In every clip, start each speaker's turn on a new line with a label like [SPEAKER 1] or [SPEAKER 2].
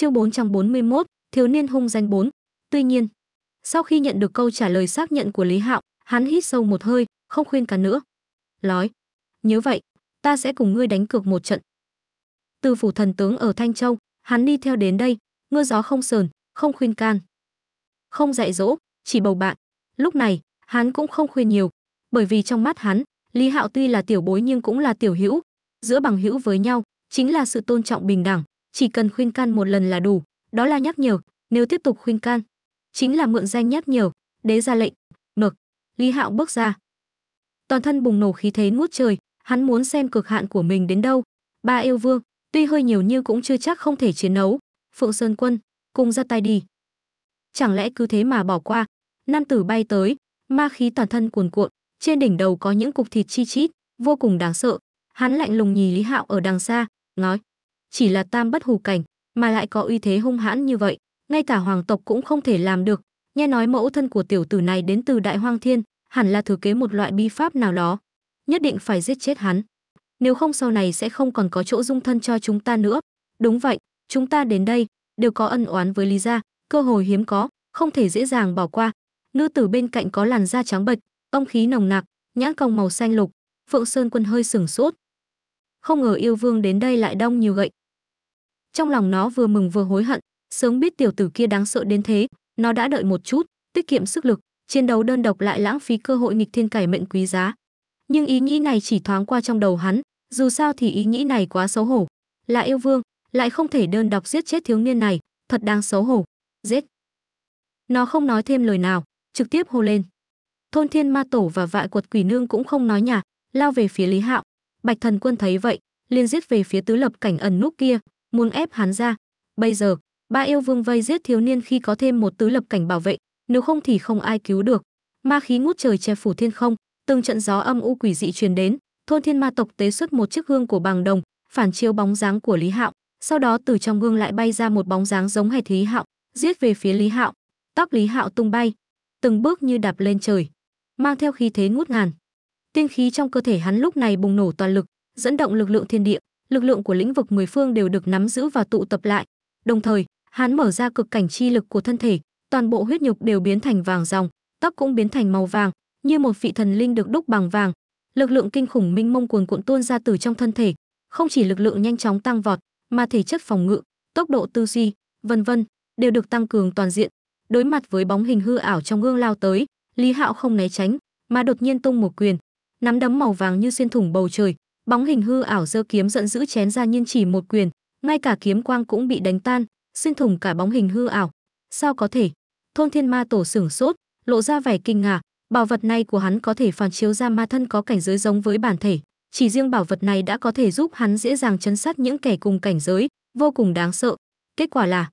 [SPEAKER 1] Chương 441, thiếu niên hung danh 4. Tuy nhiên, sau khi nhận được câu trả lời xác nhận của Lý Hạo, hắn hít sâu một hơi, không khuyên cả nữa. Nói, nhớ vậy, ta sẽ cùng ngươi đánh cược một trận. Từ phủ thần tướng ở Thanh Châu, hắn đi theo đến đây, mưa gió không sờn, không khuyên can. Không dạy dỗ, chỉ bầu bạn. Lúc này, hắn cũng không khuyên nhiều, bởi vì trong mắt hắn, Lý Hạo tuy là tiểu bối nhưng cũng là tiểu hữu, giữa bằng hữu với nhau chính là sự tôn trọng bình đẳng, chỉ cần khuyên can một lần là đủ đó là nhắc nhở nếu tiếp tục khuyên can chính là mượn danh nhắc nhở đế ra lệnh nực lý hạo bước ra toàn thân bùng nổ khí thế ngút trời hắn muốn xem cực hạn của mình đến đâu ba yêu vương tuy hơi nhiều nhưng cũng chưa chắc không thể chiến đấu phượng sơn quân cùng ra tay đi chẳng lẽ cứ thế mà bỏ qua nam tử bay tới ma khí toàn thân cuồn cuộn trên đỉnh đầu có những cục thịt chi chít vô cùng đáng sợ hắn lạnh lùng nhì lý hạo ở đằng xa nói chỉ là tam bất hủ cảnh mà lại có uy thế hung hãn như vậy ngay cả hoàng tộc cũng không thể làm được nghe nói mẫu thân của tiểu tử này đến từ đại hoang thiên hẳn là thừa kế một loại bi pháp nào đó nhất định phải giết chết hắn nếu không sau này sẽ không còn có chỗ dung thân cho chúng ta nữa đúng vậy chúng ta đến đây đều có ân oán với lý gia cơ hội hiếm có không thể dễ dàng bỏ qua nữ tử bên cạnh có làn da trắng bệch âm khí nồng nặc nhãn còng màu xanh lục phượng sơn quân hơi sửng sốt không ngờ yêu vương đến đây lại đông như gậy trong lòng nó vừa mừng vừa hối hận, sớm biết tiểu tử kia đáng sợ đến thế, nó đã đợi một chút, tiết kiệm sức lực, chiến đấu đơn độc lại lãng phí cơ hội nghịch thiên cải mệnh quý giá. Nhưng ý nghĩ này chỉ thoáng qua trong đầu hắn, dù sao thì ý nghĩ này quá xấu hổ. Là yêu vương, lại không thể đơn độc giết chết thiếu niên này, thật đáng xấu hổ. Giết. Nó không nói thêm lời nào, trực tiếp hô lên. Thôn Thiên Ma Tổ và Vại Quật Quỷ Nương cũng không nói nhả, lao về phía Lý Hạo. Bạch Thần Quân thấy vậy, liền giết về phía tứ lập cảnh ẩn núp kia, muốn ép hắn ra. Bây giờ, ba yêu vương vây giết thiếu niên khi có thêm một tứ lập cảnh bảo vệ, nếu không thì không ai cứu được. Ma khí ngút trời che phủ thiên không, từng trận gió âm u quỷ dị truyền đến, thôn thiên ma tộc tế xuất một chiếc gương của bằng đồng, phản chiếu bóng dáng của Lý Hạo, sau đó từ trong gương lại bay ra một bóng dáng giống hệt Lý Hạo, giết về phía Lý Hạo. Tóc Lý Hạo tung bay, từng bước như đạp lên trời, mang theo khí thế ngút ngàn. Tiên khí trong cơ thể hắn lúc này bùng nổ toàn lực, dẫn động lực lượng thiên địa, lực lượng của lĩnh vực mười phương đều được nắm giữ và tụ tập lại. Đồng thời, hắn mở ra cực cảnh chi lực của thân thể, toàn bộ huyết nhục đều biến thành vàng ròng, tóc cũng biến thành màu vàng, như một vị thần linh được đúc bằng vàng. Lực lượng kinh khủng minh mông cuồn cuộn tuôn ra từ trong thân thể, không chỉ lực lượng nhanh chóng tăng vọt, mà thể chất phòng ngự, tốc độ tư duy, vân vân đều được tăng cường toàn diện. Đối mặt với bóng hình hư ảo trong gương lao tới, Lý Hạo không né tránh, mà đột nhiên tung một quyền, nắm đấm màu vàng như xuyên thủng bầu trời, Bóng hình hư ảo giơ kiếm giận dữ chém ra nhiên chỉ một quyền, ngay cả kiếm quang cũng bị đánh tan, xuyên thủng cả bóng hình hư ảo. Sao có thể? Thôn Thiên Ma Tổ sửng sốt, lộ ra vẻ kinh ngạc, bảo vật này của hắn có thể phản chiếu ra ma thân có cảnh giới giống với bản thể, chỉ riêng bảo vật này đã có thể giúp hắn dễ dàng chấn sát những kẻ cùng cảnh giới, vô cùng đáng sợ. Kết quả là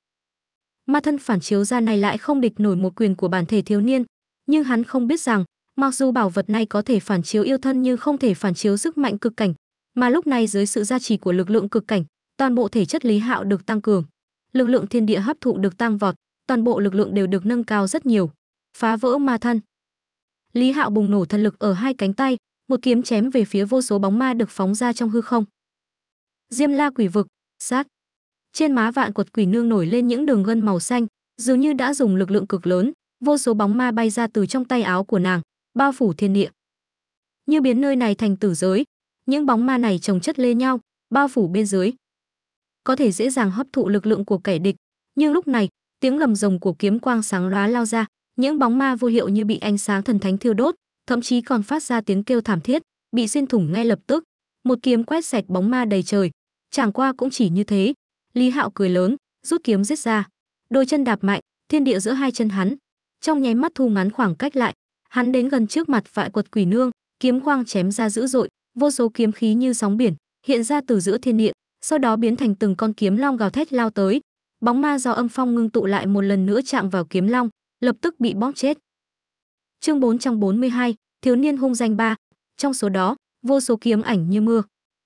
[SPEAKER 1] ma thân phản chiếu ra này lại không địch nổi một quyền của bản thể thiếu niên, nhưng hắn không biết rằng, mặc dù bảo vật này có thể phản chiếu yêu thân nhưng không thể phản chiếu sức mạnh cực cảnh, mà lúc này dưới sự gia trì của lực lượng cực cảnh toàn bộ thể chất lý hạo được tăng cường lực lượng thiên địa hấp thụ được tăng vọt toàn bộ lực lượng đều được nâng cao rất nhiều phá vỡ ma thân lý hạo bùng nổ thần lực ở hai cánh tay một kiếm chém về phía vô số bóng ma được phóng ra trong hư không diêm la quỷ vực sát trên má vạn quật quỷ nương nổi lên những đường gân màu xanh dường như đã dùng lực lượng cực lớn vô số bóng ma bay ra từ trong tay áo của nàng bao phủ thiên địa như biến nơi này thành tử giới những bóng ma này chồng chất lên nhau, bao phủ bên dưới. Có thể dễ dàng hấp thụ lực lượng của kẻ địch, nhưng lúc này, tiếng gầm rồng của kiếm quang sáng lóa lao ra, những bóng ma vô hiệu như bị ánh sáng thần thánh thiêu đốt, thậm chí còn phát ra tiếng kêu thảm thiết, bị xuyên thủng ngay lập tức. Một kiếm quét sạch bóng ma đầy trời, chẳng qua cũng chỉ như thế. Lý Hạo cười lớn, rút kiếm giết ra, đôi chân đạp mạnh, thiên địa giữa hai chân hắn, trong nháy mắt thu ngắn khoảng cách lại, hắn đến gần trước mặt vại quật quỷ nương, kiếm quang chém ra dữ dội, vô số kiếm khí như sóng biển hiện ra từ giữa thiên địa sau đó biến thành từng con kiếm long gào thét lao tới bóng ma do âm phong ngưng tụ lại một lần nữa chạm vào kiếm long lập tức bị bóp chết chương 442, thiếu niên hung danh ba trong số đó vô số kiếm ảnh như mưa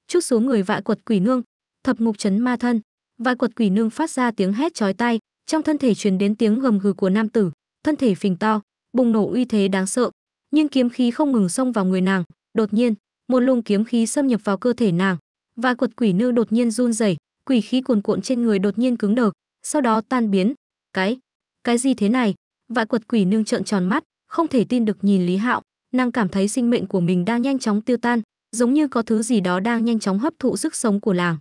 [SPEAKER 1] chút số người vạ quật quỷ nương thập ngục chấn ma thân vạ quật quỷ nương phát ra tiếng hét chói tai trong thân thể truyền đến tiếng gầm gừ của nam tử thân thể phình to bùng nổ uy thế đáng sợ nhưng kiếm khí không ngừng xông vào người nàng đột nhiên một luồng kiếm khí xâm nhập vào cơ thể nàng và quật quỷ nương đột nhiên run rẩy quỷ khí cuồn cuộn trên người đột nhiên cứng đờ sau đó tan biến cái cái gì thế này vạn quật quỷ nương trợn tròn mắt không thể tin được nhìn lý hạo nàng cảm thấy sinh mệnh của mình đang nhanh chóng tiêu tan giống như có thứ gì đó đang nhanh chóng hấp thụ sức sống của nàng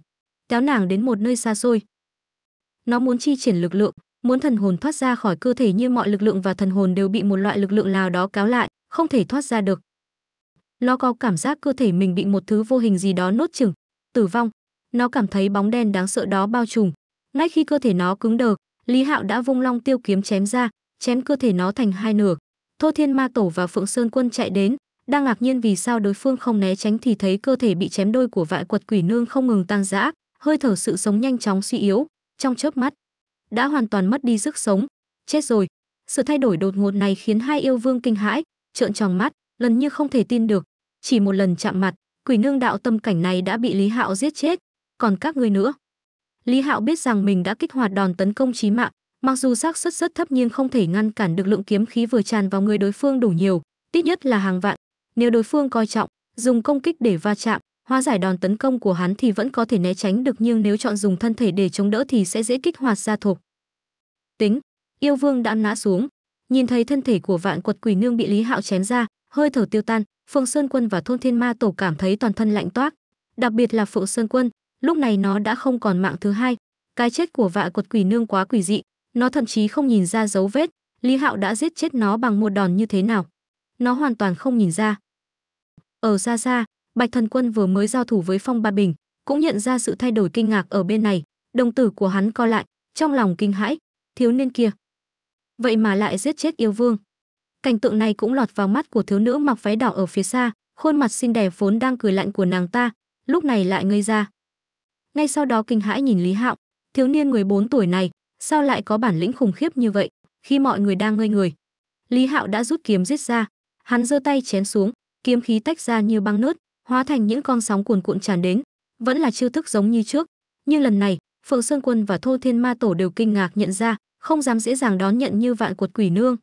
[SPEAKER 1] kéo nàng đến một nơi xa xôi nó muốn chi triển lực lượng muốn thần hồn thoát ra khỏi cơ thể như mọi lực lượng và thần hồn đều bị một loại lực lượng nào đó kéo lại không thể thoát ra được nó có cảm giác cơ thể mình bị một thứ vô hình gì đó nốt chừng, tử vong. Nó cảm thấy bóng đen đáng sợ đó bao trùm. Ngay khi cơ thể nó cứng đờ, Lý Hạo đã vung long tiêu kiếm chém ra, chém cơ thể nó thành hai nửa. Thô Thiên Ma Tổ và Phượng Sơn Quân chạy đến, đang ngạc nhiên vì sao đối phương không né tránh thì thấy cơ thể bị chém đôi của vại quật quỷ nương không ngừng tăng dã, hơi thở sự sống nhanh chóng suy yếu, trong chớp mắt đã hoàn toàn mất đi sức sống, chết rồi. Sự thay đổi đột ngột này khiến hai yêu vương kinh hãi, trợn tròn mắt, lần như không thể tin được, chỉ một lần chạm mặt, quỷ nương đạo tâm cảnh này đã bị Lý Hạo giết chết, còn các ngươi nữa. Lý Hạo biết rằng mình đã kích hoạt đòn tấn công chí mạng, mặc dù xác suất rất thấp nhưng không thể ngăn cản được lượng kiếm khí vừa tràn vào người đối phương đủ nhiều, ít nhất là hàng vạn. Nếu đối phương coi trọng, dùng công kích để va chạm, hóa giải đòn tấn công của hắn thì vẫn có thể né tránh được nhưng nếu chọn dùng thân thể để chống đỡ thì sẽ dễ kích hoạt ra thuộc Tính, yêu vương đã ngã xuống, nhìn thấy thân thể của vạn quật quỷ nương bị Lý Hạo chém ra, hơi thở tiêu tan phượng sơn quân và thôn thiên ma tổ cảm thấy toàn thân lạnh toát đặc biệt là phượng sơn quân lúc này nó đã không còn mạng thứ hai cái chết của vạ quật quỷ nương quá quỷ dị nó thậm chí không nhìn ra dấu vết lý hạo đã giết chết nó bằng một đòn như thế nào nó hoàn toàn không nhìn ra ở xa xa bạch thần quân vừa mới giao thủ với phong ba bình cũng nhận ra sự thay đổi kinh ngạc ở bên này đồng tử của hắn co lại trong lòng kinh hãi thiếu niên kia vậy mà lại giết chết yêu vương cảnh tượng này cũng lọt vào mắt của thiếu nữ mặc váy đỏ ở phía xa khuôn mặt xinh đẹp vốn đang cười lạnh của nàng ta lúc này lại ngây ra ngay sau đó kinh hãi nhìn lý hạo thiếu niên người 14 tuổi này sao lại có bản lĩnh khủng khiếp như vậy khi mọi người đang ngây người lý hạo đã rút kiếm giết ra hắn giơ tay chém xuống kiếm khí tách ra như băng nớt hóa thành những con sóng cuồn cuộn tràn đến vẫn là chiêu thức giống như trước nhưng lần này phượng sơn quân và thô thiên ma tổ đều kinh ngạc nhận ra không dám dễ dàng đón nhận như vạn cuột quỷ nương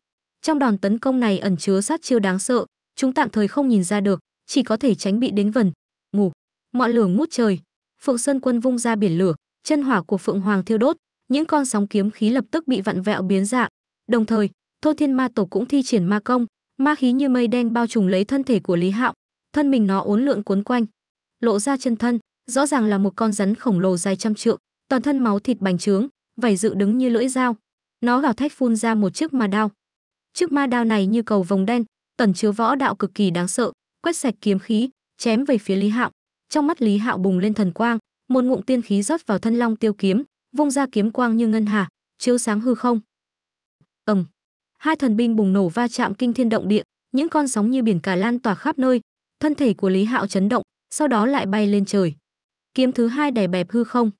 [SPEAKER 1] trong đòn tấn công này ẩn chứa sát chiêu đáng sợ, chúng tạm thời không nhìn ra được, chỉ có thể tránh bị đến vần. Ngủ, mọi lửa ngút trời, Phượng Sơn Quân vung ra biển lửa, chân hỏa của Phượng Hoàng thiêu đốt, những con sóng kiếm khí lập tức bị vặn vẹo biến dạng. Đồng thời, Thôi Thiên Ma Tổ cũng thi triển ma công, ma khí như mây đen bao trùm lấy thân thể của Lý Hạo, thân mình nó uốn lượn cuốn quanh, lộ ra chân thân, rõ ràng là một con rắn khổng lồ dài trăm trượng, toàn thân máu thịt bành trướng, vảy dự đứng như lưỡi dao. Nó gào thét phun ra một chiếc mà đao, Chiếc ma đao này như cầu vồng đen, tẩn chứa võ đạo cực kỳ đáng sợ, quét sạch kiếm khí, chém về phía Lý Hạo. Trong mắt Lý Hạo bùng lên thần quang, một ngụm tiên khí rót vào thân long tiêu kiếm, vung ra kiếm quang như ngân hà, chiếu sáng hư không. Ầm. Hai thần binh bùng nổ va chạm kinh thiên động địa, những con sóng như biển cả lan tỏa khắp nơi, thân thể của Lý Hạo chấn động, sau đó lại bay lên trời. Kiếm thứ hai đè bẹp hư không,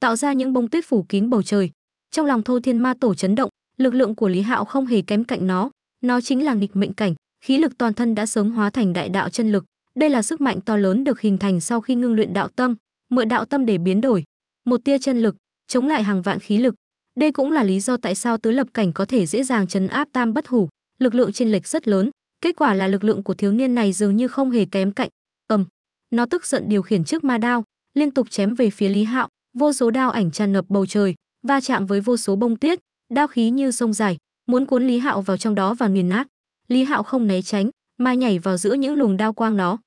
[SPEAKER 1] tạo ra những bông tuyết phủ kín bầu trời. Trong lòng Thô Thiên Ma Tổ chấn động, lực lượng của lý hạo không hề kém cạnh nó nó chính là nghịch mệnh cảnh khí lực toàn thân đã sớm hóa thành đại đạo chân lực đây là sức mạnh to lớn được hình thành sau khi ngưng luyện đạo tâm mượn đạo tâm để biến đổi một tia chân lực chống lại hàng vạn khí lực đây cũng là lý do tại sao tứ lập cảnh có thể dễ dàng chấn áp tam bất hủ lực lượng trên lệch rất lớn kết quả là lực lượng của thiếu niên này dường như không hề kém cạnh cầm nó tức giận điều khiển trước ma đao liên tục chém về phía lý hạo vô số đao ảnh tràn ngập bầu trời va chạm với vô số bông tuyết đao khí như sông dài muốn cuốn lý hạo vào trong đó và nghiền nát lý hạo không né tránh mà nhảy vào giữa những luồng đao quang đó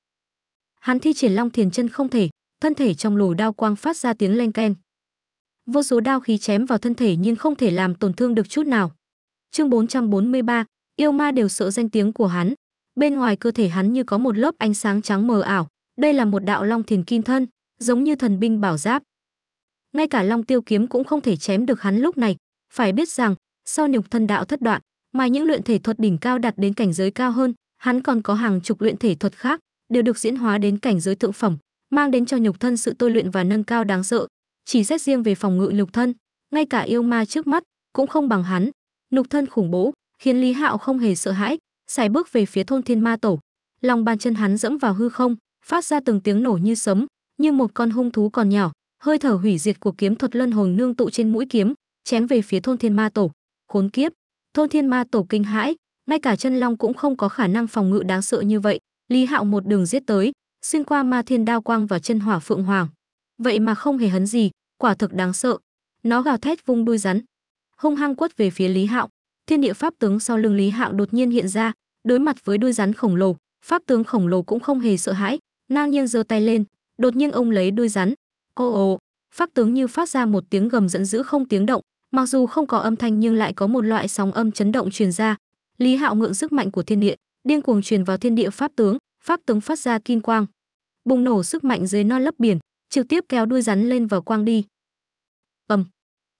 [SPEAKER 1] hắn thi triển long thiền chân không thể thân thể trong lồ đao quang phát ra tiếng len ken. vô số đao khí chém vào thân thể nhưng không thể làm tổn thương được chút nào chương 443, yêu ma đều sợ danh tiếng của hắn bên ngoài cơ thể hắn như có một lớp ánh sáng trắng mờ ảo đây là một đạo long thiền kim thân giống như thần binh bảo giáp ngay cả long tiêu kiếm cũng không thể chém được hắn lúc này phải biết rằng, sau nhục thân đạo thất đoạn, ngoài những luyện thể thuật đỉnh cao đạt đến cảnh giới cao hơn, hắn còn có hàng chục luyện thể thuật khác, đều được diễn hóa đến cảnh giới thượng phẩm, mang đến cho nhục thân sự tôi luyện và nâng cao đáng sợ. Chỉ xét riêng về phòng ngự nhục thân, ngay cả yêu ma trước mắt cũng không bằng hắn. Nhục thân khủng bố, khiến Lý Hạo không hề sợ hãi, sải bước về phía thôn Thiên Ma Tổ. Lòng bàn chân hắn dẫm vào hư không, phát ra từng tiếng nổ như sấm, như một con hung thú còn nhỏ, hơi thở hủy diệt của kiếm thuật luân hồn nương tụ trên mũi kiếm, chém về phía thôn thiên ma tổ khốn kiếp thôn thiên ma tổ kinh hãi ngay cả chân long cũng không có khả năng phòng ngự đáng sợ như vậy lý hạo một đường giết tới xuyên qua ma thiên đao quang vào chân hỏa phượng hoàng vậy mà không hề hấn gì quả thực đáng sợ nó gào thét vung đuôi rắn hung hăng quất về phía lý hạo thiên địa pháp tướng sau lưng lý hạo đột nhiên hiện ra đối mặt với đuôi rắn khổng lồ pháp tướng khổng lồ cũng không hề sợ hãi nang nhiên giơ tay lên đột nhiên ông lấy đuôi rắn ô ô pháp tướng như phát ra một tiếng gầm giận dữ không tiếng động Mặc dù không có âm thanh nhưng lại có một loại sóng âm chấn động truyền ra. Lý Hạo ngượng sức mạnh của thiên địa, điên cuồng truyền vào thiên địa pháp tướng, pháp tướng phát ra kim quang, bùng nổ sức mạnh dưới non lấp biển, trực tiếp kéo đuôi rắn lên vào quang đi. Ầm.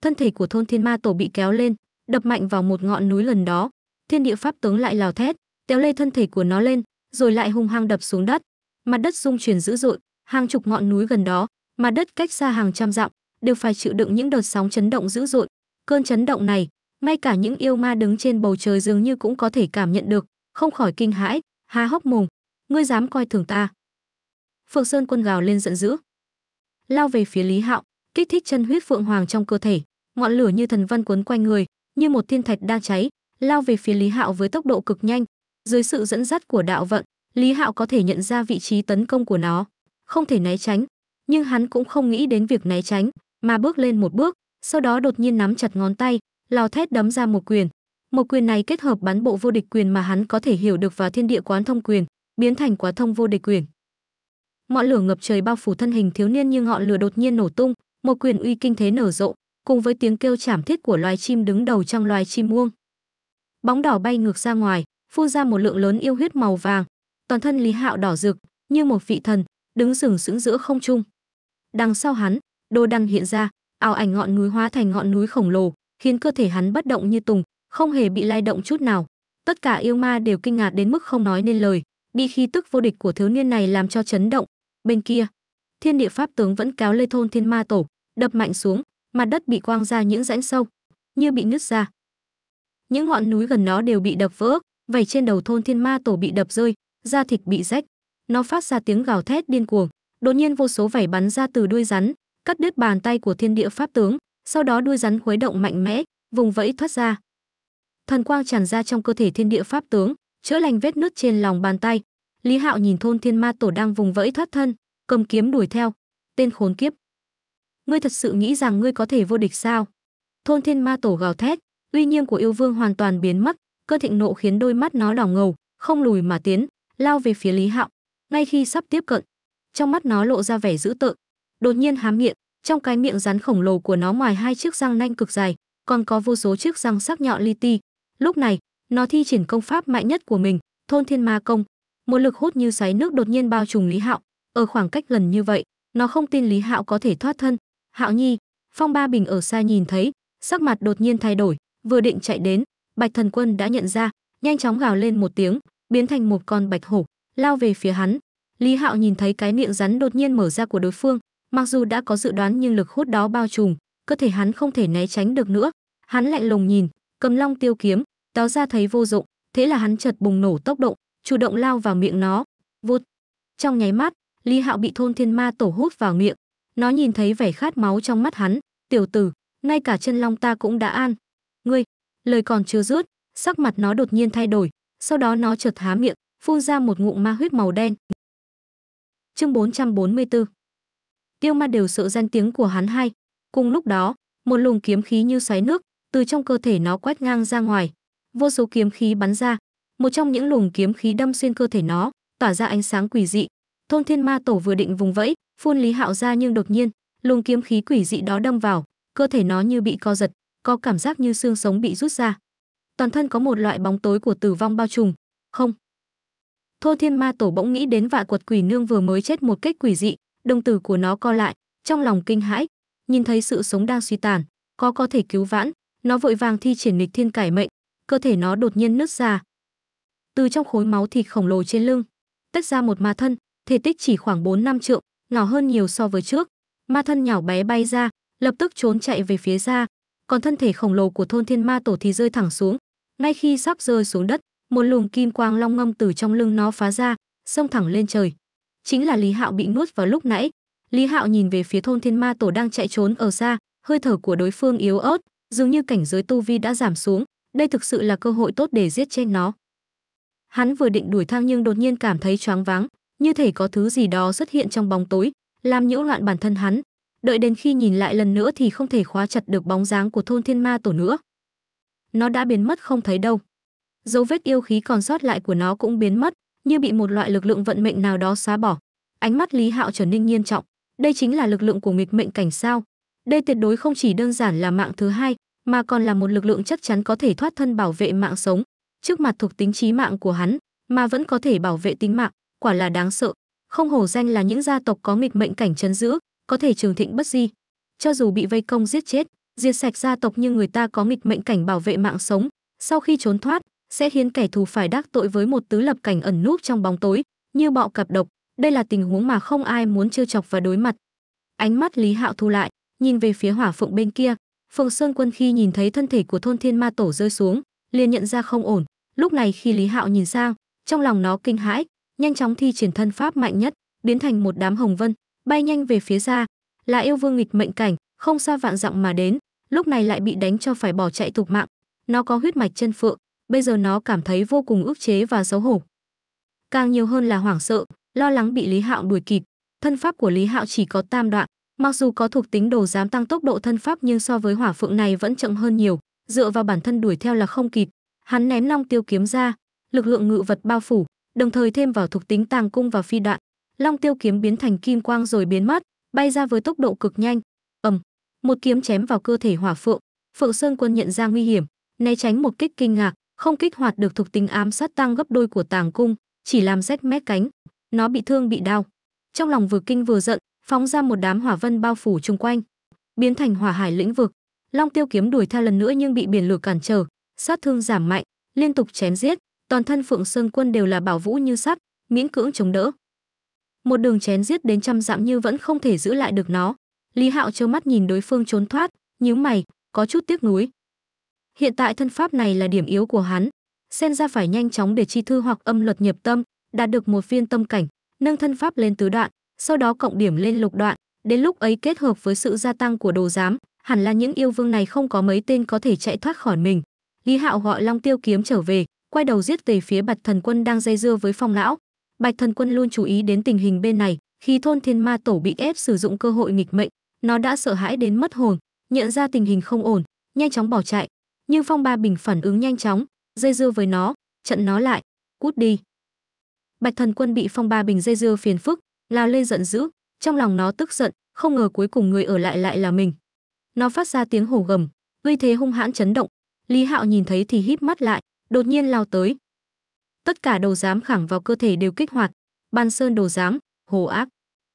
[SPEAKER 1] Thân thể của thôn thiên ma tổ bị kéo lên, đập mạnh vào một ngọn núi lần đó, thiên địa pháp tướng lại lào thét, kéo lê thân thể của nó lên, rồi lại hung hăng đập xuống đất. Mặt đất rung chuyển dữ dội, hàng chục ngọn núi gần đó, mặt đất cách xa hàng trăm dặm, đều phải chịu đựng những đợt sóng chấn động dữ dội, Cơn chấn động này, ngay cả những yêu ma đứng trên bầu trời dường như cũng có thể cảm nhận được, không khỏi kinh hãi, há hốc mồm, ngươi dám coi thường ta. Phượng Sơn quân gào lên giận dữ. Lao về phía Lý Hạo, kích thích chân huyết phượng hoàng trong cơ thể, ngọn lửa như thần văn cuốn quanh người, như một thiên thạch đang cháy, lao về phía Lý Hạo với tốc độ cực nhanh. Dưới sự dẫn dắt của đạo vận, Lý Hạo có thể nhận ra vị trí tấn công của nó, không thể né tránh, nhưng hắn cũng không nghĩ đến việc né tránh, mà bước lên một bước, sau đó đột nhiên nắm chặt ngón tay, lò thét đấm ra một quyền. Một quyền này kết hợp bắn bộ vô địch quyền mà hắn có thể hiểu được và thiên địa quán thông quyền, biến thành quá thông vô địch quyền. Ngọn lửa ngập trời bao phủ thân hình thiếu niên nhưng ngọn lửa đột nhiên nổ tung, một quyền uy kinh thế nở rộ, cùng với tiếng kêu chảm thiết của loài chim đứng đầu trong loài chim muông. Bóng đỏ bay ngược ra ngoài, phun ra một lượng lớn yêu huyết màu vàng, toàn thân Lý Hạo đỏ rực, như một vị thần, đứng sừng sững giữa không trung. Đằng sau hắn, Đồ Đăng hiện ra, ảo ảnh ngọn núi hóa thành ngọn núi khổng lồ, khiến cơ thể hắn bất động như tùng, không hề bị lay động chút nào. Tất cả yêu ma đều kinh ngạc đến mức không nói nên lời, bị khí tức vô địch của thiếu niên này làm cho chấn động. Bên kia, Thiên Địa Pháp tướng vẫn kéo lê thôn Thiên Ma Tổ, đập mạnh xuống, mặt đất bị quang ra những rãnh sâu, như bị nứt ra. Những ngọn núi gần nó đều bị đập vỡ, vảy trên đầu thôn Thiên Ma Tổ bị đập rơi, da thịt bị rách. Nó phát ra tiếng gào thét điên cuồng, đột nhiên vô số vảy bắn ra từ đuôi rắn, cắt đứt bàn tay của thiên địa pháp tướng, sau đó đuôi rắn khuấy động mạnh mẽ, vùng vẫy thoát ra. Thần quang tràn ra trong cơ thể thiên địa pháp tướng, chữa lành vết nứt trên lòng bàn tay. Lý Hạo nhìn thôn thiên ma tổ đang vùng vẫy thoát thân, cầm kiếm đuổi theo. Tên khốn kiếp. Ngươi thật sự nghĩ rằng ngươi có thể vô địch sao? Thôn thiên ma tổ gào thét, uy nghiêm của yêu vương hoàn toàn biến mất, cơn thịnh nộ khiến đôi mắt nó đỏ ngầu, không lùi mà tiến, lao về phía Lý Hạo. Ngay khi sắp tiếp cận, trong mắt nó lộ ra vẻ dữ tợn, đột nhiên há miệng trong cái miệng rắn khổng lồ của nó ngoài hai chiếc răng nanh cực dài còn có vô số chiếc răng sắc nhọn li ti lúc này nó thi triển công pháp mạnh nhất của mình thôn thiên ma công một lực hút như xoáy nước đột nhiên bao trùm lý hạo ở khoảng cách gần như vậy nó không tin lý hạo có thể thoát thân hạo nhi phong ba bình ở xa nhìn thấy sắc mặt đột nhiên thay đổi vừa định chạy đến bạch thần quân đã nhận ra nhanh chóng gào lên một tiếng biến thành một con bạch hổ lao về phía hắn lý hạo nhìn thấy cái miệng rắn đột nhiên mở ra của đối phương Mặc dù đã có dự đoán nhưng lực hút đó bao trùm, cơ thể hắn không thể né tránh được nữa. Hắn lạnh lùng nhìn, cầm long tiêu kiếm, đó ra thấy vô dụng, thế là hắn chợt bùng nổ tốc độ, chủ động lao vào miệng nó. vút Trong nháy mắt, Lý Hạo bị thôn thiên ma tổ hút vào miệng. Nó nhìn thấy vẻ khát máu trong mắt hắn, "Tiểu tử, ngay cả chân long ta cũng đã an." "Ngươi?" Lời còn chưa dứt, sắc mặt nó đột nhiên thay đổi, sau đó nó chợt há miệng, phun ra một ngụm ma huyết màu đen. Chương 444 tiêu ma đều sợ danh tiếng của hắn hay cùng lúc đó một luồng kiếm khí như xoáy nước từ trong cơ thể nó quét ngang ra ngoài vô số kiếm khí bắn ra một trong những luồng kiếm khí đâm xuyên cơ thể nó tỏa ra ánh sáng quỷ dị thôn thiên ma tổ vừa định vùng vẫy phun lý hạo ra nhưng đột nhiên luồng kiếm khí quỷ dị đó đâm vào cơ thể nó như bị co giật có cảm giác như xương sống bị rút ra toàn thân có một loại bóng tối của tử vong bao trùm không thôn thiên ma tổ bỗng nghĩ đến vạ quật quỷ nương vừa mới chết một cách quỷ dị đồng tử của nó co lại, trong lòng kinh hãi, nhìn thấy sự sống đang suy tàn, có có thể cứu vãn, nó vội vàng thi triển nghịch thiên cải mệnh, cơ thể nó đột nhiên nứt ra. Từ trong khối máu thịt khổng lồ trên lưng, tách ra một ma thân, thể tích chỉ khoảng 4 năm trượng, nhỏ hơn nhiều so với trước. Ma thân nhỏ bé bay ra, lập tức trốn chạy về phía xa còn thân thể khổng lồ của thôn thiên ma tổ thì rơi thẳng xuống. Ngay khi sắp rơi xuống đất, một luồng kim quang long ngâm từ trong lưng nó phá ra, xông thẳng lên trời chính là Lý Hạo bị nuốt vào lúc nãy. Lý Hạo nhìn về phía thôn Thiên Ma Tổ đang chạy trốn ở xa, hơi thở của đối phương yếu ớt, dường như cảnh giới tu vi đã giảm xuống, đây thực sự là cơ hội tốt để giết chết nó. Hắn vừa định đuổi thang nhưng đột nhiên cảm thấy choáng váng, như thể có thứ gì đó xuất hiện trong bóng tối, làm nhiễu loạn bản thân hắn. Đợi đến khi nhìn lại lần nữa thì không thể khóa chặt được bóng dáng của thôn Thiên Ma Tổ nữa. Nó đã biến mất không thấy đâu. Dấu vết yêu khí còn sót lại của nó cũng biến mất, như bị một loại lực lượng vận mệnh nào đó xóa bỏ ánh mắt lý hạo trở nên nghiêm trọng đây chính là lực lượng của nghịch mệnh cảnh sao đây tuyệt đối không chỉ đơn giản là mạng thứ hai mà còn là một lực lượng chắc chắn có thể thoát thân bảo vệ mạng sống trước mặt thuộc tính trí mạng của hắn mà vẫn có thể bảo vệ tính mạng quả là đáng sợ không hổ danh là những gia tộc có nghịch mệnh cảnh chấn giữ có thể trường thịnh bất di cho dù bị vây công giết chết diệt sạch gia tộc như người ta có nghịch mệnh cảnh bảo vệ mạng sống sau khi trốn thoát sẽ khiến kẻ thù phải đắc tội với một tứ lập cảnh ẩn núp trong bóng tối, như bọ cặp độc. Đây là tình huống mà không ai muốn trêu chọc và đối mặt. Ánh mắt Lý Hạo thu lại, nhìn về phía hỏa phượng bên kia. Phượng Sơn Quân khi nhìn thấy thân thể của thôn thiên ma tổ rơi xuống, liền nhận ra không ổn. Lúc này khi Lý Hạo nhìn sang, trong lòng nó kinh hãi, nhanh chóng thi triển thân pháp mạnh nhất, biến thành một đám hồng vân, bay nhanh về phía xa là yêu vương nghịch mệnh cảnh, không xa vạn dặm mà đến, lúc này lại bị đánh cho phải bỏ chạy tục mạng. Nó có huyết mạch chân phượng, bây giờ nó cảm thấy vô cùng ức chế và xấu hổ. Càng nhiều hơn là hoảng sợ, lo lắng bị Lý Hạo đuổi kịp. Thân pháp của Lý Hạo chỉ có tam đoạn, mặc dù có thuộc tính đồ giám tăng tốc độ thân pháp nhưng so với hỏa phượng này vẫn chậm hơn nhiều, dựa vào bản thân đuổi theo là không kịp. Hắn ném long tiêu kiếm ra, lực lượng ngự vật bao phủ, đồng thời thêm vào thuộc tính tàng cung và phi đoạn. Long tiêu kiếm biến thành kim quang rồi biến mất, bay ra với tốc độ cực nhanh. ầm, một kiếm chém vào cơ thể hỏa phượng. Phượng Sơn Quân nhận ra nguy hiểm, né tránh một kích kinh ngạc, không kích hoạt được thuộc tính ám sát tăng gấp đôi của tàng cung, chỉ làm rách mép cánh, nó bị thương bị đau. Trong lòng vừa kinh vừa giận, phóng ra một đám hỏa vân bao phủ chung quanh, biến thành hỏa hải lĩnh vực. Long Tiêu kiếm đuổi theo lần nữa nhưng bị biển lửa cản trở, sát thương giảm mạnh, liên tục chém giết, toàn thân Phượng Sơn Quân đều là bảo vũ như sắt, miễn cưỡng chống đỡ. Một đường chém giết đến trăm dặm như vẫn không thể giữ lại được nó. Lý Hạo trơ mắt nhìn đối phương trốn thoát, nhíu mày, có chút tiếc nuối. Hiện tại thân pháp này là điểm yếu của hắn. Sen ra phải nhanh chóng để chi thư hoặc âm luật nhập tâm, đạt được một viên tâm cảnh, nâng thân pháp lên tứ đoạn, sau đó cộng điểm lên lục đoạn, đến lúc ấy kết hợp với sự gia tăng của đồ giám, hẳn là những yêu vương này không có mấy tên có thể chạy thoát khỏi mình. Lý Hạo gọi Long Tiêu kiếm trở về, quay đầu giết về phía Bạch Thần Quân đang dây dưa với Phong lão. Bạch Thần Quân luôn chú ý đến tình hình bên này, khi thôn Thiên Ma tổ bị ép sử dụng cơ hội nghịch mệnh, nó đã sợ hãi đến mất hồn, nhận ra tình hình không ổn, nhanh chóng bỏ chạy, nhưng phong ba bình phản ứng nhanh chóng dây dưa với nó trận nó lại cút đi bạch thần quân bị phong ba bình dây dưa phiền phức lao lên giận dữ trong lòng nó tức giận không ngờ cuối cùng người ở lại lại là mình nó phát ra tiếng hổ gầm uy thế hung hãn chấn động lý hạo nhìn thấy thì híp mắt lại đột nhiên lao tới tất cả đồ giám khẳng vào cơ thể đều kích hoạt ban sơn đồ giám hồ ác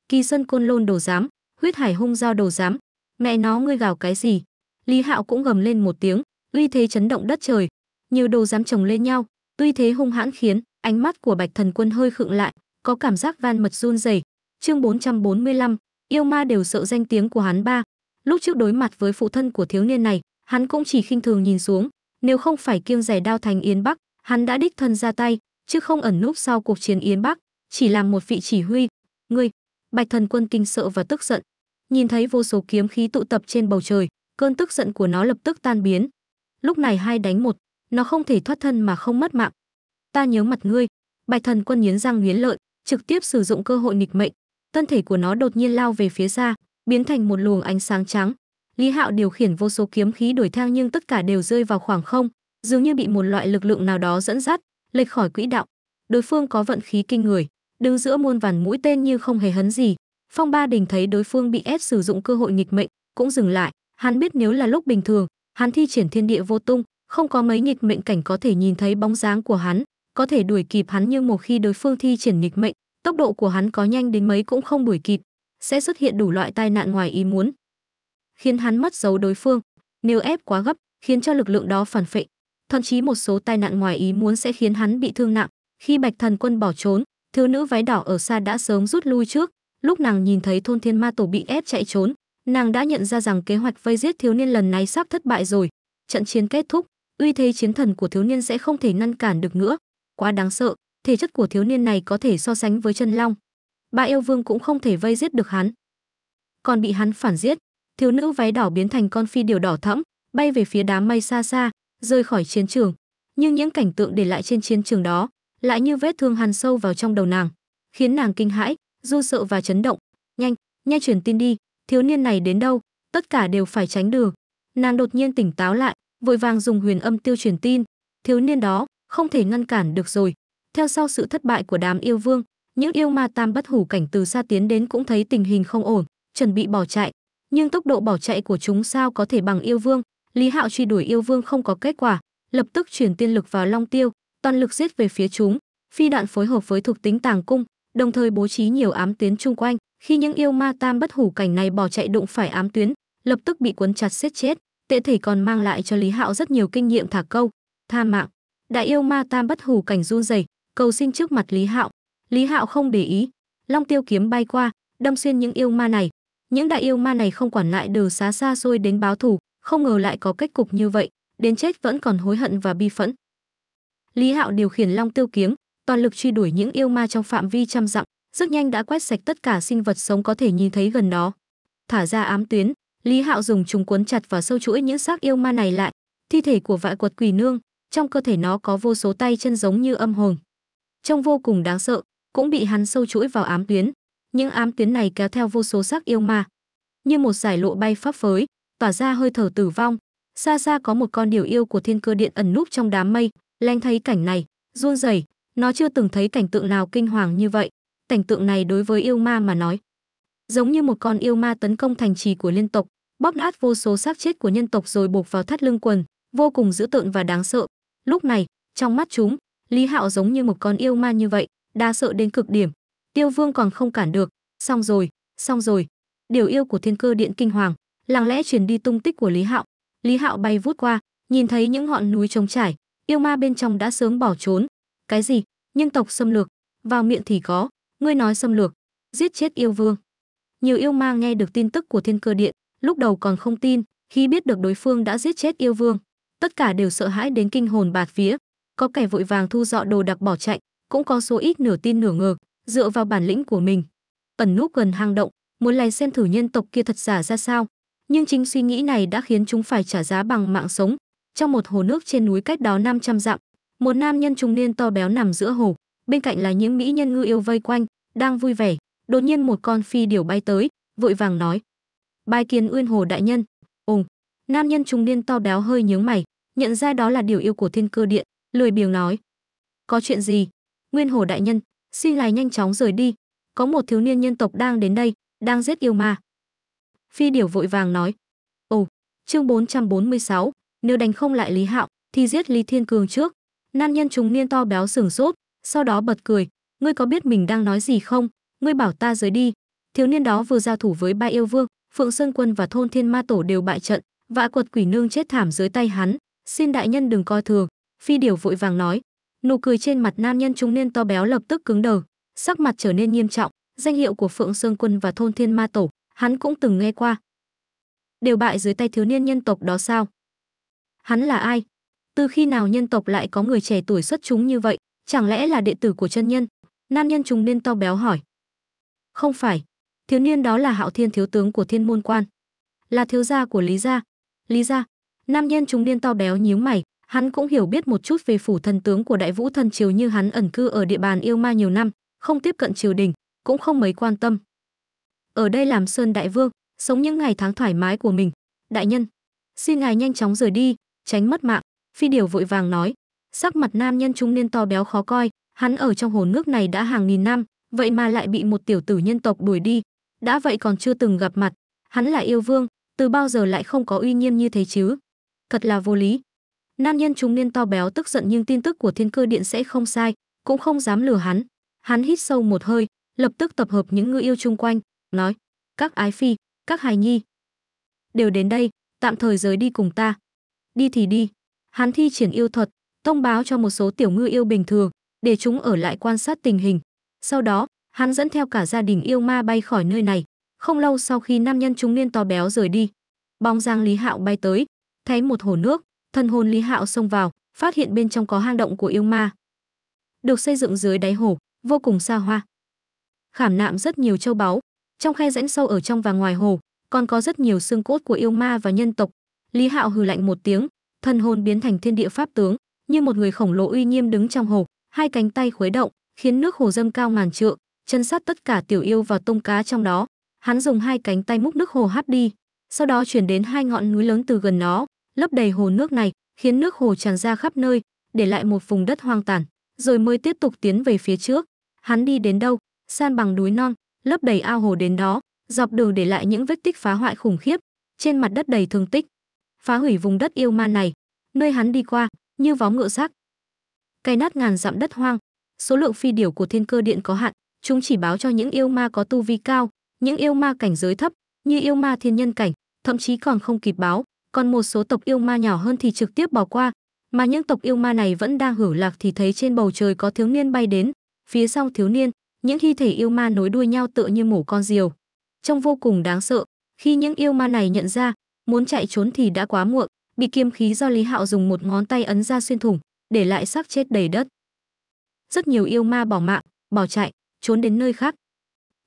[SPEAKER 1] kỳ sơn côn lôn đồ giám huyết hải hung giao đồ giám mẹ nó ngươi gào cái gì lý hạo cũng gầm lên một tiếng uy thế chấn động đất trời nhiều đồ dám chồng lên nhau uy thế hung hãn khiến ánh mắt của bạch thần quân hơi khựng lại có cảm giác van mật run rẩy chương 445, yêu ma đều sợ danh tiếng của hắn ba lúc trước đối mặt với phụ thân của thiếu niên này hắn cũng chỉ khinh thường nhìn xuống nếu không phải kiêng giày đao thành yến bắc hắn đã đích thân ra tay chứ không ẩn núp sau cuộc chiến yến bắc chỉ làm một vị chỉ huy ngươi bạch thần quân kinh sợ và tức giận nhìn thấy vô số kiếm khí tụ tập trên bầu trời cơn tức giận của nó lập tức tan biến lúc này hai đánh một nó không thể thoát thân mà không mất mạng ta nhớ mặt ngươi bài thần quân nghiến răng nghiến lợi trực tiếp sử dụng cơ hội nghịch mệnh thân thể của nó đột nhiên lao về phía xa biến thành một luồng ánh sáng trắng lý hạo điều khiển vô số kiếm khí đuổi theo nhưng tất cả đều rơi vào khoảng không dường như bị một loại lực lượng nào đó dẫn dắt lệch khỏi quỹ đạo đối phương có vận khí kinh người đứng giữa muôn vàn mũi tên như không hề hấn gì phong ba đình thấy đối phương bị ép sử dụng cơ hội nghịch mệnh cũng dừng lại hắn biết nếu là lúc bình thường hắn thi triển thiên địa vô tung, không có mấy nghịch mệnh cảnh có thể nhìn thấy bóng dáng của hắn, có thể đuổi kịp hắn nhưng một khi đối phương thi triển nghịch mệnh, tốc độ của hắn có nhanh đến mấy cũng không đuổi kịp, sẽ xuất hiện đủ loại tai nạn ngoài ý muốn, khiến hắn mất dấu đối phương, nếu ép quá gấp, khiến cho lực lượng đó phản phệ, thậm chí một số tai nạn ngoài ý muốn sẽ khiến hắn bị thương nặng. Khi Bạch Thần Quân bỏ trốn, thiếu nữ váy đỏ ở xa đã sớm rút lui trước, lúc nàng nhìn thấy thôn thiên ma tổ bị ép chạy trốn, nàng đã nhận ra rằng kế hoạch vây giết thiếu niên lần này sắp thất bại rồi trận chiến kết thúc uy thế chiến thần của thiếu niên sẽ không thể ngăn cản được nữa quá đáng sợ thể chất của thiếu niên này có thể so sánh với chân long ba yêu vương cũng không thể vây giết được hắn còn bị hắn phản giết thiếu nữ váy đỏ biến thành con phi điều đỏ thẫm bay về phía đám mây xa xa rơi khỏi chiến trường nhưng những cảnh tượng để lại trên chiến trường đó lại như vết thương hằn sâu vào trong đầu nàng khiến nàng kinh hãi du sợ và chấn động nhanh nhanh truyền tin đi thiếu niên này đến đâu, tất cả đều phải tránh đường. Nàng đột nhiên tỉnh táo lại, vội vàng dùng huyền âm tiêu truyền tin, thiếu niên đó không thể ngăn cản được rồi. Theo sau sự thất bại của đám yêu vương, những yêu ma tam bất hủ cảnh từ xa tiến đến cũng thấy tình hình không ổn, chuẩn bị bỏ chạy, nhưng tốc độ bỏ chạy của chúng sao có thể bằng yêu vương, Lý Hạo truy đuổi yêu vương không có kết quả, lập tức chuyển tiên lực vào Long Tiêu, toàn lực giết về phía chúng, phi đạn phối hợp với thuộc tính tàng cung, đồng thời bố trí nhiều ám tiến chung quanh, khi những yêu ma tam bất hủ cảnh này bỏ chạy đụng phải ám tuyến, lập tức bị cuốn chặt giết chết, tệ thể còn mang lại cho Lý Hạo rất nhiều kinh nghiệm thả câu, tha mạng. Đại yêu ma tam bất hủ cảnh run rẩy, cầu xin trước mặt Lý Hạo. Lý Hạo không để ý, long tiêu kiếm bay qua, đâm xuyên những yêu ma này. Những đại yêu ma này không quản lại đều xá xa xôi đến báo thù, không ngờ lại có kết cục như vậy, đến chết vẫn còn hối hận và bi phẫn. Lý Hạo điều khiển long tiêu kiếm, toàn lực truy đuổi những yêu ma trong phạm vi trăm dặm, rất nhanh đã quét sạch tất cả sinh vật sống có thể nhìn thấy gần nó. Thả ra ám tuyến, Lý Hạo dùng trùng cuốn chặt vào sâu chuỗi những xác yêu ma này lại, thi thể của vại quật quỳ nương, trong cơ thể nó có vô số tay chân giống như âm hồn. Trông vô cùng đáng sợ, cũng bị hắn sâu chuỗi vào ám tuyến. Những ám tuyến này kéo theo vô số xác yêu ma, như một giải lộ bay pháp phới, tỏa ra hơi thở tử vong. Xa xa có một con điều yêu của thiên cơ điện ẩn núp trong đám mây, leng thấy cảnh này, run rẩy, nó chưa từng thấy cảnh tượng nào kinh hoàng như vậy, cảnh tượng này đối với yêu ma mà nói giống như một con yêu ma tấn công thành trì của liên tộc bóp nát vô số xác chết của nhân tộc rồi buộc vào thắt lưng quần vô cùng dữ tợn và đáng sợ lúc này trong mắt chúng lý hạo giống như một con yêu ma như vậy đa sợ đến cực điểm tiêu vương còn không cản được xong rồi xong rồi điều yêu của thiên cơ điện kinh hoàng lặng lẽ truyền đi tung tích của lý hạo lý hạo bay vút qua nhìn thấy những ngọn núi trống trải yêu ma bên trong đã sớm bỏ trốn cái gì nhân tộc xâm lược vào miệng thì có ngươi nói xâm lược giết chết yêu vương nhiều yêu ma nghe được tin tức của thiên cơ điện lúc đầu còn không tin khi biết được đối phương đã giết chết yêu vương tất cả đều sợ hãi đến kinh hồn bạt vía có kẻ vội vàng thu dọn đồ đạc bỏ chạy cũng có số ít nửa tin nửa ngờ dựa vào bản lĩnh của mình ẩn núp gần hang động muốn lày xem thử nhân tộc kia thật giả ra sao nhưng chính suy nghĩ này đã khiến chúng phải trả giá bằng mạng sống trong một hồ nước trên núi cách đó 500 dặm một nam nhân trung niên to béo nằm giữa hồ bên cạnh là những mỹ nhân ngư yêu vây quanh, đang vui vẻ. Đột nhiên một con phi điều bay tới, vội vàng nói: "Bài kiến Uyên Hồ đại nhân." Ùng. Nam nhân trung niên to béo hơi nhướng mày, nhận ra đó là điều yêu của Thiên Cơ Điện, lười biếng nói: "Có chuyện gì? Nguyên Hồ đại nhân, xin lại nhanh chóng rời đi, có một thiếu niên nhân tộc đang đến đây, đang giết yêu ma." Phi điểu vội vàng nói: "Ồ, chương 446, nếu đánh không lại Lý Hạo thì giết Lý Thiên Cường trước." Nam nhân trung niên to béo sừng sốt, sau đó bật cười, ngươi có biết mình đang nói gì không, ngươi bảo ta rời đi. Thiếu niên đó vừa giao thủ với ba yêu vương, Phượng Sơn Quân và thôn Thiên Ma Tổ đều bại trận, vã quật quỷ nương chết thảm dưới tay hắn, xin đại nhân đừng coi thường, phi điều vội vàng nói. Nụ cười trên mặt nam nhân trung niên to béo lập tức cứng đờ, sắc mặt trở nên nghiêm trọng, danh hiệu của Phượng Sơn Quân và thôn Thiên Ma Tổ, hắn cũng từng nghe qua. Đều bại dưới tay thiếu niên nhân tộc đó sao? Hắn là ai? Từ khi nào nhân tộc lại có người trẻ tuổi xuất chúng như vậy? Chẳng lẽ là đệ tử của chân nhân? Nam nhân trùng niên to béo hỏi. Không phải, thiếu niên đó là Hạo Thiên thiếu tướng của Thiên môn quan, là thiếu gia của Lý gia. Lý gia? Nam nhân trùng niên to béo nhíu mày, hắn cũng hiểu biết một chút về phủ thần tướng của Đại Vũ thần triều như hắn ẩn cư ở địa bàn yêu ma nhiều năm, không tiếp cận triều đình, cũng không mấy quan tâm. Ở đây làm Sơn Đại Vương, sống những ngày tháng thoải mái của mình. Đại nhân, xin ngài nhanh chóng rời đi, tránh mất mạng. Phi điều vội vàng nói, Sắc mặt nam nhân trung niên to béo khó coi, hắn ở trong hồ nước này đã hàng nghìn năm, vậy mà lại bị một tiểu tử nhân tộc đuổi đi, đã vậy còn chưa từng gặp mặt, hắn là yêu vương, từ bao giờ lại không có uy nghiêm như thế chứ? Thật là vô lý. Nam nhân trung niên to béo tức giận nhưng tin tức của thiên cơ điện sẽ không sai, cũng không dám lừa hắn. Hắn hít sâu một hơi, lập tức tập hợp những người yêu chung quanh, nói, các ái phi, các hài nhi. Đều đến đây, tạm thời rời đi cùng ta. Đi thì đi. Hắn thi triển yêu thuật, thông báo cho một số tiểu ngư yêu bình thường để chúng ở lại quan sát tình hình. Sau đó, hắn dẫn theo cả gia đình yêu ma bay khỏi nơi này. Không lâu sau khi nam nhân chúng niên to béo rời đi, bóng giang Lý Hạo bay tới, thấy một hồ nước, thân hồn Lý Hạo xông vào, phát hiện bên trong có hang động của yêu ma. Được xây dựng dưới đáy hồ, vô cùng xa hoa. Khảm nạm rất nhiều châu báu, trong khe rãnh sâu ở trong và ngoài hồ, còn có rất nhiều xương cốt của yêu ma và nhân tộc. Lý Hạo hừ lạnh một tiếng, thân hồn biến thành thiên địa pháp tướng, như một người khổng lồ uy nghiêm đứng trong hồ, hai cánh tay khuấy động, khiến nước hồ dâng cao ngàn trượng, chân sát tất cả tiểu yêu và tôm cá trong đó. Hắn dùng hai cánh tay múc nước hồ hát đi, sau đó chuyển đến hai ngọn núi lớn từ gần nó, lấp đầy hồ nước này, khiến nước hồ tràn ra khắp nơi, để lại một vùng đất hoang tàn, rồi mới tiếp tục tiến về phía trước. Hắn đi đến đâu, san bằng núi non, lấp đầy ao hồ đến đó, dọc đường để lại những vết tích phá hoại khủng khiếp, trên mặt đất đầy thương tích. Phá hủy vùng đất yêu ma này, nơi hắn đi qua, như vóng ngựa sắc. Cày nát ngàn dặm đất hoang, số lượng phi điểu của thiên cơ điện có hạn, chúng chỉ báo cho những yêu ma có tu vi cao, những yêu ma cảnh giới thấp, như yêu ma thiên nhân cảnh, thậm chí còn không kịp báo, còn một số tộc yêu ma nhỏ hơn thì trực tiếp bỏ qua, mà những tộc yêu ma này vẫn đang hưởng lạc thì thấy trên bầu trời có thiếu niên bay đến, phía sau thiếu niên, những thi thể yêu ma nối đuôi nhau tựa như mổ con diều. Trông vô cùng đáng sợ, khi những yêu ma này nhận ra, muốn chạy trốn thì đã quá muộn, bị kiếm khí do Lý Hạo dùng một ngón tay ấn ra xuyên thủng, để lại xác chết đầy đất. Rất nhiều yêu ma bỏ mạng, bỏ chạy, trốn đến nơi khác.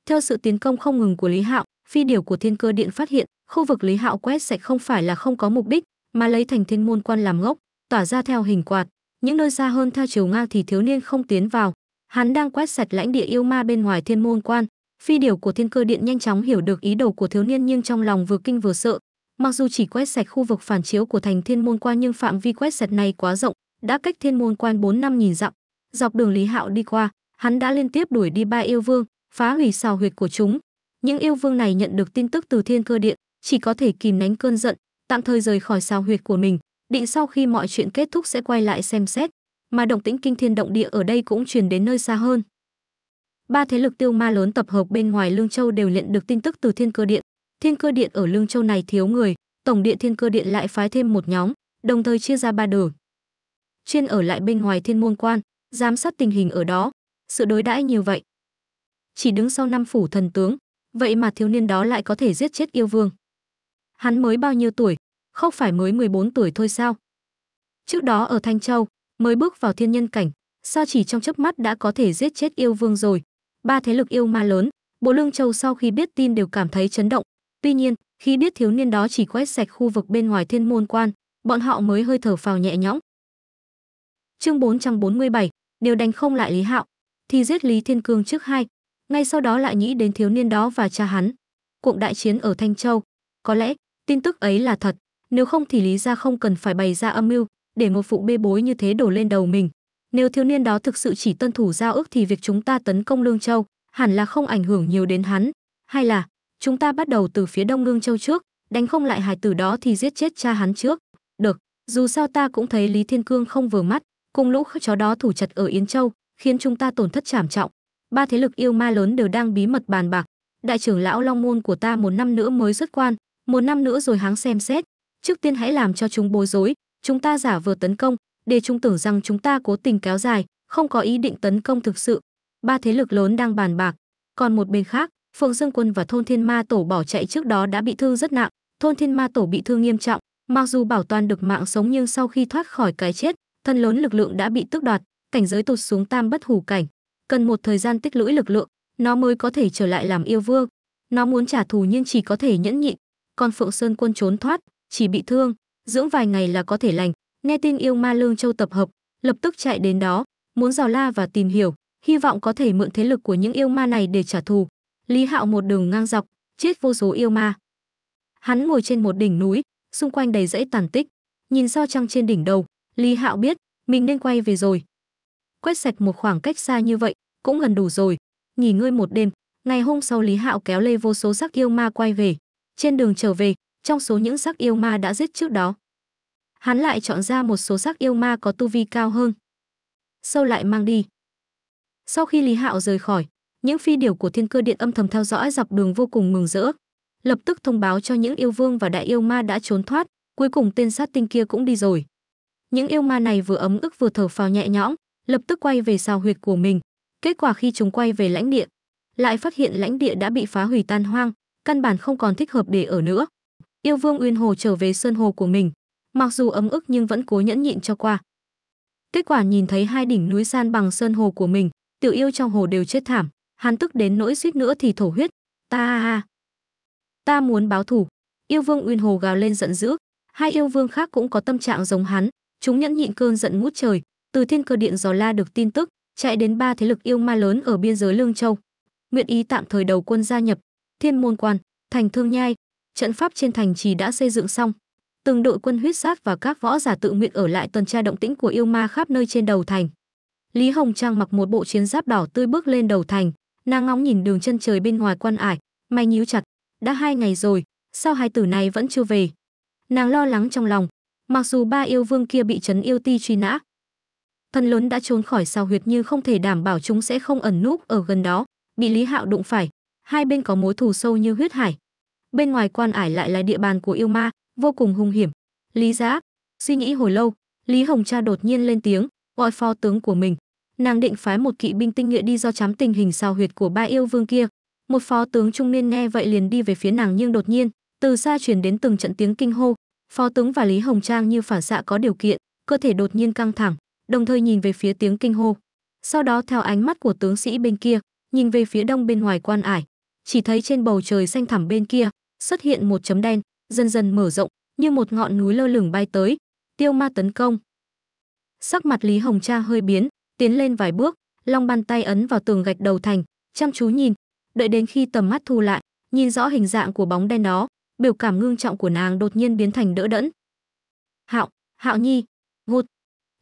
[SPEAKER 1] Theo sự tiến công không ngừng của Lý Hạo, phi điều của Thiên Cơ Điện phát hiện, khu vực Lý Hạo quét sạch không phải là không có mục đích, mà lấy thành Thiên môn quan làm gốc, tỏa ra theo hình quạt, những nơi xa hơn theo chiều ngang thì thiếu niên không tiến vào. Hắn đang quét sạch lãnh địa yêu ma bên ngoài Thiên môn quan, Phi điều của Thiên Cơ Điện nhanh chóng hiểu được ý đồ của thiếu niên nhưng trong lòng vừa kinh vừa sợ, Mặc dù chỉ quét sạch khu vực phản chiếu của thành Thiên Môn Quan nhưng phạm vi quét sạch này quá rộng, đã cách Thiên Môn Quan 4 năm nghìn dặm. Dọc đường Lý Hạo đi qua, hắn đã liên tiếp đuổi đi ba yêu vương, phá hủy xào huyệt của chúng. Những yêu vương này nhận được tin tức từ Thiên Cơ Điện, chỉ có thể kìm nén cơn giận, tạm thời rời khỏi xào huyệt của mình, định sau khi mọi chuyện kết thúc sẽ quay lại xem xét. Mà động tĩnh kinh thiên động địa ở đây cũng truyền đến nơi xa hơn. Ba thế lực tiêu ma lớn tập hợp bên ngoài Lương Châu đều nhận được tin tức từ Thiên Cơ Điện, thiên cơ điện ở lương châu này thiếu người tổng điện thiên cơ điện lại phái thêm một nhóm đồng thời chia ra ba đường chuyên ở lại bên ngoài thiên môn quan giám sát tình hình ở đó sự đối đãi như vậy chỉ đứng sau năm phủ thần tướng vậy mà thiếu niên đó lại có thể giết chết yêu vương hắn mới bao nhiêu tuổi không phải mới 14 tuổi thôi sao trước đó ở thanh châu mới bước vào thiên nhân cảnh sao chỉ trong chớp mắt đã có thể giết chết yêu vương rồi ba thế lực yêu ma lớn bộ lương châu sau khi biết tin đều cảm thấy chấn động Tuy nhiên, khi biết thiếu niên đó chỉ quét sạch khu vực bên ngoài thiên môn quan, bọn họ mới hơi thở phào nhẹ nhõm. Chương 447, đều đánh không lại Lý Hạo, thì giết Lý Thiên Cương trước hai, ngay sau đó lại nghĩ đến thiếu niên đó và cha hắn. Cuộc đại chiến ở Thanh Châu, có lẽ tin tức ấy là thật, nếu không thì Lý gia không cần phải bày ra âm mưu để một vụ bê bối như thế đổ lên đầu mình. Nếu thiếu niên đó thực sự chỉ tuân thủ giao ước thì việc chúng ta tấn công Lương Châu hẳn là không ảnh hưởng nhiều đến hắn, hay là chúng ta bắt đầu từ phía đông ngương châu trước đánh không lại hải tử đó thì giết chết cha hắn trước được dù sao ta cũng thấy lý thiên cương không vừa mắt cùng lũ chó đó thủ chặt ở yến châu khiến chúng ta tổn thất trảm trọng ba thế lực yêu ma lớn đều đang bí mật bàn bạc đại trưởng lão long môn của ta một năm nữa mới xuất quan một năm nữa rồi háng xem xét trước tiên hãy làm cho chúng bối rối chúng ta giả vờ tấn công để chúng tưởng rằng chúng ta cố tình kéo dài không có ý định tấn công thực sự ba thế lực lớn đang bàn bạc còn một bên khác Phượng Dương Quân và Thôn Thiên Ma Tổ bỏ chạy trước đó đã bị thương rất nặng, Thôn Thiên Ma Tổ bị thương nghiêm trọng, mặc dù bảo toàn được mạng sống nhưng sau khi thoát khỏi cái chết, thân lớn lực lượng đã bị tước đoạt, cảnh giới tụt xuống tam bất hủ cảnh, cần một thời gian tích lũy lực lượng, nó mới có thể trở lại làm yêu vương. Nó muốn trả thù nhưng chỉ có thể nhẫn nhịn, còn Phượng Sơn Quân trốn thoát, chỉ bị thương, dưỡng vài ngày là có thể lành. Nghe tin yêu ma Lương Châu tập hợp, lập tức chạy đến đó, muốn dò la và tìm hiểu, hy vọng có thể mượn thế lực của những yêu ma này để trả thù. Lý Hạo một đường ngang dọc, chết vô số yêu ma. Hắn ngồi trên một đỉnh núi, xung quanh đầy rẫy tàn tích, nhìn sao trăng trên đỉnh đầu, Lý Hạo biết, mình nên quay về rồi. Quét sạch một khoảng cách xa như vậy, cũng gần đủ rồi, nghỉ ngơi một đêm, ngày hôm sau Lý Hạo kéo lê vô số xác yêu ma quay về. Trên đường trở về, trong số những xác yêu ma đã giết trước đó, hắn lại chọn ra một số xác yêu ma có tu vi cao hơn. Sâu lại mang đi. Sau khi Lý Hạo rời khỏi, những phi điểu của thiên cơ điện âm thầm theo dõi dọc đường vô cùng mừng rỡ lập tức thông báo cho những yêu vương và đại yêu ma đã trốn thoát cuối cùng tên sát tinh kia cũng đi rồi những yêu ma này vừa ấm ức vừa thở phào nhẹ nhõm lập tức quay về sao huyệt của mình kết quả khi chúng quay về lãnh địa lại phát hiện lãnh địa đã bị phá hủy tan hoang căn bản không còn thích hợp để ở nữa yêu vương uyên hồ trở về sơn hồ của mình mặc dù ấm ức nhưng vẫn cố nhẫn nhịn cho qua kết quả nhìn thấy hai đỉnh núi san bằng sơn hồ của mình tiểu yêu trong hồ đều chết thảm hắn tức đến nỗi suýt nữa thì thổ huyết. Ta... Ta muốn báo thủ. Yêu vương Uyên Hồ gào lên giận dữ. Hai yêu vương khác cũng có tâm trạng giống hắn. Chúng nhẫn nhịn cơn giận ngút trời. Từ thiên cơ điện dò la được tin tức, chạy đến ba thế lực yêu ma lớn ở biên giới Lương Châu. Nguyện ý tạm thời đầu quân gia nhập. Thiên môn quan, thành thương nhai. Trận pháp trên thành trì đã xây dựng xong. Từng đội quân huyết sát và các võ giả tự nguyện ở lại tuần tra động tĩnh của yêu ma khắp nơi trên đầu thành. Lý Hồng Trang mặc một bộ chiến giáp đỏ tươi bước lên đầu thành, Nàng ngóng nhìn đường chân trời bên ngoài quan ải, mày nhíu chặt. Đã hai ngày rồi, sao hai tử này vẫn chưa về? Nàng lo lắng trong lòng, mặc dù ba yêu vương kia bị trấn yêu ti truy nã. Thần lớn đã trốn khỏi sao huyệt như không thể đảm bảo chúng sẽ không ẩn núp ở gần đó, bị Lý Hạo đụng phải, hai bên có mối thù sâu như huyết hải. Bên ngoài quan ải lại là địa bàn của yêu ma, vô cùng hung hiểm. Lý Giã, suy nghĩ hồi lâu, Lý Hồng Cha đột nhiên lên tiếng, gọi phó tướng của mình, nàng định phái một kỵ binh tinh nhuệ đi do chám tình hình sao huyệt của ba yêu vương kia một phó tướng trung niên nghe vậy liền đi về phía nàng nhưng đột nhiên từ xa truyền đến từng trận tiếng kinh hô phó tướng và lý hồng trang như phản xạ có điều kiện cơ thể đột nhiên căng thẳng đồng thời nhìn về phía tiếng kinh hô sau đó theo ánh mắt của tướng sĩ bên kia nhìn về phía đông bên ngoài quan ải chỉ thấy trên bầu trời xanh thẳm bên kia xuất hiện một chấm đen dần dần mở rộng như một ngọn núi lơ lửng bay tới tiêu ma tấn công sắc mặt lý hồng trang hơi biến tiến lên vài bước long bàn tay ấn vào tường gạch đầu thành chăm chú nhìn đợi đến khi tầm mắt thu lại nhìn rõ hình dạng của bóng đen đó biểu cảm ngưng trọng của nàng đột nhiên biến thành đỡ đẫn hạo hạo nhi gột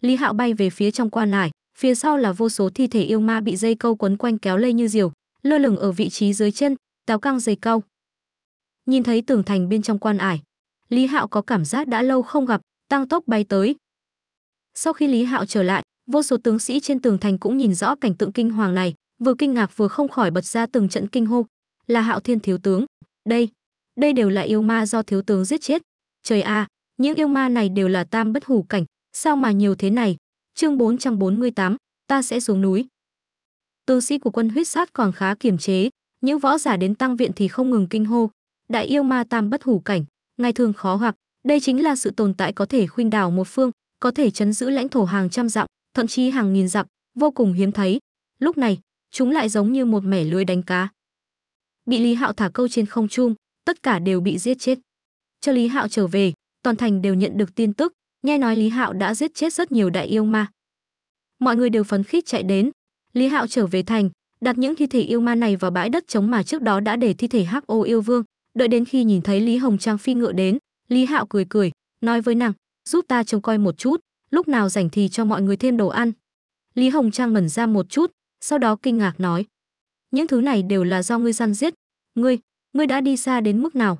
[SPEAKER 1] lý hạo bay về phía trong quan nải phía sau là vô số thi thể yêu ma bị dây câu quấn quanh kéo lê như diều lơ lửng ở vị trí dưới chân táo căng dây câu nhìn thấy tường thành bên trong quan ải lý hạo có cảm giác đã lâu không gặp tăng tốc bay tới sau khi lý hạo trở lại vô số tướng sĩ trên tường thành cũng nhìn rõ cảnh tượng kinh hoàng này vừa kinh ngạc vừa không khỏi bật ra từng trận kinh hô là hạo thiên thiếu tướng đây đây đều là yêu ma do thiếu tướng giết chết trời a à, những yêu ma này đều là tam bất hủ cảnh sao mà nhiều thế này chương 448, ta sẽ xuống núi tướng sĩ của quân huyết sát còn khá kiềm chế những võ giả đến tăng viện thì không ngừng kinh hô đại yêu ma tam bất hủ cảnh ngày thường khó hoặc đây chính là sự tồn tại có thể khuynh đảo một phương có thể chấn giữ lãnh thổ hàng trăm dặm thậm chí hàng nghìn dặm, vô cùng hiếm thấy. Lúc này, chúng lại giống như một mẻ lưới đánh cá. Bị Lý Hạo thả câu trên không trung, tất cả đều bị giết chết. Cho Lý Hạo trở về, toàn thành đều nhận được tin tức, nghe nói Lý Hạo đã giết chết rất nhiều đại yêu ma. Mọi người đều phấn khích chạy đến. Lý Hạo trở về thành, đặt những thi thể yêu ma này vào bãi đất trống mà trước đó đã để thi thể Hắc Ô yêu vương, đợi đến khi nhìn thấy Lý Hồng Trang phi ngựa đến, Lý Hạo cười cười, nói với nàng, "Giúp ta trông coi một chút, lúc nào rảnh thì cho mọi người thêm đồ ăn. Lý Hồng Trang ngẩn ra một chút, sau đó kinh ngạc nói. Những thứ này đều là do ngươi săn giết. Ngươi, ngươi đã đi xa đến mức nào?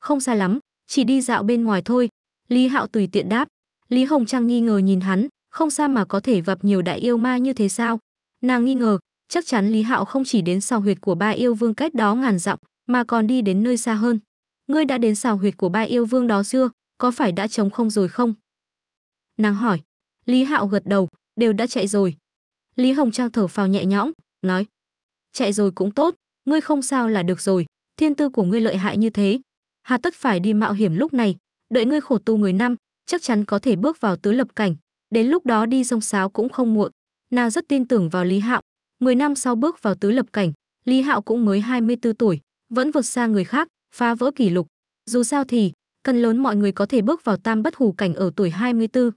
[SPEAKER 1] Không xa lắm, chỉ đi dạo bên ngoài thôi. Lý Hạo tùy tiện đáp. Lý Hồng Trang nghi ngờ nhìn hắn, không xa mà có thể gặp nhiều đại yêu ma như thế sao? Nàng nghi ngờ, chắc chắn Lý Hạo không chỉ đến sao huyệt của ba yêu vương cách đó ngàn dặm, mà còn đi đến nơi xa hơn. Ngươi đã đến sao huyệt của ba yêu vương đó chưa? Có phải đã trống không rồi không? Nàng hỏi. Lý Hạo gật đầu, đều đã chạy rồi. Lý Hồng Trang thở phào nhẹ nhõm, nói. Chạy rồi cũng tốt, ngươi không sao là được rồi, thiên tư của ngươi lợi hại như thế. Hà tất phải đi mạo hiểm lúc này, đợi ngươi khổ tu 10 năm, chắc chắn có thể bước vào tứ lập cảnh. Đến lúc đó đi sông sáo cũng không muộn. Nàng rất tin tưởng vào Lý Hạo. mười năm sau bước vào tứ lập cảnh, Lý Hạo cũng mới 24 tuổi, vẫn vượt xa người khác, phá vỡ kỷ lục. Dù sao thì, cần lớn mọi người có thể bước vào tam bất hủ cảnh ở tuổi 24,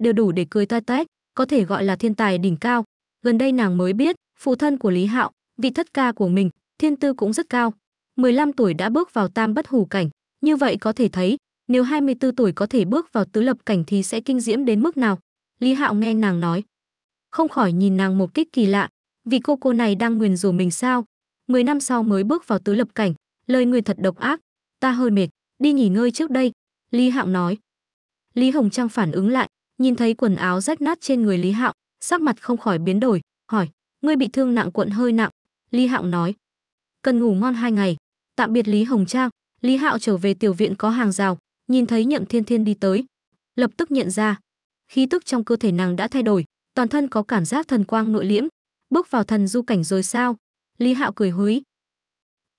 [SPEAKER 1] đều đủ để cười toe toét, có thể gọi là thiên tài đỉnh cao. Gần đây nàng mới biết, phụ thân của Lý Hạo, vị thất ca của mình, thiên tư cũng rất cao. 15 tuổi đã bước vào tam bất hủ cảnh, như vậy có thể thấy, nếu 24 tuổi có thể bước vào tứ lập cảnh thì sẽ kinh diễm đến mức nào. Lý Hạo nghe nàng nói, không khỏi nhìn nàng một cách kỳ lạ, vì cô cô này đang nguyền rủa mình sao? 10 năm sau mới bước vào tứ lập cảnh, lời người thật độc ác, ta hơi mệt, đi nghỉ ngơi trước đây." Lý Hạo nói. Lý Hồng Trang phản ứng lại, Nhìn thấy quần áo rách nát trên người Lý Hạo, sắc mặt không khỏi biến đổi, hỏi: "Ngươi bị thương nặng quận hơi nặng?" Lý Hạo nói: "Cần ngủ ngon hai ngày." Tạm biệt Lý Hồng Trang, Lý Hạo trở về tiểu viện có hàng rào, nhìn thấy Nhậm Thiên Thiên đi tới, lập tức nhận ra, khí tức trong cơ thể nàng đã thay đổi, toàn thân có cảm giác thần quang nội liễm, bước vào thần du cảnh rồi sao? Lý Hạo cười húi.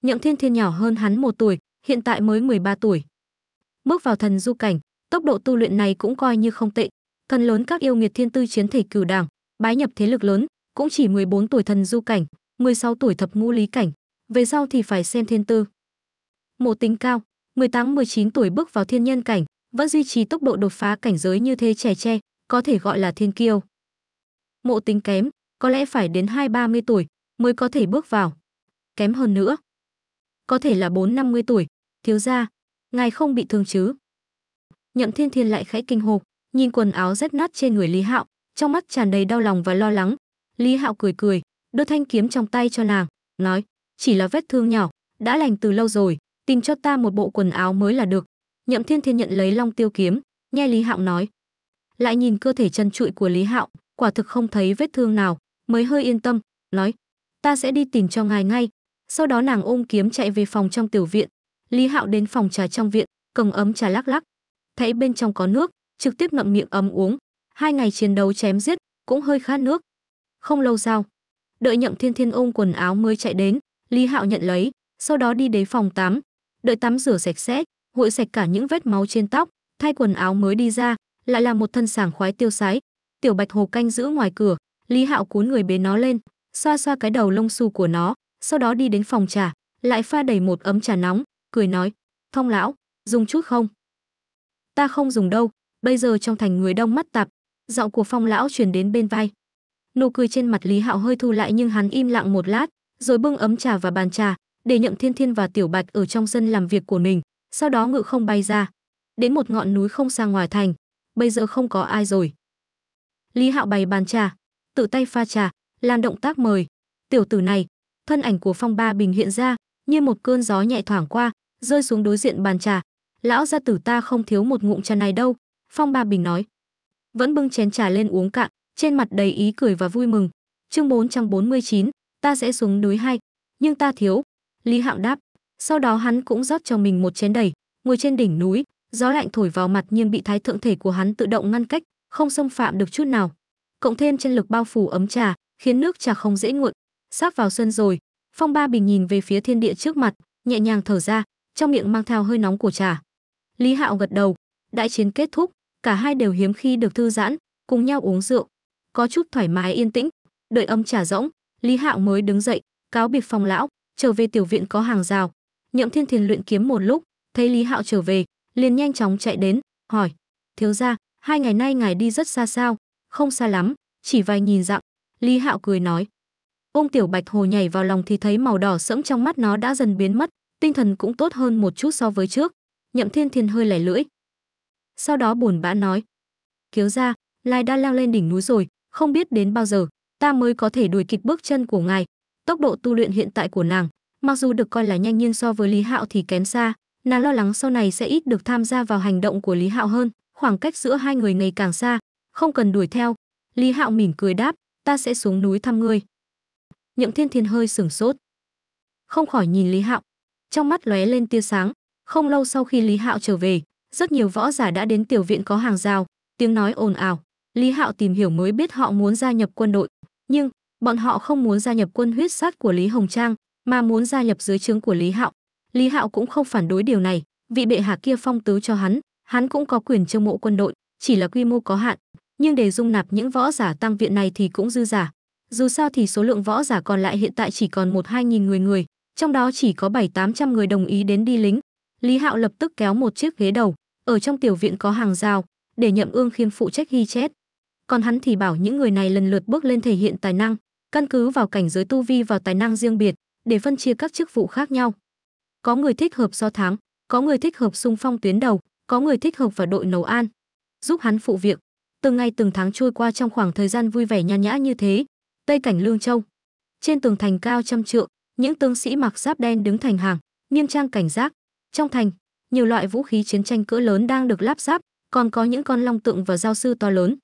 [SPEAKER 1] Nhậm Thiên Thiên nhỏ hơn hắn một tuổi, hiện tại mới 13 tuổi. Bước vào thần du cảnh, tốc độ tu luyện này cũng coi như không tệ, Thần lớn các yêu nghiệt thiên tư chiến thể cửu đảng, bái nhập thế lực lớn, cũng chỉ 14 tuổi thần du cảnh, 16 tuổi thập ngũ lý cảnh, về sau thì phải xem thiên tư. Mộ tính cao, 18-19 tuổi bước vào thiên nhân cảnh, vẫn duy trì tốc độ đột phá cảnh giới như thế trẻ tre, có thể gọi là thiên kiêu. Mộ tính kém, có lẽ phải đến 2-30 tuổi mới có thể bước vào. Kém hơn nữa, có thể là 4-50 tuổi, thiếu gia, ngài không bị thương chứ. Nhậm thiên thiên lại khẽ kinh hộp, nhìn quần áo rách nát trên người Lý Hạo, trong mắt tràn đầy đau lòng và lo lắng. Lý Hạo cười cười, đưa thanh kiếm trong tay cho nàng, nói: "Chỉ là vết thương nhỏ, đã lành từ lâu rồi, tìm cho ta một bộ quần áo mới là được." Nhậm Thiên Thiên nhận lấy Long Tiêu kiếm, nghe Lý Hạo nói, lại nhìn cơ thể chân trụi của Lý Hạo, quả thực không thấy vết thương nào, mới hơi yên tâm, nói: "Ta sẽ đi tìm cho ngài ngay." Sau đó nàng ôm kiếm chạy về phòng trong tiểu viện. Lý Hạo đến phòng trà trong viện, cầm ấm trà lắc lắc, thấy bên trong có nước, trực tiếp ngậm miệng ấm uống. Hai ngày chiến đấu chém giết, cũng hơi khát nước. Không lâu sau, đợi Nhậm Thiên Thiên ôm quần áo mới chạy đến, Lý Hạo nhận lấy, sau đó đi đến phòng tắm, đợi tắm rửa sạch sẽ, hội sạch cả những vết máu trên tóc, thay quần áo mới đi ra, lại là một thân sảng khoái tiêu sái. Tiểu Bạch Hồ canh giữ ngoài cửa, Lý Hạo cuốn người bế nó lên, xoa xoa cái đầu lông xù của nó, sau đó đi đến phòng trà, lại pha đầy một ấm trà nóng, cười nói: "Thông lão, dùng chút không?" "Ta không dùng đâu, bây giờ trong thành người đông mắt tạp giọng của phong lão truyền đến bên vai nụ cười trên mặt lý hạo hơi thu lại nhưng hắn im lặng một lát rồi bưng ấm trà và bàn trà để nhậm thiên thiên và tiểu bạch ở trong sân làm việc của mình sau đó ngự không bay ra đến một ngọn núi không xa ngoài thành bây giờ không có ai rồi lý hạo bày bàn trà tự tay pha trà làm động tác mời tiểu tử này thân ảnh của phong ba bình hiện ra như một cơn gió nhẹ thoảng qua rơi xuống đối diện bàn trà lão gia tử ta không thiếu một ngụm trà này đâu Phong Ba Bình nói. Vẫn bưng chén trà lên uống cạn, trên mặt đầy ý cười và vui mừng. Chương 449, ta sẽ xuống núi hai, nhưng ta thiếu. Lý Hạo đáp, sau đó hắn cũng rót cho mình một chén đầy, ngồi trên đỉnh núi, gió lạnh thổi vào mặt nhưng bị thái thượng thể của hắn tự động ngăn cách, không xâm phạm được chút nào. Cộng thêm chân lực bao phủ ấm trà, khiến nước trà không dễ nguội. Sắp vào xuân rồi, Phong Ba Bình nhìn về phía thiên địa trước mặt, nhẹ nhàng thở ra, trong miệng mang theo hơi nóng của trà. Lý Hạo gật đầu, đại chiến kết thúc, cả hai đều hiếm khi được thư giãn, cùng nhau uống rượu, có chút thoải mái yên tĩnh, đợi âm trà rỗng, Lý Hạo mới đứng dậy, cáo biệt phòng lão, trở về tiểu viện có hàng rào. Nhậm Thiên Thiền luyện kiếm một lúc, thấy Lý Hạo trở về, liền nhanh chóng chạy đến, hỏi: "Thiếu gia, hai ngày nay ngài đi rất xa sao?" "Không xa lắm, chỉ vài nghìn dặm." Lý Hạo cười nói. ông tiểu Bạch Hồ nhảy vào lòng thì thấy màu đỏ sẫm trong mắt nó đã dần biến mất, tinh thần cũng tốt hơn một chút so với trước. Nhậm Thiên thiền hơi lẻ lưỡi, sau đó buồn bã nói kiếu ra lai đã leo lên đỉnh núi rồi không biết đến bao giờ ta mới có thể đuổi kịp bước chân của ngài tốc độ tu luyện hiện tại của nàng mặc dù được coi là nhanh nhưng so với lý hạo thì kém xa nàng lo lắng sau này sẽ ít được tham gia vào hành động của lý hạo hơn khoảng cách giữa hai người ngày càng xa không cần đuổi theo lý hạo mỉm cười đáp ta sẽ xuống núi thăm ngươi nhậm thiên thiên hơi sửng sốt không khỏi nhìn lý hạo trong mắt lóe lên tia sáng không lâu sau khi lý hạo trở về rất nhiều võ giả đã đến tiểu viện có hàng rào, tiếng nói ồn ào. Lý Hạo tìm hiểu mới biết họ muốn gia nhập quân đội, nhưng bọn họ không muốn gia nhập quân huyết sát của Lý Hồng Trang, mà muốn gia nhập dưới trướng của Lý Hạo. Lý Hạo cũng không phản đối điều này, vị bệ hạ kia phong tứ cho hắn, hắn cũng có quyền trông mộ quân đội, chỉ là quy mô có hạn, nhưng để dung nạp những võ giả tăng viện này thì cũng dư giả. Dù sao thì số lượng võ giả còn lại hiện tại chỉ còn một hai nghìn người người, trong đó chỉ có bảy tám trăm người đồng ý đến đi lính. Lý Hạo lập tức kéo một chiếc ghế đầu, ở trong tiểu viện có hàng rào để nhậm ương khiêm phụ trách ghi chép còn hắn thì bảo những người này lần lượt bước lên thể hiện tài năng căn cứ vào cảnh giới tu vi và tài năng riêng biệt để phân chia các chức vụ khác nhau có người thích hợp do tháng có người thích hợp xung phong tuyến đầu có người thích hợp vào đội nấu an giúp hắn phụ việc từng ngày từng tháng trôi qua trong khoảng thời gian vui vẻ nhàn nhã như thế tây cảnh lương châu trên tường thành cao trăm trượng những tướng sĩ mặc giáp đen đứng thành hàng nghiêm trang cảnh giác trong thành nhiều loại vũ khí chiến tranh cỡ lớn đang được lắp ráp, còn có những con long tượng và giao sư to lớn.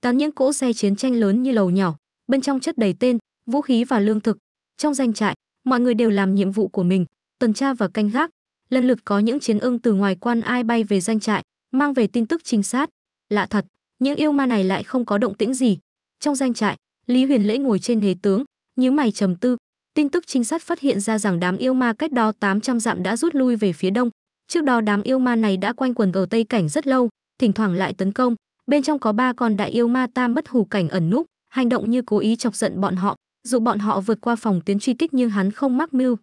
[SPEAKER 1] Tán những cỗ xe chiến tranh lớn như lầu nhỏ, bên trong chất đầy tên, vũ khí và lương thực. Trong danh trại, mọi người đều làm nhiệm vụ của mình, tuần tra và canh gác. Lần lượt có những chiến ưng từ ngoài quan ai bay về danh trại, mang về tin tức trinh sát. Lạ thật, những yêu ma này lại không có động tĩnh gì. Trong danh trại, Lý Huyền Lễ ngồi trên hế tướng, nhíu mày trầm tư. Tin tức trinh sát phát hiện ra rằng đám yêu ma cách đó 800 dặm đã rút lui về phía đông, Trước đó đám yêu ma này đã quanh quẩn ở Tây Cảnh rất lâu, thỉnh thoảng lại tấn công. Bên trong có ba con đại yêu ma tam bất hủ cảnh ẩn núp, hành động như cố ý chọc giận bọn họ, dụ bọn họ vượt qua phòng tuyến truy kích nhưng hắn không mắc mưu.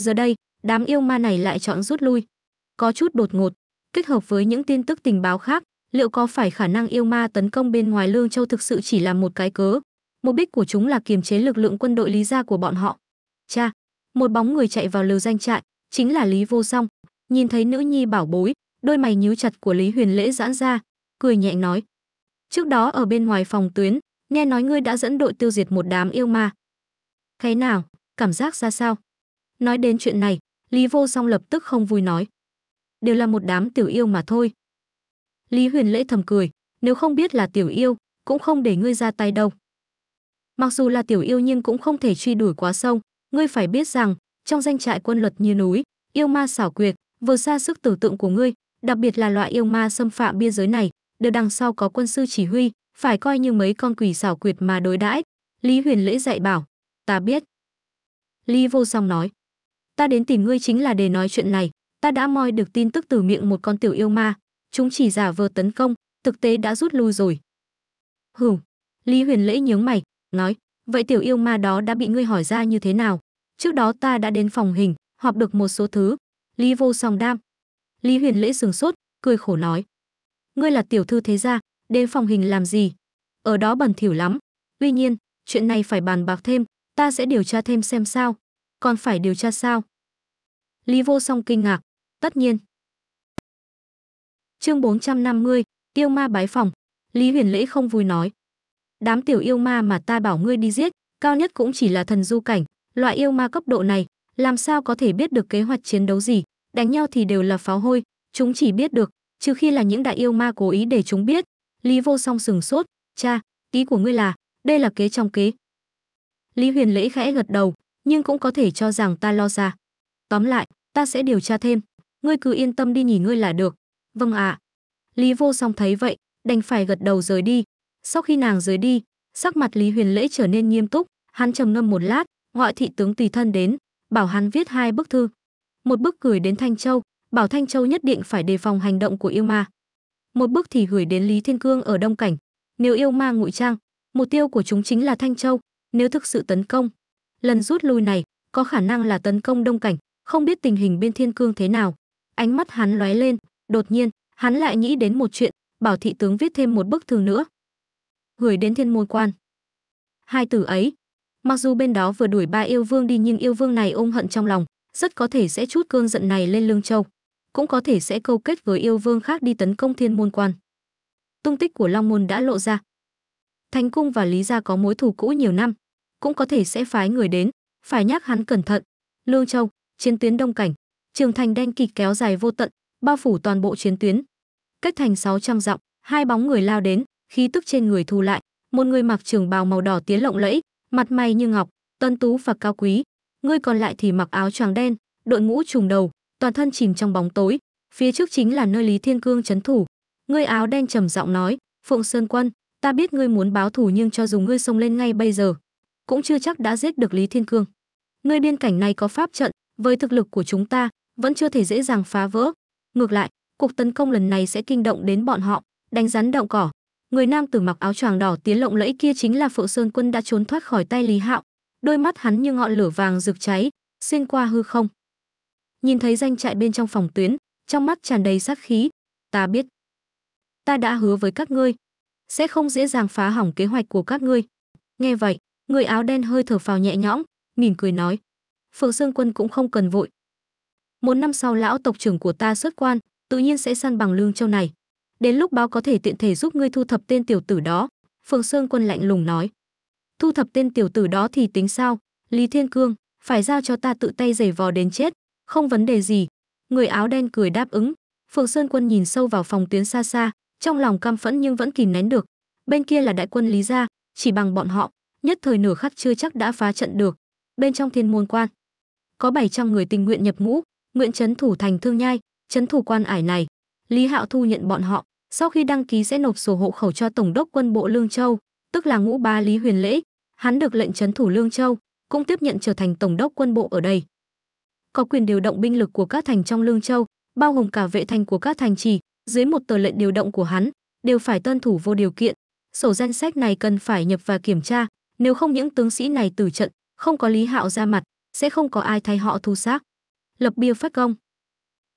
[SPEAKER 1] Giờ đây, đám yêu ma này lại chọn rút lui. Có chút đột ngột, kết hợp với những tin tức tình báo khác, liệu có phải khả năng yêu ma tấn công bên ngoài Lương Châu thực sự chỉ là một cái cớ? Mục đích của chúng là kiềm chế lực lượng quân đội lý gia của bọn họ. Cha, một bóng người chạy vào lều danh trại, chính là Lý Vô Song, nhìn thấy nữ nhi bảo bối, đôi mày nhíu chặt của Lý Huyền Lễ giãn ra, cười nhẹ nói: "Trước đó ở bên ngoài phòng tuyến, nghe nói ngươi đã dẫn đội tiêu diệt một đám yêu ma. Thế nào, cảm giác ra sao?" Nói đến chuyện này, Lý Vô Song lập tức không vui nói: "Đều là một đám tiểu yêu mà thôi." Lý Huyền Lễ thầm cười, nếu không biết là tiểu yêu, cũng không để ngươi ra tay đâu. Mặc dù là tiểu yêu nhưng cũng không thể truy đuổi quá sông, ngươi phải biết rằng, trong danh trại quân luật như núi, yêu ma xảo quyệt, vượt xa sức tưởng tượng của ngươi, đặc biệt là loại yêu ma xâm phạm biên giới này, đều đằng sau có quân sư chỉ huy, phải coi như mấy con quỷ xảo quyệt mà đối đãi. Lý Huyền lễ dạy bảo, ta biết. Lý vô song nói, ta đến tìm ngươi chính là để nói chuyện này, ta đã moi được tin tức từ miệng một con tiểu yêu ma, chúng chỉ giả vờ tấn công, thực tế đã rút lui rồi. Hừ, Lý Huyền lễ nhướng mày, nói, vậy tiểu yêu ma đó đã bị ngươi hỏi ra như thế nào? Trước đó ta đã đến phòng hình, họp được một số thứ, Lý Vô Song đam. Lý Huyền Lễ sừng sốt, cười khổ nói: "Ngươi là tiểu thư thế gia, đến phòng hình làm gì? Ở đó bẩn thỉu lắm. Tuy nhiên, chuyện này phải bàn bạc thêm, ta sẽ điều tra thêm xem sao." "Còn phải điều tra sao?" Lý Vô Song kinh ngạc, "Tất nhiên." Chương 450, Tiêu ma bái phòng. Lý Huyền Lễ không vui nói: "Đám tiểu yêu ma mà ta bảo ngươi đi giết, cao nhất cũng chỉ là thần du cảnh, loại yêu ma cấp độ này, làm sao có thể biết được kế hoạch chiến đấu gì, đánh nhau thì đều là pháo hôi, chúng chỉ biết được, trừ khi là những đại yêu ma cố ý để chúng biết. Lý Vô Song sừng sốt, "Cha, ý của ngươi là, đây là kế trong kế?" Lý Huyền Lễ khẽ gật đầu, nhưng cũng có thể cho rằng ta lo ra. Tóm lại, ta sẽ điều tra thêm, ngươi cứ yên tâm đi nghỉ ngươi là được. Vâng ạ. À. Lý Vô Song thấy vậy, đành phải gật đầu rời đi. Sau khi nàng rời đi, sắc mặt Lý Huyền Lễ trở nên nghiêm túc, hắn trầm ngâm một lát, gọi thị tướng tùy thân đến, bảo hắn viết hai bức thư. Một bức gửi đến Thanh Châu, bảo Thanh Châu nhất định phải đề phòng hành động của yêu ma. Một bức thì gửi đến Lý Thiên Cương ở Đông Cảnh, nếu yêu ma ngụy trang, mục tiêu của chúng chính là Thanh Châu, nếu thực sự tấn công. Lần rút lui này có khả năng là tấn công Đông Cảnh, không biết tình hình bên Thiên Cương thế nào. Ánh mắt hắn lóe lên, đột nhiên, hắn lại nghĩ đến một chuyện, bảo thị tướng viết thêm một bức thư nữa. Gửi đến Thiên Môn Quan. Hai từ ấy, Mặc dù bên đó vừa đuổi ba yêu vương đi nhưng yêu vương này ôm hận trong lòng, rất có thể sẽ chút cương giận này lên lương châu, cũng có thể sẽ câu kết với yêu vương khác đi tấn công thiên môn quan. Tung tích của Long Môn đã lộ ra. Thánh cung và Lý gia có mối thù cũ nhiều năm, cũng có thể sẽ phái người đến, phải nhắc hắn cẩn thận. Lương Châu, chiến tuyến đông cảnh, trường thành đen kịt kéo dài vô tận, bao phủ toàn bộ chiến tuyến. Cách thành 600 dặm, hai bóng người lao đến, khí tức trên người thu lại, một người mặc trường bào màu đỏ tiến lộng lẫy, mặt mày như ngọc, tân tú và cao quý. Ngươi còn lại thì mặc áo choàng đen, đội mũ trùng đầu, toàn thân chìm trong bóng tối, phía trước chính là nơi Lý Thiên Cương trấn thủ. Ngươi áo đen trầm giọng nói, Phượng Sơn Quân, ta biết ngươi muốn báo thù nhưng cho dù ngươi xông lên ngay bây giờ, cũng chưa chắc đã giết được Lý Thiên Cương. Ngươi biên cảnh này có pháp trận, với thực lực của chúng ta, vẫn chưa thể dễ dàng phá vỡ. Ngược lại, cuộc tấn công lần này sẽ kinh động đến bọn họ, đánh rắn động cỏ, người nam tử mặc áo choàng đỏ tiến lộng lẫy kia chính là phượng sơn quân đã trốn thoát khỏi tay lý hạo đôi mắt hắn như ngọn lửa vàng rực cháy xuyên qua hư không nhìn thấy danh trại bên trong phòng tuyến trong mắt tràn đầy sát khí ta biết ta đã hứa với các ngươi sẽ không dễ dàng phá hỏng kế hoạch của các ngươi nghe vậy người áo đen hơi thở phào nhẹ nhõm mỉm cười nói phượng sơn quân cũng không cần vội một năm sau lão tộc trưởng của ta xuất quan tự nhiên sẽ săn bằng lương châu này đến lúc báo có thể tiện thể giúp ngươi thu thập tên tiểu tử đó phương sơn quân lạnh lùng nói thu thập tên tiểu tử đó thì tính sao lý thiên cương phải giao cho ta tự tay giày vò đến chết không vấn đề gì người áo đen cười đáp ứng phương sơn quân nhìn sâu vào phòng tuyến xa xa trong lòng căm phẫn nhưng vẫn kìm nén được bên kia là đại quân lý gia chỉ bằng bọn họ nhất thời nửa khắc chưa chắc đã phá trận được bên trong thiên môn quan có bảy trăm người tình nguyện nhập ngũ nguyện chấn thủ thành thương nhai chấn thủ quan ải này lý hạo thu nhận bọn họ sau khi đăng ký sẽ nộp sổ hộ khẩu cho Tổng đốc quân bộ Lương Châu, tức là ngũ ba Lý Huyền Lễ. Hắn được lệnh trấn thủ Lương Châu, cũng tiếp nhận trở thành Tổng đốc quân bộ ở đây. Có quyền điều động binh lực của các thành trong Lương Châu, bao gồm cả vệ thành của các thành trì, dưới một tờ lệnh điều động của hắn, đều phải tuân thủ vô điều kiện. Sổ danh sách này cần phải nhập và kiểm tra, nếu không những tướng sĩ này tử trận, không có Lý Hạo ra mặt, sẽ không có ai thay họ thu xác. Lập bia phát công.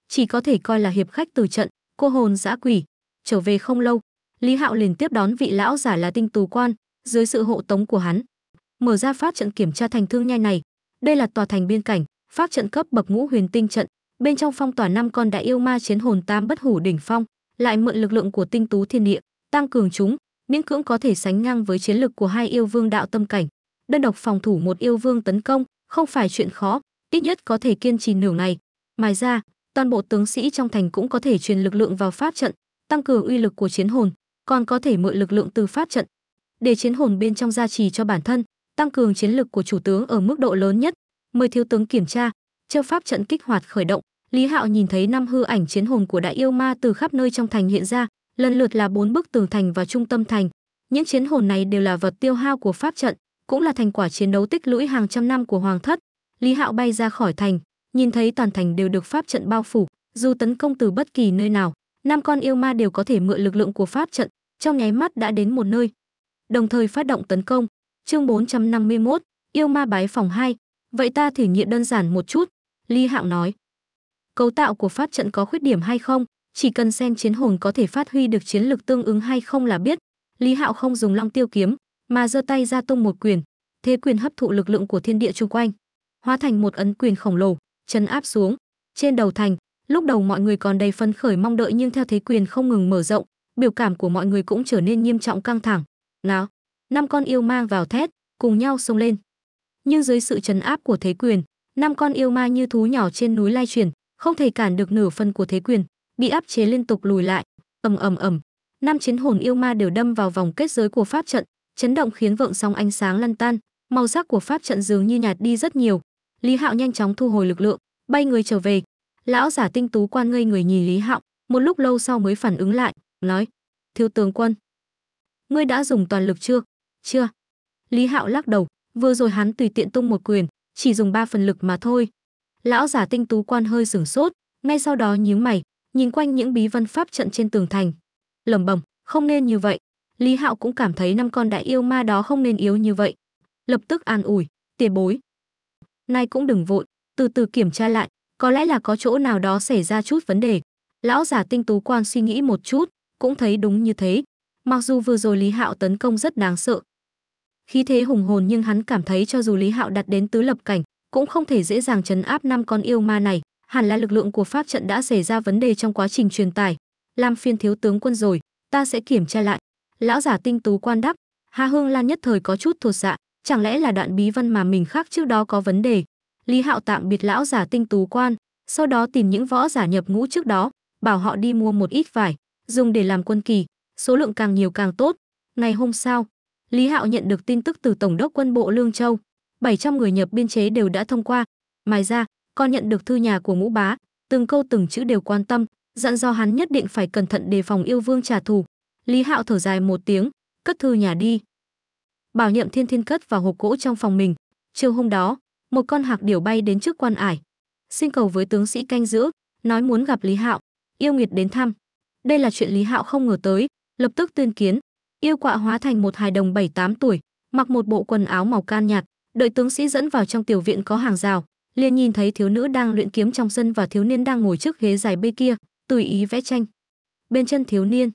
[SPEAKER 1] Chỉ có thể coi là hiệp khách tử trận, cô hồn dã quỷ, Trở về không lâu, Lý Hạo liền tiếp đón vị lão giả là Tinh Tú Quan, dưới sự hộ tống của hắn, mở ra pháp trận kiểm tra thành thương nhai này. Đây là tòa thành biên cảnh, pháp trận cấp bậc ngũ huyền tinh trận, bên trong phong tỏa năm con đại yêu ma chiến hồn tam bất hủ đỉnh phong, lại mượn lực lượng của tinh tú thiên địa, tăng cường chúng, miễn cưỡng có thể sánh ngang với chiến lực của hai yêu vương đạo tâm cảnh. Đơn độc phòng thủ một yêu vương tấn công, không phải chuyện khó, ít nhất có thể kiên trì nửa này mài ra, toàn bộ tướng sĩ trong thành cũng có thể truyền lực lượng vào pháp trận, tăng cường uy lực của chiến hồn, còn có thể mượn lực lượng từ pháp trận để chiến hồn bên trong gia trì cho bản thân, tăng cường chiến lực của chủ tướng ở mức độ lớn nhất. Mời thiếu tướng kiểm tra, cho pháp trận kích hoạt khởi động, Lý Hạo nhìn thấy năm hư ảnh chiến hồn của đại yêu ma từ khắp nơi trong thành hiện ra, lần lượt là bốn bức tường thành và trung tâm thành. Những chiến hồn này đều là vật tiêu hao của pháp trận, cũng là thành quả chiến đấu tích lũy hàng trăm năm của Hoàng thất. Lý Hạo bay ra khỏi thành, nhìn thấy toàn thành đều được pháp trận bao phủ, dù tấn công từ bất kỳ nơi nào, năm con yêu ma đều có thể mượn lực lượng của pháp trận, trong nháy mắt đã đến một nơi. Đồng thời phát động tấn công. Chương 451, yêu ma bái phòng 2. Vậy ta thể nghiệm đơn giản một chút, Ly Hạo nói. Cấu tạo của pháp trận có khuyết điểm hay không, chỉ cần xem chiến hồn có thể phát huy được chiến lực tương ứng hay không là biết. Lý Hạo không dùng Long Tiêu kiếm, mà giơ tay ra tung một quyền, thế quyền hấp thụ lực lượng của thiên địa xung quanh, hóa thành một ấn quyền khổng lồ, chấn áp xuống. Trên đầu thành, Lúc đầu mọi người còn đầy phấn khởi mong đợi nhưng theo thế quyền không ngừng mở rộng, biểu cảm của mọi người cũng trở nên nghiêm trọng căng thẳng. Nào, năm con yêu ma vào thét, cùng nhau xông lên. Nhưng dưới sự trấn áp của thế quyền, năm con yêu ma như thú nhỏ trên núi lai chuyển, không thể cản được nửa phần của thế quyền, bị áp chế liên tục lùi lại, ầm ầm ầm. Năm chiến hồn yêu ma đều đâm vào vòng kết giới của pháp trận, chấn động khiến vượng sóng ánh sáng lăn tan, màu sắc của pháp trận dường như nhạt đi rất nhiều. Lý Hạo nhanh chóng thu hồi lực lượng, bay người trở về, lão giả tinh tú quan ngây người nhìn lý hạo một lúc lâu sau mới phản ứng lại nói thiếu tướng quân ngươi đã dùng toàn lực chưa chưa lý hạo lắc đầu vừa rồi hắn tùy tiện tung một quyền chỉ dùng ba phần lực mà thôi lão giả tinh tú quan hơi sửng sốt ngay sau đó nhíu mày nhìn quanh những bí văn pháp trận trên tường thành lẩm bẩm không nên như vậy lý hạo cũng cảm thấy năm con đại yêu ma đó không nên yếu như vậy lập tức an ủi tiền bối nay cũng đừng vội từ từ kiểm tra lại có lẽ là có chỗ nào đó xảy ra chút vấn đề lão giả tinh tú quan suy nghĩ một chút cũng thấy đúng như thế mặc dù vừa rồi lý hạo tấn công rất đáng sợ khí thế hùng hồn nhưng hắn cảm thấy cho dù lý hạo đặt đến tứ lập cảnh cũng không thể dễ dàng chấn áp năm con yêu ma này hẳn là lực lượng của pháp trận đã xảy ra vấn đề trong quá trình truyền tải làm phiên thiếu tướng quân rồi ta sẽ kiểm tra lại lão giả tinh tú quan đáp hà hương lan nhất thời có chút thột dạ chẳng lẽ là đoạn bí văn mà mình khác trước đó có vấn đề Lý Hạo tạm biệt lão giả tinh tú quan, sau đó tìm những võ giả nhập ngũ trước đó, bảo họ đi mua một ít vải, dùng để làm quân kỳ, số lượng càng nhiều càng tốt. Ngày hôm sau, Lý Hạo nhận được tin tức từ Tổng đốc quân bộ Lương Châu, 700 người nhập biên chế đều đã thông qua. Ngoài ra, còn nhận được thư nhà của ngũ bá, từng câu từng chữ đều quan tâm, dặn dò hắn nhất định phải cẩn thận đề phòng yêu vương trả thù. Lý Hạo thở dài một tiếng, cất thư nhà đi. Bảo Nhậm Thiên Thiên cất vào hộp gỗ trong phòng mình. Chiều hôm đó, một con hạc điểu bay đến trước quan ải xin cầu với tướng sĩ canh giữ nói muốn gặp lý hạo yêu nghiệt đến thăm đây là chuyện lý hạo không ngờ tới lập tức tuyên kiến yêu quạ hóa thành một hài đồng bảy tám tuổi mặc một bộ quần áo màu can nhạt đợi tướng sĩ dẫn vào trong tiểu viện có hàng rào liền nhìn thấy thiếu nữ đang luyện kiếm trong sân và thiếu niên đang ngồi trước ghế dài bê kia tùy ý vẽ tranh bên chân thiếu niên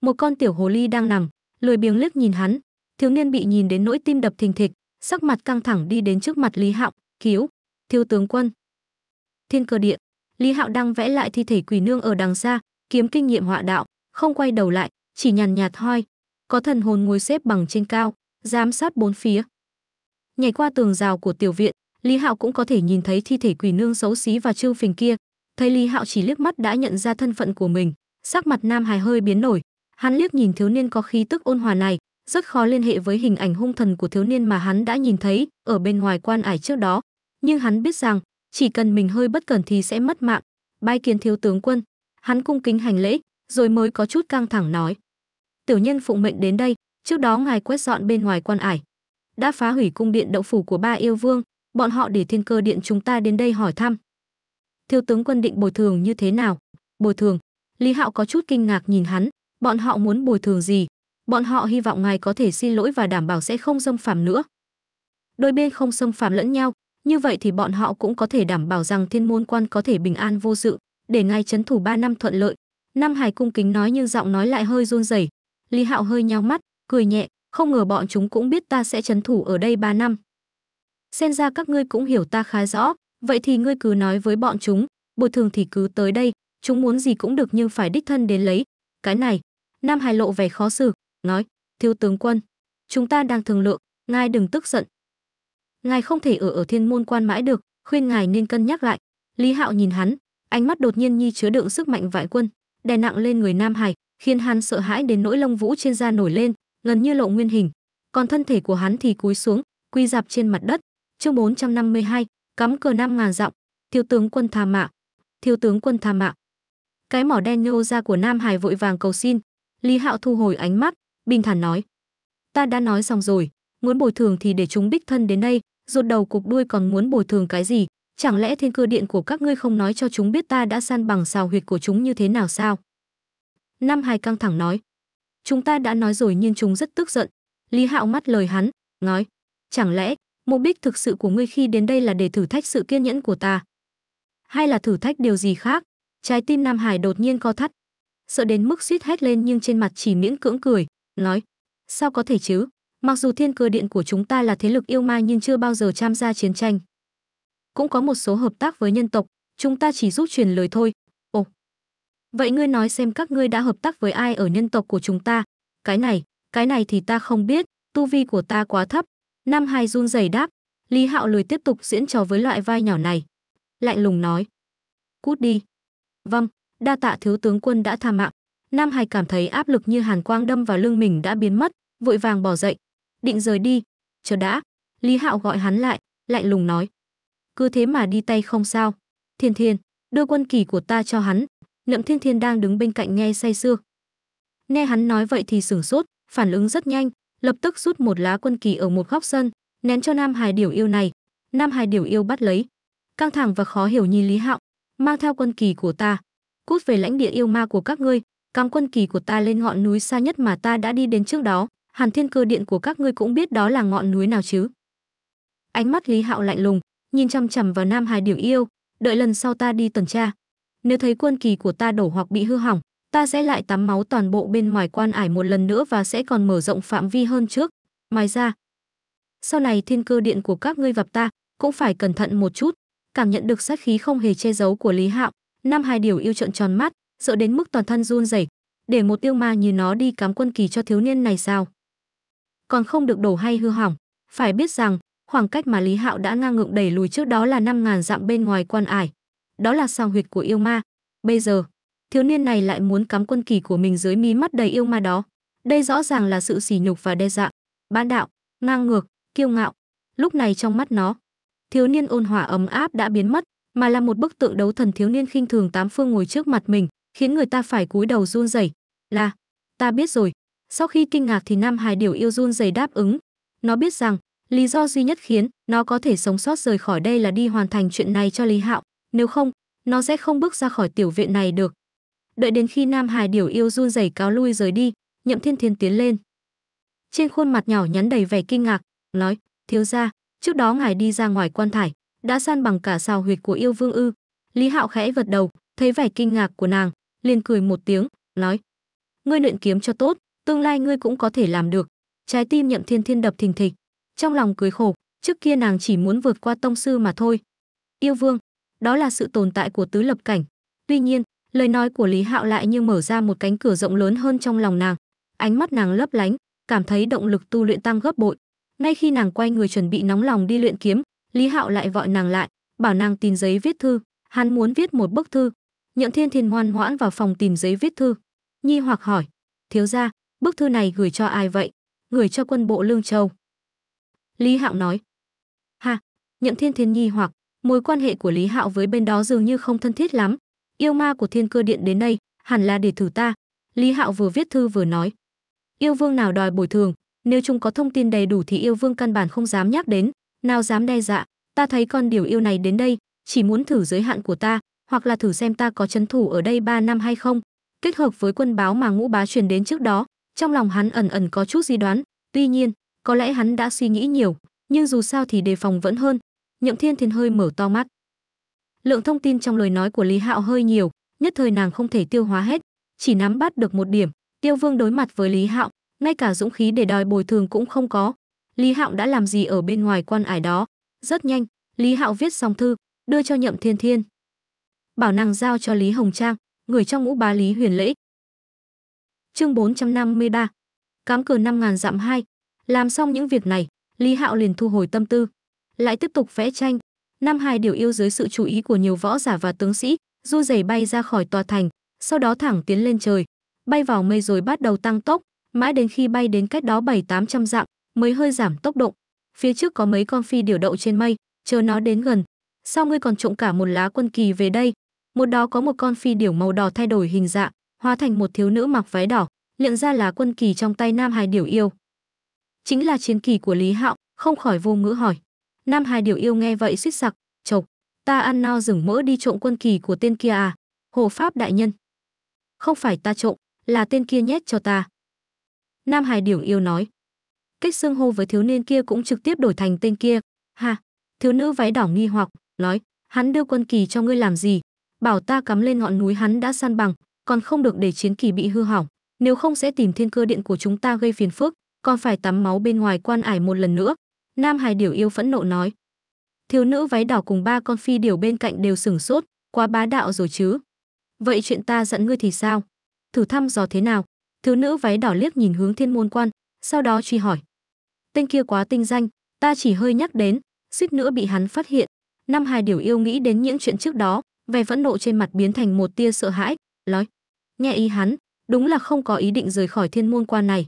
[SPEAKER 1] một con tiểu hồ ly đang nằm lười biếng liếc nhìn hắn thiếu niên bị nhìn đến nỗi tim đập thình thịch sắc mặt căng thẳng đi đến trước mặt Lý Hạo, "Cứu, thiếu tướng quân." Thiên cơ điện, Lý Hạo đang vẽ lại thi thể quỷ nương ở đằng xa, kiếm kinh nghiệm họa đạo, không quay đầu lại, chỉ nhàn nhạt hoi, có thần hồn ngồi xếp bằng trên cao, giám sát bốn phía. Nhảy qua tường rào của tiểu viện, Lý Hạo cũng có thể nhìn thấy thi thể quỷ nương xấu xí và trương phình kia. Thấy Lý Hạo chỉ liếc mắt đã nhận ra thân phận của mình, sắc mặt Nam hài hơi biến nổi Hắn liếc nhìn thiếu niên có khí tức ôn hòa này, rất khó liên hệ với hình ảnh hung thần của thiếu niên mà hắn đã nhìn thấy ở bên ngoài quan ải trước đó. Nhưng hắn biết rằng, chỉ cần mình hơi bất cẩn thì sẽ mất mạng. Bái kiến thiếu tướng quân, hắn cung kính hành lễ, rồi mới có chút căng thẳng nói. Tiểu nhân phụng mệnh đến đây, trước đó ngài quét dọn bên ngoài quan ải. Đã phá hủy cung điện đậu phủ của ba yêu vương, bọn họ để thiên cơ điện chúng ta đến đây hỏi thăm. Thiếu tướng quân định bồi thường như thế nào? Bồi thường. Lý Hạo có chút kinh ngạc nhìn hắn, bọn họ muốn bồi thường gì? Bọn họ hy vọng ngài có thể xin lỗi và đảm bảo sẽ không xâm phạm nữa. Đôi bên không xâm phạm lẫn nhau, như vậy thì bọn họ cũng có thể đảm bảo rằng thiên môn quan có thể bình an vô sự, để ngài chấn thủ 3 năm thuận lợi. Nam Hải cung kính nói nhưng giọng nói lại hơi run rẩy. Lý Hạo hơi nheo mắt, cười nhẹ, không ngờ bọn chúng cũng biết ta sẽ chấn thủ ở đây 3 năm. Xem ra các ngươi cũng hiểu ta khá rõ, vậy thì ngươi cứ nói với bọn chúng, bồi thường thì cứ tới đây, chúng muốn gì cũng được nhưng phải đích thân đến lấy. Cái này, Nam Hải lộ vẻ khó xử, nói, thiếu tướng quân, chúng ta đang thương lượng, ngài đừng tức giận. Ngài không thể ở ở thiên môn quan mãi được, khuyên ngài nên cân nhắc lại. Lý Hạo nhìn hắn, ánh mắt đột nhiên như chứa đựng sức mạnh vải quân, đè nặng lên người Nam Hải, khiến hắn sợ hãi đến nỗi lông vũ trên da nổi lên, gần như lộ nguyên hình. Còn thân thể của hắn thì cúi xuống, quy dạp trên mặt đất. Chương 452, cắm cờ năm ngàn dặm, thiếu tướng quân tha mạng, thiếu tướng quân tha mạng. Cái mỏ đen nhô ra của Nam Hải vội vàng cầu xin, Lý Hạo thu hồi ánh mắt, bình thản nói ta đã nói xong rồi muốn bồi thường thì để chúng bích thân đến đây rụt đầu cục đuôi còn muốn bồi thường cái gì chẳng lẽ thiên cơ điện của các ngươi không nói cho chúng biết ta đã san bằng xào huyệt của chúng như thế nào sao nam Hải căng thẳng nói chúng ta đã nói rồi nhưng chúng rất tức giận lý hạo mắt lời hắn nói chẳng lẽ mục đích thực sự của ngươi khi đến đây là để thử thách sự kiên nhẫn của ta hay là thử thách điều gì khác trái tim nam hải đột nhiên co thắt sợ đến mức suýt hét lên nhưng trên mặt chỉ miễn cưỡng cười nói sao có thể chứ mặc dù thiên cơ điện của chúng ta là thế lực yêu ma nhưng chưa bao giờ tham gia chiến tranh cũng có một số hợp tác với nhân tộc chúng ta chỉ giúp truyền lời thôi ồ vậy ngươi nói xem các ngươi đã hợp tác với ai ở nhân tộc của chúng ta cái này cái này thì ta không biết tu vi của ta quá thấp nam hai run rẩy đáp lý hạo lười tiếp tục diễn trò với loại vai nhỏ này lạnh lùng nói cút đi vâng đa tạ thiếu tướng quân đã tha mạng Nam Hải cảm thấy áp lực như hàn quang đâm vào lưng mình đã biến mất, vội vàng bỏ dậy, định rời đi. Chờ đã, Lý Hạo gọi hắn lại, lạnh lùng nói: "Cứ thế mà đi tay không sao. Thiên Thiên, đưa quân kỳ của ta cho hắn." Nậm Thiên Thiên đang đứng bên cạnh nghe say sưa. Nghe hắn nói vậy thì sửng sốt, phản ứng rất nhanh, lập tức rút một lá quân kỳ ở một góc sân, ném cho Nam Hải điều Yêu này. Nam Hải điều Yêu bắt lấy, căng thẳng và khó hiểu nhìn Lý Hạo, mang theo quân kỳ của ta, cút về lãnh địa yêu ma của các ngươi, cắm quân kỳ của ta lên ngọn núi xa nhất mà ta đã đi đến trước đó, Hàn Thiên Cơ Điện của các ngươi cũng biết đó là ngọn núi nào chứ?" Ánh mắt Lý Hạo lạnh lùng, nhìn chăm chằm vào Nam Hải Điểm Yêu, "Đợi lần sau ta đi tuần tra, nếu thấy quân kỳ của ta đổ hoặc bị hư hỏng, ta sẽ lại tắm máu toàn bộ bên ngoài quan ải một lần nữa và sẽ còn mở rộng phạm vi hơn trước. Ngoài ra, sau này thiên cơ điện của các ngươi gặp ta cũng phải cẩn thận một chút." Cảm nhận được sát khí không hề che giấu của Lý Hạo, Nam Hải Điều yêu trợn tròn mắt, sợ đến mức toàn thân run rẩy để một tiêu ma như nó đi cắm quân kỳ cho thiếu niên này sao còn không được đổ hay hư hỏng phải biết rằng khoảng cách mà lý hạo đã ngang ngượng đẩy lùi trước đó là năm ngàn dặm bên ngoài quan ải đó là sàng huyệt của yêu ma bây giờ thiếu niên này lại muốn cắm quân kỳ của mình dưới mí mắt đầy yêu ma đó đây rõ ràng là sự sỉ nhục và đe dọa ban đạo ngang ngược kiêu ngạo lúc này trong mắt nó thiếu niên ôn hòa ấm áp đã biến mất mà là một bức tượng đấu thần thiếu niên khinh thường tám phương ngồi trước mặt mình khiến người ta phải cúi đầu run rẩy. Là, ta biết rồi. Sau khi kinh ngạc thì Nam hài điều yêu run rẩy đáp ứng. Nó biết rằng, lý do duy nhất khiến nó có thể sống sót rời khỏi đây là đi hoàn thành chuyện này cho Lý Hạo, nếu không, nó sẽ không bước ra khỏi tiểu viện này được. Đợi đến khi Nam hài điều yêu run rẩy cáo lui rời đi, Nhậm Thiên Thiên tiến lên. Trên khuôn mặt nhỏ nhắn đầy vẻ kinh ngạc, nói, thiếu gia, trước đó ngài đi ra ngoài quan thải, đã san bằng cả sao huyệt của yêu vương ư. Lý Hạo khẽ vật đầu, thấy vẻ kinh ngạc của nàng, liền cười một tiếng, nói: "Ngươi luyện kiếm cho tốt, tương lai ngươi cũng có thể làm được." Trái tim Nhậm Thiên Thiên đập thình thịch, trong lòng cười khổ, trước kia nàng chỉ muốn vượt qua tông sư mà thôi. Yêu Vương, đó là sự tồn tại của tứ lập cảnh. Tuy nhiên, lời nói của Lý Hạo lại như mở ra một cánh cửa rộng lớn hơn trong lòng nàng. Ánh mắt nàng lấp lánh, cảm thấy động lực tu luyện tăng gấp bội. Ngay khi nàng quay người chuẩn bị nóng lòng đi luyện kiếm, Lý Hạo lại gọi nàng lại, bảo nàng tin giấy viết thư, hắn muốn viết một bức thư, Nhậm Thiên Thiên ngoan ngoãn vào phòng tìm giấy viết thư. Nhi hoặc hỏi, thiếu gia, bức thư này gửi cho ai vậy? Gửi cho quân bộ Lương Châu. Lý Hạo nói. Ha, Nhậm Thiên Thiên Nhi hoặc, mối quan hệ của Lý Hạo với bên đó dường như không thân thiết lắm. Yêu ma của Thiên Cơ Điện đến đây, hẳn là để thử ta. Lý Hạo vừa viết thư vừa nói. Yêu vương nào đòi bồi thường, nếu chúng có thông tin đầy đủ thì yêu vương căn bản không dám nhắc đến, nào dám đe dạ. Ta thấy con điều yêu này đến đây, chỉ muốn thử giới hạn của ta, hoặc là thử xem ta có chấn thủ ở đây 3 năm hay không. Kết hợp với quân báo mà ngũ bá truyền đến trước đó, trong lòng hắn ẩn ẩn có chút di đoán, tuy nhiên, có lẽ hắn đã suy nghĩ nhiều, nhưng dù sao thì đề phòng vẫn hơn. Nhậm Thiên Thiên hơi mở to mắt. Lượng thông tin trong lời nói của Lý Hạo hơi nhiều, nhất thời nàng không thể tiêu hóa hết, chỉ nắm bắt được một điểm, Tiêu Vương đối mặt với Lý Hạo, ngay cả dũng khí để đòi bồi thường cũng không có. Lý Hạo đã làm gì ở bên ngoài quan ải đó? Rất nhanh, Lý Hạo viết xong thư, đưa cho Nhậm Thiên Thiên, bảo nàng giao cho Lý Hồng Trang, người trong ngũ bá Lý Huyền Lễ. Chương 453 Cám cờ năm ngàn dặm hai Làm xong những việc này, Lý Hạo liền thu hồi tâm tư, lại tiếp tục vẽ tranh. năm Hải điều yêu dưới sự chú ý của nhiều võ giả và tướng sĩ, du giày bay ra khỏi tòa thành, sau đó thẳng tiến lên trời, bay vào mây rồi bắt đầu tăng tốc, mãi đến khi bay đến cách đó bảy tám trăm dặm, mới hơi giảm tốc độ. Phía trước có mấy con phi điều đậu trên mây, chờ nó đến gần. Sao ngươi còn trộm cả một lá quân kỳ về đây, một đó có một con phi điểu màu đỏ thay đổi hình dạng, hóa thành một thiếu nữ mặc váy đỏ, liệng ra là quân kỳ trong tay Nam Hải Điểu Yêu. Chính là chiến kỳ của Lý Hạo, không khỏi vô ngữ hỏi. Nam Hải Điểu Yêu nghe vậy suýt sặc, chộc, ta ăn no rừng mỡ đi trộm quân kỳ của tên kia à, Hồ Pháp đại nhân. Không phải ta trộm, là tên kia nhét cho ta. Nam Hải Điểu Yêu nói. Cách xương hô với thiếu niên kia cũng trực tiếp đổi thành tên kia. Ha, thiếu nữ váy đỏ nghi hoặc, nói, hắn đưa quân kỳ cho ngươi làm gì, bảo ta cắm lên ngọn núi hắn đã san bằng, còn không được để chiến kỳ bị hư hỏng, nếu không sẽ tìm thiên cơ điện của chúng ta gây phiền phức, còn phải tắm máu bên ngoài quan ải một lần nữa." Nam Hải Điểu yêu phẫn nộ nói. Thiếu nữ váy đỏ cùng ba con phi điểu bên cạnh đều sửng sốt, quá bá đạo rồi chứ. Vậy chuyện ta dẫn ngươi thì sao? Thử thăm dò thế nào? Thiếu nữ váy đỏ liếc nhìn hướng thiên môn quan, sau đó truy hỏi. Tên kia quá tinh danh, ta chỉ hơi nhắc đến, suýt nữa bị hắn phát hiện. Năm hài điều yêu nghĩ đến những chuyện trước đó, vẻ phẫn nộ trên mặt biến thành một tia sợ hãi, nói: "Nghe ý hắn, đúng là không có ý định rời khỏi thiên môn quan này."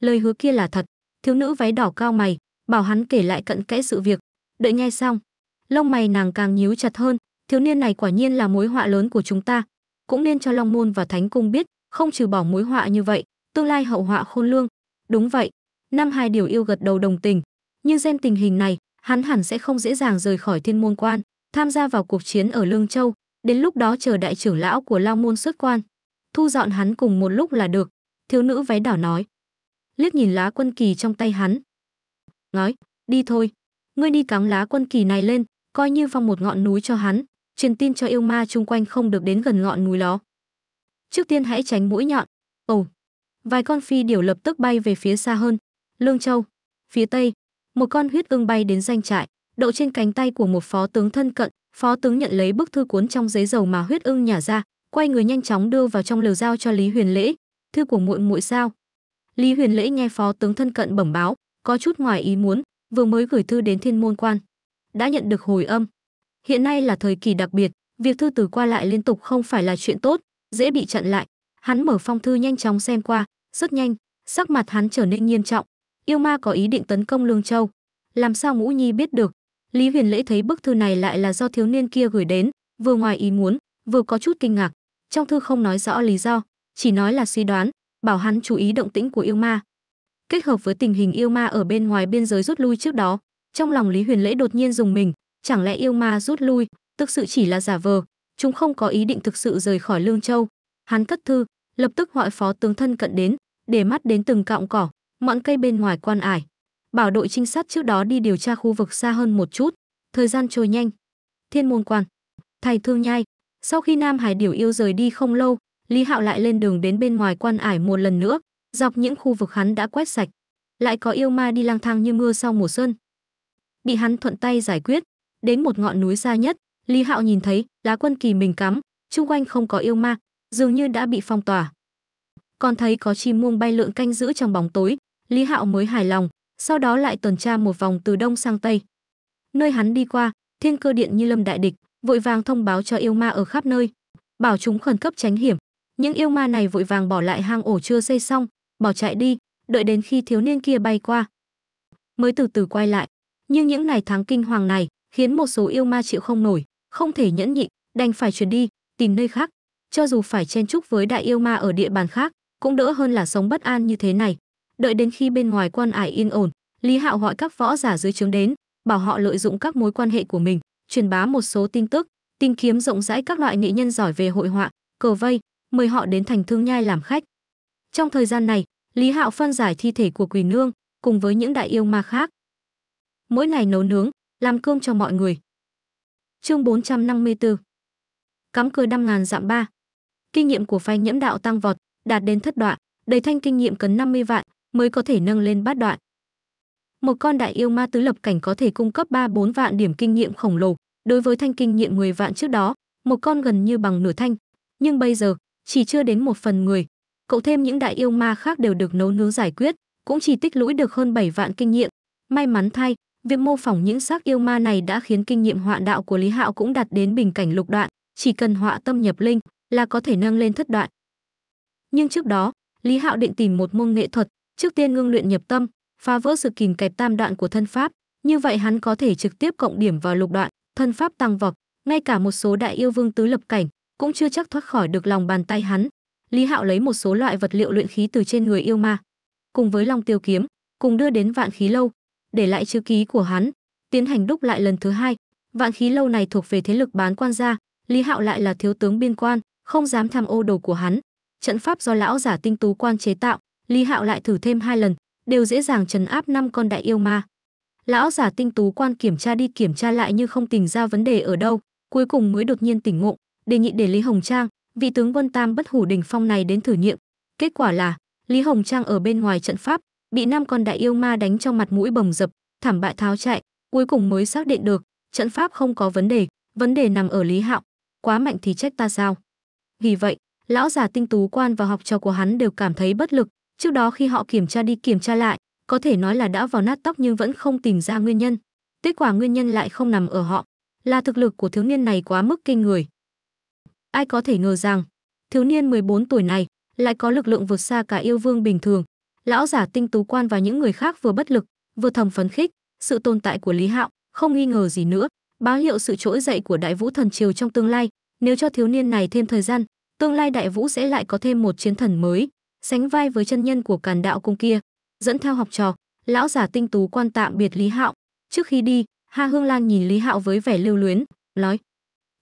[SPEAKER 1] Lời hứa kia là thật, thiếu nữ váy đỏ cao mày, bảo hắn kể lại cận kẽ sự việc. Đợi nghe xong, lông mày nàng càng nhíu chặt hơn, thiếu niên này quả nhiên là mối họa lớn của chúng ta, cũng nên cho Long môn và Thánh cung biết, không trừ bỏ mối họa như vậy, tương lai hậu họa khôn lương. Đúng vậy, năm hai điều yêu gật đầu đồng tình, nhưng xem tình hình này, hắn hẳn sẽ không dễ dàng rời khỏi thiên môn quan, tham gia vào cuộc chiến ở Lương Châu, Đến lúc đó chờ đại trưởng lão của Long Môn xuất quan, thu dọn hắn cùng một lúc là được, thiếu nữ váy đỏ nói. Liếc nhìn lá quân kỳ trong tay hắn. Nói, đi thôi, ngươi đi cắm lá quân kỳ này lên, coi như phong một ngọn núi cho hắn, truyền tin cho yêu ma chung quanh không được đến gần ngọn núi đó. Trước tiên hãy tránh mũi nhọn. Ồ, vài con phi điểu lập tức bay về phía xa hơn, Lương Châu, phía tây, một con huyết ương bay đến danh trại, đậu trên cánh tay của một phó tướng thân cận, phó tướng nhận lấy bức thư cuốn trong giấy dầu mà huyết ưng nhả ra quay người nhanh chóng đưa vào trong lều giao cho lý huyền lễ thư của muội muội sao lý huyền lễ nghe phó tướng thân cận bẩm báo có chút ngoài ý muốn vừa mới gửi thư đến thiên môn quan đã nhận được hồi âm hiện nay là thời kỳ đặc biệt việc thư từ qua lại liên tục không phải là chuyện tốt dễ bị chặn lại hắn mở phong thư nhanh chóng xem qua rất nhanh sắc mặt hắn trở nên nghiêm trọng yêu ma có ý định tấn công lương châu làm sao ngũ nhi biết được Lý Huyền Lễ thấy bức thư này lại là do thiếu niên kia gửi đến, vừa ngoài ý muốn, vừa có chút kinh ngạc. Trong thư không nói rõ lý do, chỉ nói là suy đoán, bảo hắn chú ý động tĩnh của yêu ma. Kết hợp với tình hình yêu ma ở bên ngoài biên giới rút lui trước đó, trong lòng Lý Huyền Lễ đột nhiên dùng mình, chẳng lẽ yêu ma rút lui, thực sự chỉ là giả vờ, chúng không có ý định thực sự rời khỏi Lương Châu. Hắn cất thư, lập tức gọi phó tướng thân cận đến, để mắt đến từng cọng cỏ, ngọn cây bên ngoài quan ải. Bảo đội trinh sát trước đó đi điều tra khu vực xa hơn một chút, thời gian trôi nhanh. Thiên môn quan, thầy thương nhai. Sau khi Nam Hải điều Yêu rời đi không lâu, Lý Hạo lại lên đường đến bên ngoài quan ải một lần nữa, dọc những khu vực hắn đã quét sạch. Lại có yêu ma đi lang thang như mưa sau mùa xuân. Bị hắn thuận tay giải quyết, đến một ngọn núi xa nhất, Lý Hạo nhìn thấy lá quân kỳ mình cắm, chung quanh không có yêu ma, dường như đã bị phong tỏa. Còn thấy có chim muông bay lượn canh giữ trong bóng tối, Lý Hạo mới hài lòng, sau đó lại tuần tra một vòng từ đông sang tây. Nơi hắn đi qua, thiên cơ điện như lâm đại địch, vội vàng thông báo cho yêu ma ở khắp nơi, bảo chúng khẩn cấp tránh hiểm. Những yêu ma này vội vàng bỏ lại hang ổ chưa xây xong, bỏ chạy đi, đợi đến khi thiếu niên kia bay qua, mới từ từ quay lại. Nhưng những ngày tháng kinh hoàng này khiến một số yêu ma chịu không nổi, không thể nhẫn nhịn, đành phải chuyển đi, tìm nơi khác. Cho dù phải chen chúc với đại yêu ma ở địa bàn khác, cũng đỡ hơn là sống bất an như thế này đợi đến khi bên ngoài quan ải yên ổn lý hạo gọi các võ giả dưới trướng đến bảo họ lợi dụng các mối quan hệ của mình truyền bá một số tin tức tìm kiếm rộng rãi các loại nghệ nhân giỏi về hội họa cờ vây mời họ đến thành thương nhai làm khách trong thời gian này lý hạo phân giải thi thể của quỳ nương cùng với những đại yêu ma khác mỗi ngày nấu nướng làm cơm cho mọi người chương 454 cắm cười năm ngàn dặm ba kinh nghiệm của phai nhiễm đạo tăng vọt đạt đến thất đoạn đầy thanh kinh nghiệm cấn 50 vạn mới có thể nâng lên bát đoạn. Một con đại yêu ma tứ lập cảnh có thể cung cấp 3-4 vạn điểm kinh nghiệm khổng lồ, đối với thanh kinh nghiệm 10 vạn trước đó, một con gần như bằng nửa thanh, nhưng bây giờ chỉ chưa đến một phần người. Cậu thêm những đại yêu ma khác đều được nấu nướng giải quyết, cũng chỉ tích lũy được hơn 7 vạn kinh nghiệm. May mắn thay, việc mô phỏng những xác yêu ma này đã khiến kinh nghiệm họa đạo của Lý Hạo cũng đạt đến bình cảnh lục đoạn, chỉ cần họa tâm nhập linh là có thể nâng lên thất đoạn. Nhưng trước đó, Lý Hạo định tìm một môn nghệ thuật Trước tiên ngưng luyện nhập tâm, phá vỡ sự kìm kẹp tam đoạn của thân pháp, như vậy hắn có thể trực tiếp cộng điểm vào lục đoạn, thân pháp tăng vọt, ngay cả một số đại yêu vương tứ lập cảnh cũng chưa chắc thoát khỏi được lòng bàn tay hắn. Lý Hạo lấy một số loại vật liệu luyện khí từ trên người yêu ma, cùng với Long Tiêu kiếm, cùng đưa đến Vạn Khí lâu, để lại chữ ký của hắn, tiến hành đúc lại lần thứ hai. Vạn Khí lâu này thuộc về thế lực bán quan gia, Lý Hạo lại là thiếu tướng biên quan, không dám tham ô đồ của hắn. Trận pháp do lão giả tinh tú quan chế tạo, Lý Hạo lại thử thêm hai lần, đều dễ dàng trấn áp năm con đại yêu ma. Lão giả tinh tú quan kiểm tra đi kiểm tra lại như không tìm ra vấn đề ở đâu, cuối cùng mới đột nhiên tỉnh ngộ, đề nghị để Lý Hồng Trang, vị tướng quân Tam bất hủ đỉnh phong này đến thử nghiệm. Kết quả là, Lý Hồng Trang ở bên ngoài trận pháp, bị năm con đại yêu ma đánh cho mặt mũi bầm dập, thảm bại tháo chạy, cuối cùng mới xác định được, trận pháp không có vấn đề, vấn đề nằm ở Lý Hạo, quá mạnh thì trách ta sao? Vì vậy, lão giả tinh tú quan và học trò của hắn đều cảm thấy bất lực, Trước đó khi họ kiểm tra đi kiểm tra lại, có thể nói là đã vào nát tóc nhưng vẫn không tìm ra nguyên nhân. Kết quả nguyên nhân lại không nằm ở họ, là thực lực của thiếu niên này quá mức kinh người. Ai có thể ngờ rằng, thiếu niên 14 tuổi này lại có lực lượng vượt xa cả yêu vương bình thường. Lão giả tinh tú quan và những người khác vừa bất lực, vừa thầm phấn khích, sự tồn tại của Lý Hạo không nghi ngờ gì nữa, báo hiệu sự trỗi dậy của Đại Vũ thần triều trong tương lai, nếu cho thiếu niên này thêm thời gian, tương lai Đại Vũ sẽ lại có thêm một chiến thần mới sánh vai với chân nhân của càn đạo cung kia dẫn theo học trò lão giả tinh tú quan tạm biệt lý hạo trước khi đi ha hương lan nhìn lý hạo với vẻ lưu luyến nói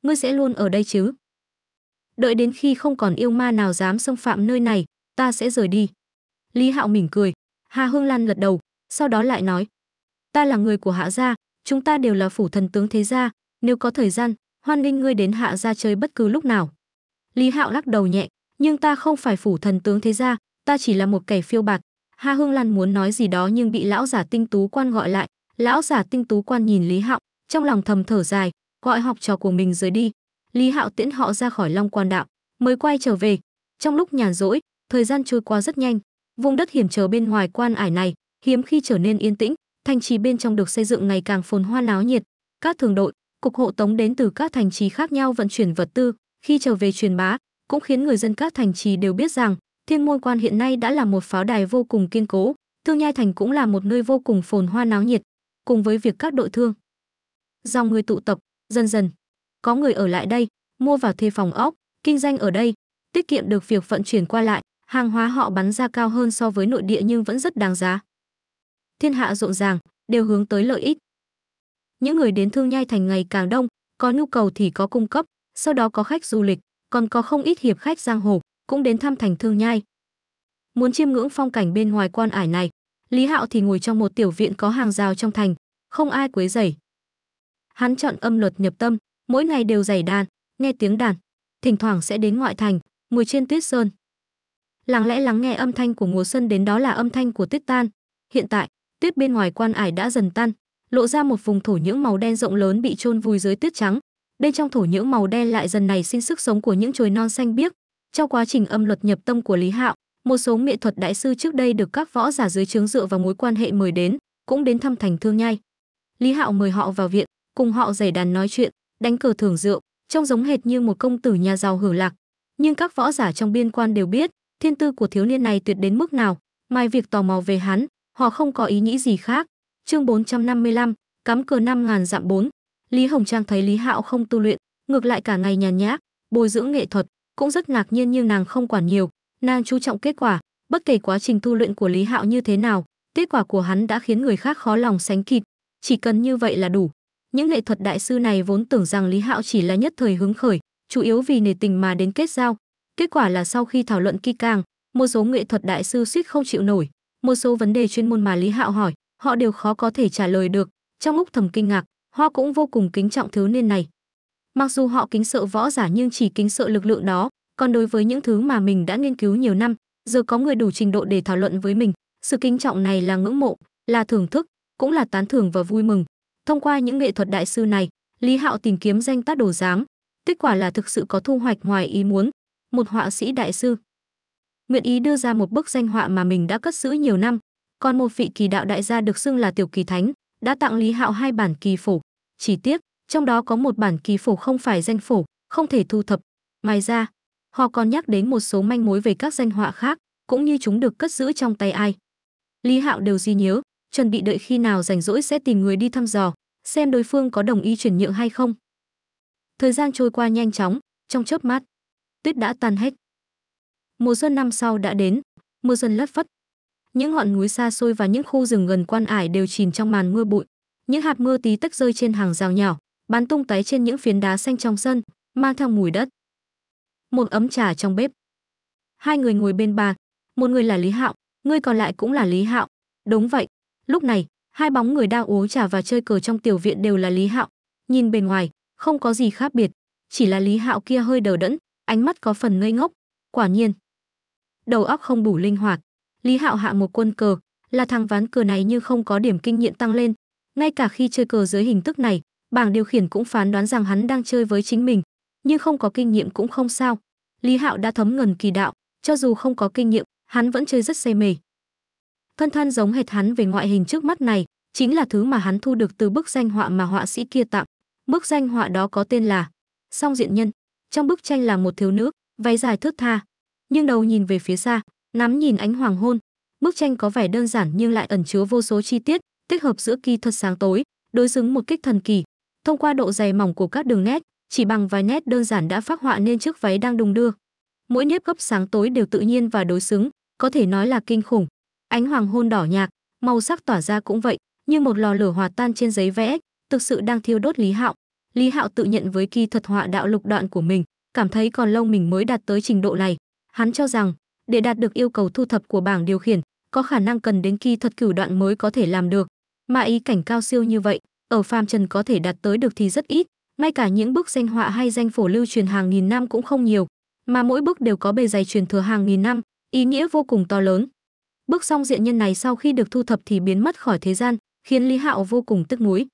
[SPEAKER 1] ngươi sẽ luôn ở đây chứ đợi đến khi không còn yêu ma nào dám xâm phạm nơi này ta sẽ rời đi lý hạo mỉm cười hà hương lan lật đầu sau đó lại nói ta là người của hạ gia chúng ta đều là phủ thần tướng thế gia nếu có thời gian hoan nghênh ngươi đến hạ gia chơi bất cứ lúc nào lý hạo lắc đầu nhẹ nhưng ta không phải phủ thần tướng thế gia, ta chỉ là một kẻ phiêu bạc. Hà Hương Lan muốn nói gì đó nhưng bị lão giả tinh tú quan gọi lại. Lão giả tinh tú quan nhìn Lý Hạo, trong lòng thầm thở dài, gọi học trò của mình rời đi. Lý Hạo tiễn họ ra khỏi Long Quan Đạo, mới quay trở về. Trong lúc nhàn rỗi, thời gian trôi qua rất nhanh. Vùng đất hiểm trở bên ngoài quan ải này, hiếm khi trở nên yên tĩnh, thành trì bên trong được xây dựng ngày càng phồn hoa náo nhiệt. Các thường đội, cục hộ tống đến từ các thành trì khác nhau vận chuyển vật tư, khi trở về truyền bá, cũng khiến người dân các thành trì đều biết rằng Thiên Môn Quan hiện nay đã là một pháo đài vô cùng kiên cố, Thương Nhai Thành cũng là một nơi vô cùng phồn hoa náo nhiệt, cùng với việc các đội thương. Dòng người tụ tập, dần dần, có người ở lại đây, mua vào thuê phòng ốc, kinh doanh ở đây, tiết kiệm được việc vận chuyển qua lại, hàng hóa họ bắn ra cao hơn so với nội địa nhưng vẫn rất đáng giá. Thiên hạ rộn ràng, đều hướng tới lợi ích. Những người đến Thương Nhai Thành ngày càng đông, có nhu cầu thì có cung cấp, sau đó có khách du lịch, còn có không ít hiệp khách giang hồ cũng đến thăm thành Thương Nhai. Muốn chiêm ngưỡng phong cảnh bên ngoài quan ải này, Lý Hạo thì ngồi trong một tiểu viện có hàng rào trong thành, không ai quấy rầy. Hắn chọn âm luật nhập tâm, mỗi ngày đều giày đàn, nghe tiếng đàn, thỉnh thoảng sẽ đến ngoại thành, ngồi trên tuyết sơn. Lặng lẽ lắng nghe âm thanh của mùa xuân đến đó là âm thanh của tuyết tan. Hiện tại, tuyết bên ngoài quan ải đã dần tan, lộ ra một vùng thổ những màu đen rộng lớn bị chôn vùi dưới tuyết trắng, bên trong thổ nhưỡng màu đen lại dần này sinh sức sống của những chồi non xanh biếc trong quá trình âm luật nhập tâm của lý hạo một số nghệ thuật đại sư trước đây được các võ giả dưới trướng dựa vào mối quan hệ mời đến cũng đến thăm thành thương nhai lý hạo mời họ vào viện cùng họ giày đàn nói chuyện đánh cờ thưởng rượu trông giống hệt như một công tử nhà giàu hưởng lạc nhưng các võ giả trong biên quan đều biết thiên tư của thiếu niên này tuyệt đến mức nào mai việc tò mò về hắn họ không có ý nghĩ gì khác chương 455, cắm cờ năm ngàn dặm bốn Lý Hồng Trang thấy Lý Hạo không tu luyện, ngược lại cả ngày nhàn nhã, bồi dưỡng nghệ thuật, cũng rất ngạc nhiên như nàng không quản nhiều, nàng chú trọng kết quả, bất kể quá trình tu luyện của Lý Hạo như thế nào, kết quả của hắn đã khiến người khác khó lòng sánh kịp, chỉ cần như vậy là đủ. Những nghệ thuật đại sư này vốn tưởng rằng Lý Hạo chỉ là nhất thời hứng khởi, chủ yếu vì nể tình mà đến kết giao. Kết quả là sau khi thảo luận kỹ càng, một số nghệ thuật đại sư suýt không chịu nổi, một số vấn đề chuyên môn mà Lý Hạo hỏi, họ đều khó có thể trả lời được, trong lúc thầm kinh ngạc, họ cũng vô cùng kính trọng thứ niên này. Mặc dù họ kính sợ võ giả nhưng chỉ kính sợ lực lượng đó, còn đối với những thứ mà mình đã nghiên cứu nhiều năm, giờ có người đủ trình độ để thảo luận với mình, sự kính trọng này là ngưỡng mộ, là thưởng thức, cũng là tán thưởng và vui mừng. Thông qua những nghệ thuật đại sư này, Lý Hạo tìm kiếm danh tác đồ dáng, kết quả là thực sự có thu hoạch ngoài ý muốn, một họa sĩ đại sư. Nguyện ý đưa ra một bức danh họa mà mình đã cất giữ nhiều năm, còn một vị kỳ đạo đại gia được xưng là tiểu kỳ thánh, đã tặng Lý Hạo hai bản kỳ phổ. Chỉ tiếc, trong đó có một bản kỳ phổ không phải danh phổ, không thể thu thập. Ngoài ra, họ còn nhắc đến một số manh mối về các danh họa khác, cũng như chúng được cất giữ trong tay ai. Lý Hạo đều ghi nhớ, chuẩn bị đợi khi nào rảnh rỗi sẽ tìm người đi thăm dò, xem đối phương có đồng ý chuyển nhượng hay không. Thời gian trôi qua nhanh chóng, trong chớp mắt, tuyết đã tan hết. Mùa xuân năm sau đã đến, mưa xuân lất phất, những ngọn núi xa xôi và những khu rừng gần quan ải đều chìm trong màn mưa bụi. Những hạt mưa tí tách rơi trên hàng rào nhỏ, bắn tung tóe trên những phiến đá xanh trong sân, mang theo mùi đất. Một ấm trà trong bếp. Hai người ngồi bên bà, một người là Lý Hạo, người còn lại cũng là Lý Hạo. Đúng vậy, lúc này, hai bóng người đang uống trà và chơi cờ trong tiểu viện đều là Lý Hạo. Nhìn bề ngoài, không có gì khác biệt, chỉ là Lý Hạo kia hơi đờ đẫn, ánh mắt có phần ngây ngốc, quả nhiên. Đầu óc không đủ linh hoạt. Lý Hạo hạ một quân cờ, là thằng ván cờ này như không có điểm kinh nghiệm tăng lên. Ngay cả khi chơi cờ dưới hình thức này, bảng điều khiển cũng phán đoán rằng hắn đang chơi với chính mình, nhưng không có kinh nghiệm cũng không sao. Lý Hạo đã thấm ngần kỳ đạo, cho dù không có kinh nghiệm, hắn vẫn chơi rất say mê. Thân thân giống hệt hắn về ngoại hình trước mắt này, chính là thứ mà hắn thu được từ bức danh họa mà họa sĩ kia tặng. Bức danh họa đó có tên là Song diện nhân. Trong bức tranh là một thiếu nữ, váy dài thướt tha, nhưng đầu nhìn về phía xa, Ngắm nhìn ánh hoàng hôn, bức tranh có vẻ đơn giản nhưng lại ẩn chứa vô số chi tiết, tích hợp giữa kỹ thuật sáng tối, đối xứng một kích thần kỳ. Thông qua độ dày mỏng của các đường nét, chỉ bằng vài nét đơn giản đã phác họa nên chiếc váy đang đung đưa. Mỗi nếp gấp sáng tối đều tự nhiên và đối xứng, có thể nói là kinh khủng. Ánh hoàng hôn đỏ nhạt, màu sắc tỏa ra cũng vậy, như một lò lửa hòa tan trên giấy vẽ, thực sự đang thiêu đốt Lý Hạo. Lý Hạo tự nhận với kỹ thuật họa đạo lục đoạn của mình, cảm thấy còn lâu mình mới đạt tới trình độ này. Hắn cho rằng để đạt được yêu cầu thu thập của bảng điều khiển, có khả năng cần đến kỹ thuật cửu đoạn mới có thể làm được. Mà ý cảnh cao siêu như vậy, ở phàm trần có thể đạt tới được thì rất ít, ngay cả những bức danh họa hay danh phổ lưu truyền hàng nghìn năm cũng không nhiều, mà mỗi bức đều có bề dày truyền thừa hàng nghìn năm, ý nghĩa vô cùng to lớn. Bức song diện nhân này sau khi được thu thập thì biến mất khỏi thế gian, khiến Lý Hạo vô cùng tức mũi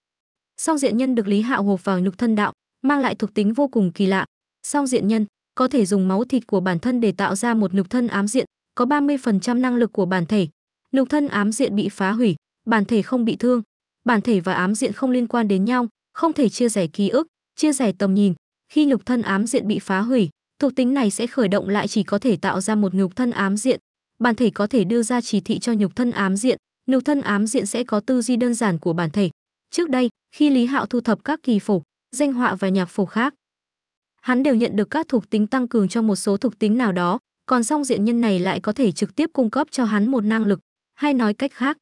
[SPEAKER 1] Song diện nhân được Lý Hạo hộp vào nhục thân đạo, mang lại thuộc tính vô cùng kỳ lạ. Song diện nhân, có thể dùng máu thịt của bản thân để tạo ra một nhục thân ám diện, có 30% năng lực của bản thể. Nhục thân ám diện bị phá hủy, bản thể không bị thương. Bản thể và ám diện không liên quan đến nhau, không thể chia sẻ ký ức, chia sẻ tầm nhìn. Khi nhục thân ám diện bị phá hủy, thuộc tính này sẽ khởi động lại chỉ có thể tạo ra một nhục thân ám diện. Bản thể có thể đưa ra chỉ thị cho nhục thân ám diện, nhục thân ám diện sẽ có tư duy đơn giản của bản thể. Trước đây, khi Lý Hạo thu thập các kỳ phổ, danh họa và nhạc phổ khác, hắn đều nhận được các thuộc tính tăng cường cho một số thuộc tính nào đó, còn song diện nhân này lại có thể trực tiếp cung cấp cho hắn một năng lực, hay nói cách khác,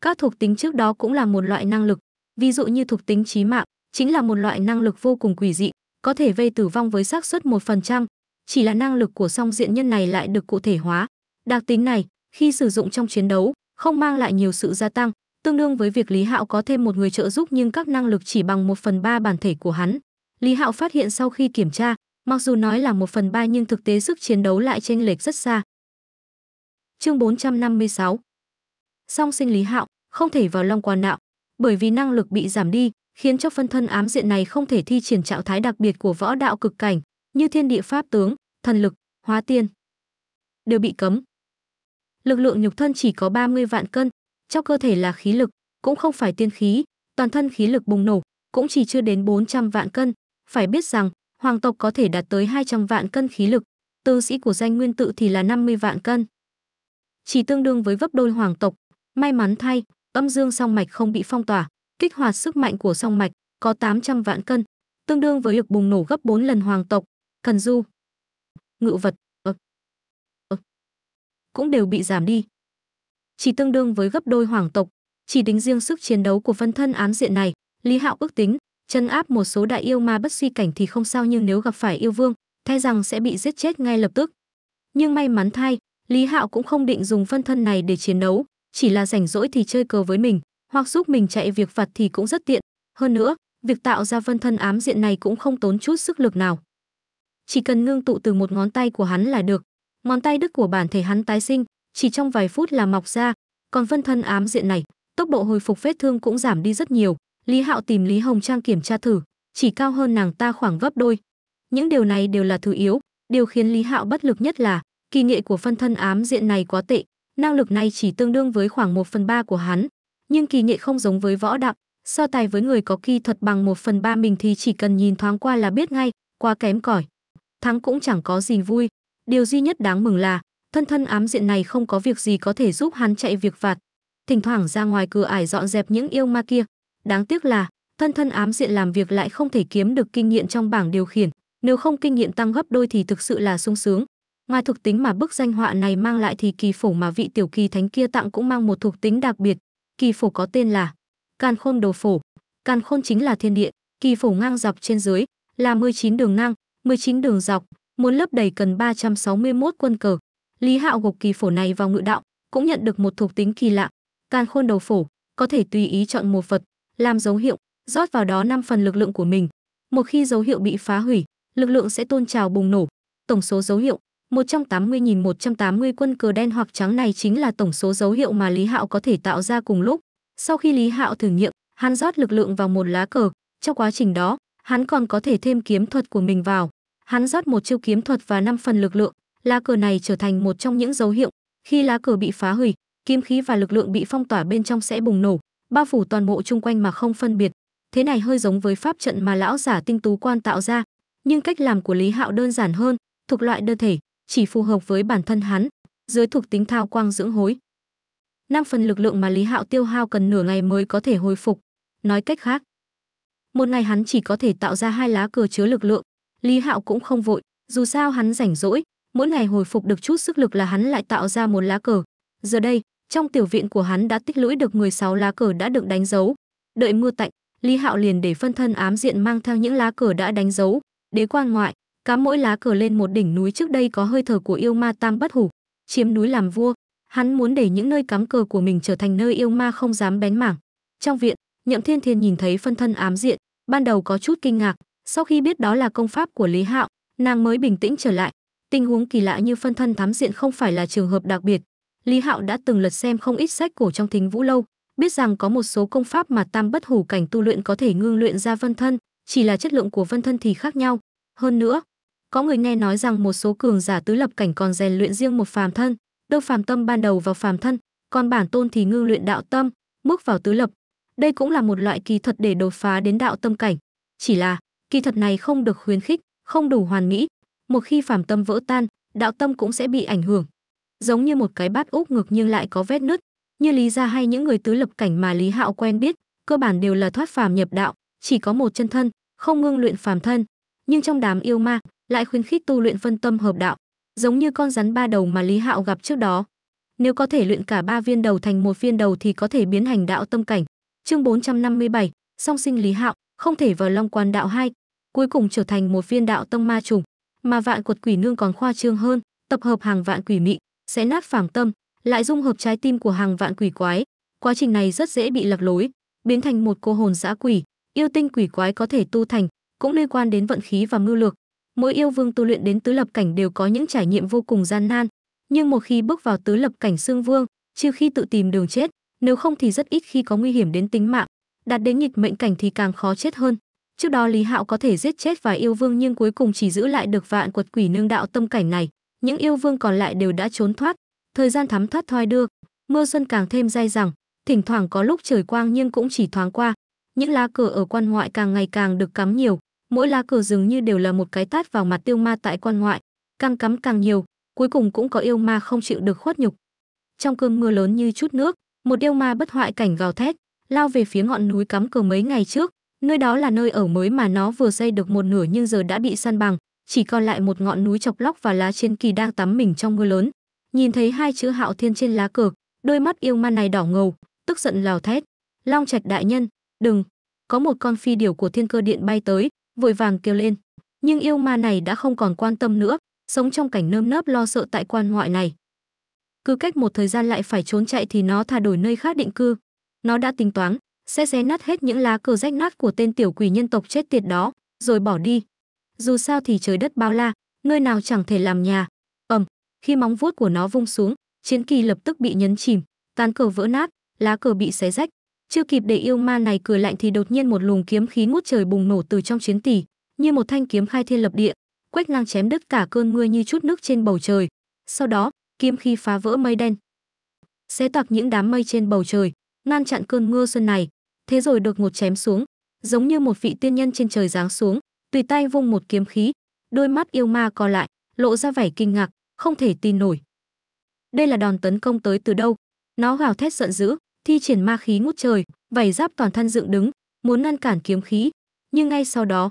[SPEAKER 1] các thuộc tính trước đó cũng là một loại năng lực, ví dụ như thuộc tính trí mạng, chính là một loại năng lực vô cùng quỷ dị, có thể vây tử vong với xác suất một phần trăm. chỉ là năng lực của song diện nhân này lại được cụ thể hóa. Đặc tính này, khi sử dụng trong chiến đấu, không mang lại nhiều sự gia tăng, tương đương với việc Lý Hạo có thêm một người trợ giúp nhưng các năng lực chỉ bằng một phần ba bản thể của hắn. Lý Hạo phát hiện sau khi kiểm tra, mặc dù nói là một phần ba nhưng thực tế sức chiến đấu lại chênh lệch rất xa. Chương 456 Song sinh Lý Hạo, không thể vào long quan nạo, bởi vì năng lực bị giảm đi, khiến cho phân thân ám diện này không thể thi triển trạng thái đặc biệt của võ đạo cực cảnh, như thiên địa pháp tướng, thần lực, hóa tiên. Đều bị cấm. Lực lượng nhục thân chỉ có 30 vạn cân, trong cơ thể là khí lực, cũng không phải tiên khí, toàn thân khí lực bùng nổ, cũng chỉ chưa đến 400 vạn cân, phải biết rằng, hoàng tộc có thể đạt tới 200 vạn cân khí lực, tư sĩ của danh nguyên tự thì là 50 vạn cân. Chỉ tương đương với gấp đôi hoàng tộc, may mắn thay, âm dương song mạch không bị phong tỏa, kích hoạt sức mạnh của song mạch có 800 vạn cân, tương đương với lực bùng nổ gấp 4 lần hoàng tộc, cần du. Ngự vật, ơ, ơ, cũng đều bị giảm đi. Chỉ tương đương với gấp đôi hoàng tộc, chỉ tính riêng sức chiến đấu của phân thân án diện này, Lý Hạo ước tính chân áp một số đại yêu ma bất suy cảnh thì không sao nhưng nếu gặp phải yêu vương, thay rằng sẽ bị giết chết ngay lập tức. Nhưng may mắn thay, Lý Hạo cũng không định dùng phân thân này để chiến đấu, chỉ là rảnh rỗi thì chơi cờ với mình, hoặc giúp mình chạy việc vặt thì cũng rất tiện. Hơn nữa, việc tạo ra phân thân ám diện này cũng không tốn chút sức lực nào. Chỉ cần ngưng tụ từ một ngón tay của hắn là được. Ngón tay đức của bản thể hắn tái sinh, chỉ trong vài phút là mọc ra, còn phân thân ám diện này, tốc độ hồi phục vết thương cũng giảm đi rất nhiều, Lý Hạo tìm Lý Hồng Trang kiểm tra thử, chỉ cao hơn nàng ta khoảng gấp đôi. Những điều này đều là thứ yếu, điều khiến Lý Hạo bất lực nhất là kỳ nghệ của phân thân ám diện này quá tệ, năng lực này chỉ tương đương với khoảng 1 phần 3 của hắn, nhưng kỳ nghệ không giống với võ đạo, so tài với người có kỳ thuật bằng 1 phần 3 mình thì chỉ cần nhìn thoáng qua là biết ngay, quá kém cỏi. Thắng cũng chẳng có gì vui, điều duy nhất đáng mừng là thân thân ám diện này không có việc gì có thể giúp hắn chạy việc vặt. Thỉnh thoảng ra ngoài cửa ải dọn dẹp những yêu ma kia, Đáng tiếc là, thân thân ám diện làm việc lại không thể kiếm được kinh nghiệm trong bảng điều khiển, nếu không kinh nghiệm tăng gấp đôi thì thực sự là sung sướng. Ngoài thuộc tính mà bức danh họa này mang lại thì kỳ phổ mà vị tiểu kỳ thánh kia tặng cũng mang một thuộc tính đặc biệt. Kỳ phổ có tên là Càn Khôn Đồ Phổ. Càn Khôn chính là thiên địa, kỳ phổ ngang dọc trên dưới là 19 đường ngang, 19 đường dọc, muốn lấp đầy cần 361 quân cờ. Lý Hạo gộp kỳ phổ này vào ngự đạo, cũng nhận được một thuộc tính kỳ lạ, Càn Khôn Đầu Phổ, có thể tùy ý chọn một vật, làm dấu hiệu, rót vào đó 5 phần lực lượng của mình. Một khi dấu hiệu bị phá hủy, lực lượng sẽ tôn trào bùng nổ. Tổng số dấu hiệu 180.180 quân cờ đen hoặc trắng này chính là tổng số dấu hiệu mà Lý Hạo có thể tạo ra cùng lúc. Sau khi Lý Hạo thử nghiệm, hắn rót lực lượng vào một lá cờ. Trong quá trình đó, hắn còn có thể thêm kiếm thuật của mình vào. Hắn rót một chiêu kiếm thuật và 5 phần lực lượng. Lá cờ này trở thành một trong những dấu hiệu. Khi lá cờ bị phá hủy, kiếm khí và lực lượng bị phong tỏa bên trong sẽ bùng nổ bao phủ toàn bộ chung quanh mà không phân biệt thế này hơi giống với pháp trận mà lão giả tinh tú quan tạo ra nhưng cách làm của lý hạo đơn giản hơn thuộc loại đơn thể chỉ phù hợp với bản thân hắn dưới thuộc tính thao quang dưỡng hối năm phần lực lượng mà lý hạo tiêu hao cần nửa ngày mới có thể hồi phục nói cách khác một ngày hắn chỉ có thể tạo ra hai lá cờ chứa lực lượng lý hạo cũng không vội dù sao hắn rảnh rỗi mỗi ngày hồi phục được chút sức lực là hắn lại tạo ra một lá cờ giờ đây trong tiểu viện của hắn đã tích lũy được 16 lá cờ đã được đánh dấu. Đợi mưa tạnh, Lý Hạo liền để phân thân ám diện mang theo những lá cờ đã đánh dấu, đế quan ngoại, cắm mỗi lá cờ lên một đỉnh núi trước đây có hơi thở của yêu ma tam bất hủ, chiếm núi làm vua. Hắn muốn để những nơi cắm cờ của mình trở thành nơi yêu ma không dám bén mảng. Trong viện, Nhậm Thiên Thiên nhìn thấy phân thân ám diện, ban đầu có chút kinh ngạc, sau khi biết đó là công pháp của Lý Hạo, nàng mới bình tĩnh trở lại. Tình huống kỳ lạ như phân thân thám diện không phải là trường hợp đặc biệt, Lý Hạo đã từng lật xem không ít sách cổ trong Thính Vũ lâu, biết rằng có một số công pháp mà Tam Bất Hủ cảnh tu luyện có thể ngưng luyện ra vân thân, chỉ là chất lượng của vân thân thì khác nhau. Hơn nữa, có người nghe nói rằng một số cường giả tứ lập cảnh còn rèn luyện riêng một phàm thân, đâu phàm tâm ban đầu vào phàm thân, còn bản tôn thì ngưng luyện đạo tâm, bước vào tứ lập. Đây cũng là một loại kỳ thuật để đột phá đến đạo tâm cảnh, chỉ là kỳ thuật này không được khuyến khích, không đủ hoàn mỹ, một khi phàm tâm vỡ tan, đạo tâm cũng sẽ bị ảnh hưởng giống như một cái bát úp ngực nhưng lại có vết nứt như lý gia hay những người tứ lập cảnh mà lý hạo quen biết cơ bản đều là thoát phàm nhập đạo chỉ có một chân thân không ngưng luyện phàm thân nhưng trong đám yêu ma lại khuyến khích tu luyện phân tâm hợp đạo giống như con rắn ba đầu mà lý hạo gặp trước đó nếu có thể luyện cả ba viên đầu thành một viên đầu thì có thể biến hành đạo tâm cảnh chương 457, song sinh lý hạo không thể vào long quan đạo hai cuối cùng trở thành một viên đạo tâm ma trùng mà vạn quật quỷ nương còn khoa trương hơn tập hợp hàng vạn quỷ mị sẽ nát phảng tâm lại dung hợp trái tim của hàng vạn quỷ quái quá trình này rất dễ bị lạc lối biến thành một cô hồn dã quỷ yêu tinh quỷ quái có thể tu thành cũng liên quan đến vận khí và mưu lược mỗi yêu vương tu luyện đến tứ lập cảnh đều có những trải nghiệm vô cùng gian nan nhưng một khi bước vào tứ lập cảnh xương vương trừ khi tự tìm đường chết nếu không thì rất ít khi có nguy hiểm đến tính mạng đạt đến nghịch mệnh cảnh thì càng khó chết hơn trước đó lý hạo có thể giết chết vài yêu vương nhưng cuối cùng chỉ giữ lại được vạn quật quỷ nương đạo tâm cảnh này những yêu vương còn lại đều đã trốn thoát, thời gian thắm thoát thoi đưa, mưa xuân càng thêm dai dẳng, thỉnh thoảng có lúc trời quang nhưng cũng chỉ thoáng qua. Những lá cờ ở quan ngoại càng ngày càng được cắm nhiều, mỗi lá cờ dường như đều là một cái tát vào mặt tiêu ma tại quan ngoại, càng cắm càng nhiều, cuối cùng cũng có yêu ma không chịu được khuất nhục. Trong cơn mưa lớn như chút nước, một yêu ma bất hoại cảnh gào thét, lao về phía ngọn núi cắm cờ mấy ngày trước, nơi đó là nơi ở mới mà nó vừa xây được một nửa nhưng giờ đã bị săn bằng, chỉ còn lại một ngọn núi chọc lóc và lá trên kỳ đang tắm mình trong mưa lớn nhìn thấy hai chữ hạo thiên trên lá cờ đôi mắt yêu ma này đỏ ngầu tức giận lào thét long trạch đại nhân đừng có một con phi điểu của thiên cơ điện bay tới vội vàng kêu lên nhưng yêu ma này đã không còn quan tâm nữa sống trong cảnh nơm nớp lo sợ tại quan ngoại này cứ cách một thời gian lại phải trốn chạy thì nó thay đổi nơi khác định cư nó đã tính toán sẽ xé nát hết những lá cờ rách nát của tên tiểu quỷ nhân tộc chết tiệt đó rồi bỏ đi dù sao thì trời đất bao la nơi nào chẳng thể làm nhà ầm khi móng vuốt của nó vung xuống chiến kỳ lập tức bị nhấn chìm tán cờ vỡ nát lá cờ bị xé rách chưa kịp để yêu ma này cười lạnh thì đột nhiên một luồng kiếm khí ngút trời bùng nổ từ trong chiến tỷ như một thanh kiếm khai thiên lập địa quách ngang chém đứt cả cơn mưa như chút nước trên bầu trời sau đó kiếm khí phá vỡ mây đen xé toạc những đám mây trên bầu trời ngăn chặn cơn mưa xuân này thế rồi đột ngột chém xuống giống như một vị tiên nhân trên trời giáng xuống tùy tay vung một kiếm khí, đôi mắt yêu ma co lại, lộ ra vẻ kinh ngạc, không thể tin nổi. Đây là đòn tấn công tới từ đâu? Nó gào thét giận dữ, thi triển ma khí ngút trời, vảy giáp toàn thân dựng đứng, muốn ngăn cản kiếm khí, nhưng ngay sau đó,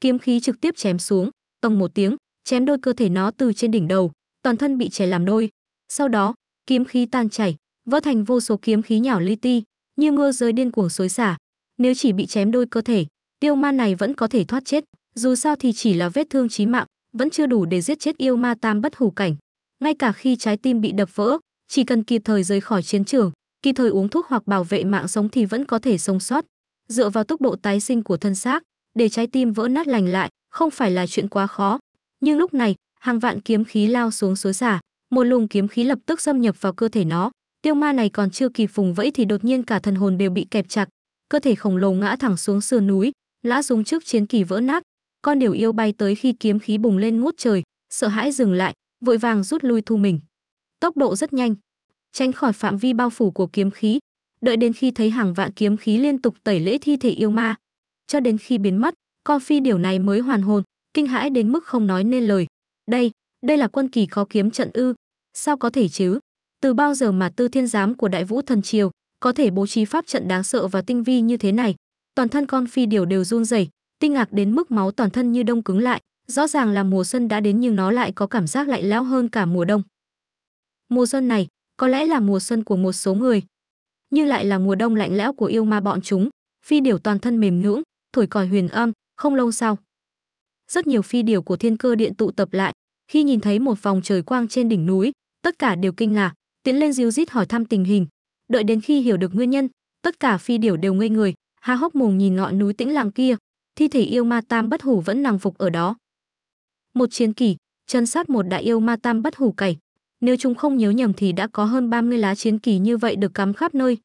[SPEAKER 1] kiếm khí trực tiếp chém xuống, tông một tiếng, chém đôi cơ thể nó từ trên đỉnh đầu, toàn thân bị chẻ làm đôi. Sau đó, kiếm khí tan chảy, vỡ thành vô số kiếm khí nhỏ li ti, như mưa rơi điên cuồng xối xả. Nếu chỉ bị chém đôi cơ thể, Tiêu ma này vẫn có thể thoát chết, dù sao thì chỉ là vết thương chí mạng, vẫn chưa đủ để giết chết yêu ma tam bất hủ cảnh. Ngay cả khi trái tim bị đập vỡ, chỉ cần kịp thời rời khỏi chiến trường, kịp thời uống thuốc hoặc bảo vệ mạng sống thì vẫn có thể sống sót. Dựa vào tốc độ tái sinh của thân xác, để trái tim vỡ nát lành lại, không phải là chuyện quá khó. Nhưng lúc này, hàng vạn kiếm khí lao xuống suối xả, một luồng kiếm khí lập tức xâm nhập vào cơ thể nó. Tiêu ma này còn chưa kịp vùng vẫy thì đột nhiên cả thần hồn đều bị kẹp chặt, cơ thể khổng lồ ngã thẳng xuống sườn núi, Lã Dung trước chiến kỳ vỡ nát, con điều yêu bay tới khi kiếm khí bùng lên ngút trời, sợ hãi dừng lại, vội vàng rút lui thu mình. Tốc độ rất nhanh, tránh khỏi phạm vi bao phủ của kiếm khí, đợi đến khi thấy hàng vạn kiếm khí liên tục tẩy lễ thi thể yêu ma, cho đến khi biến mất, con phi điều này mới hoàn hồn, kinh hãi đến mức không nói nên lời. Đây, đây là quân kỳ khó kiếm trận ư? Sao có thể chứ? Từ bao giờ mà Tư Thiên giám của Đại Vũ thần triều có thể bố trí pháp trận đáng sợ và tinh vi như thế này? toàn thân con phi điều đều run rẩy tinh ngạc đến mức máu toàn thân như đông cứng lại rõ ràng là mùa xuân đã đến nhưng nó lại có cảm giác lạnh lẽo hơn cả mùa đông mùa xuân này có lẽ là mùa xuân của một số người nhưng lại là mùa đông lạnh lẽo của yêu ma bọn chúng phi điểu toàn thân mềm nhũn thổi còi huyền âm không lâu sau rất nhiều phi điểu của thiên cơ điện tụ tập lại khi nhìn thấy một vòng trời quang trên đỉnh núi tất cả đều kinh ngạc tiến lên diêu rít hỏi thăm tình hình đợi đến khi hiểu được nguyên nhân tất cả phi điểu đều ngây người ha hốc mồm nhìn ngọn núi tĩnh lặng kia, thi thể yêu ma tam bất hủ vẫn nằm phục ở đó. Một chiến kỷ, chân sát một đại yêu ma tam bất hủ cày. Nếu chúng không nhớ nhầm thì đã có hơn 30 lá chiến kỳ như vậy được cắm khắp nơi.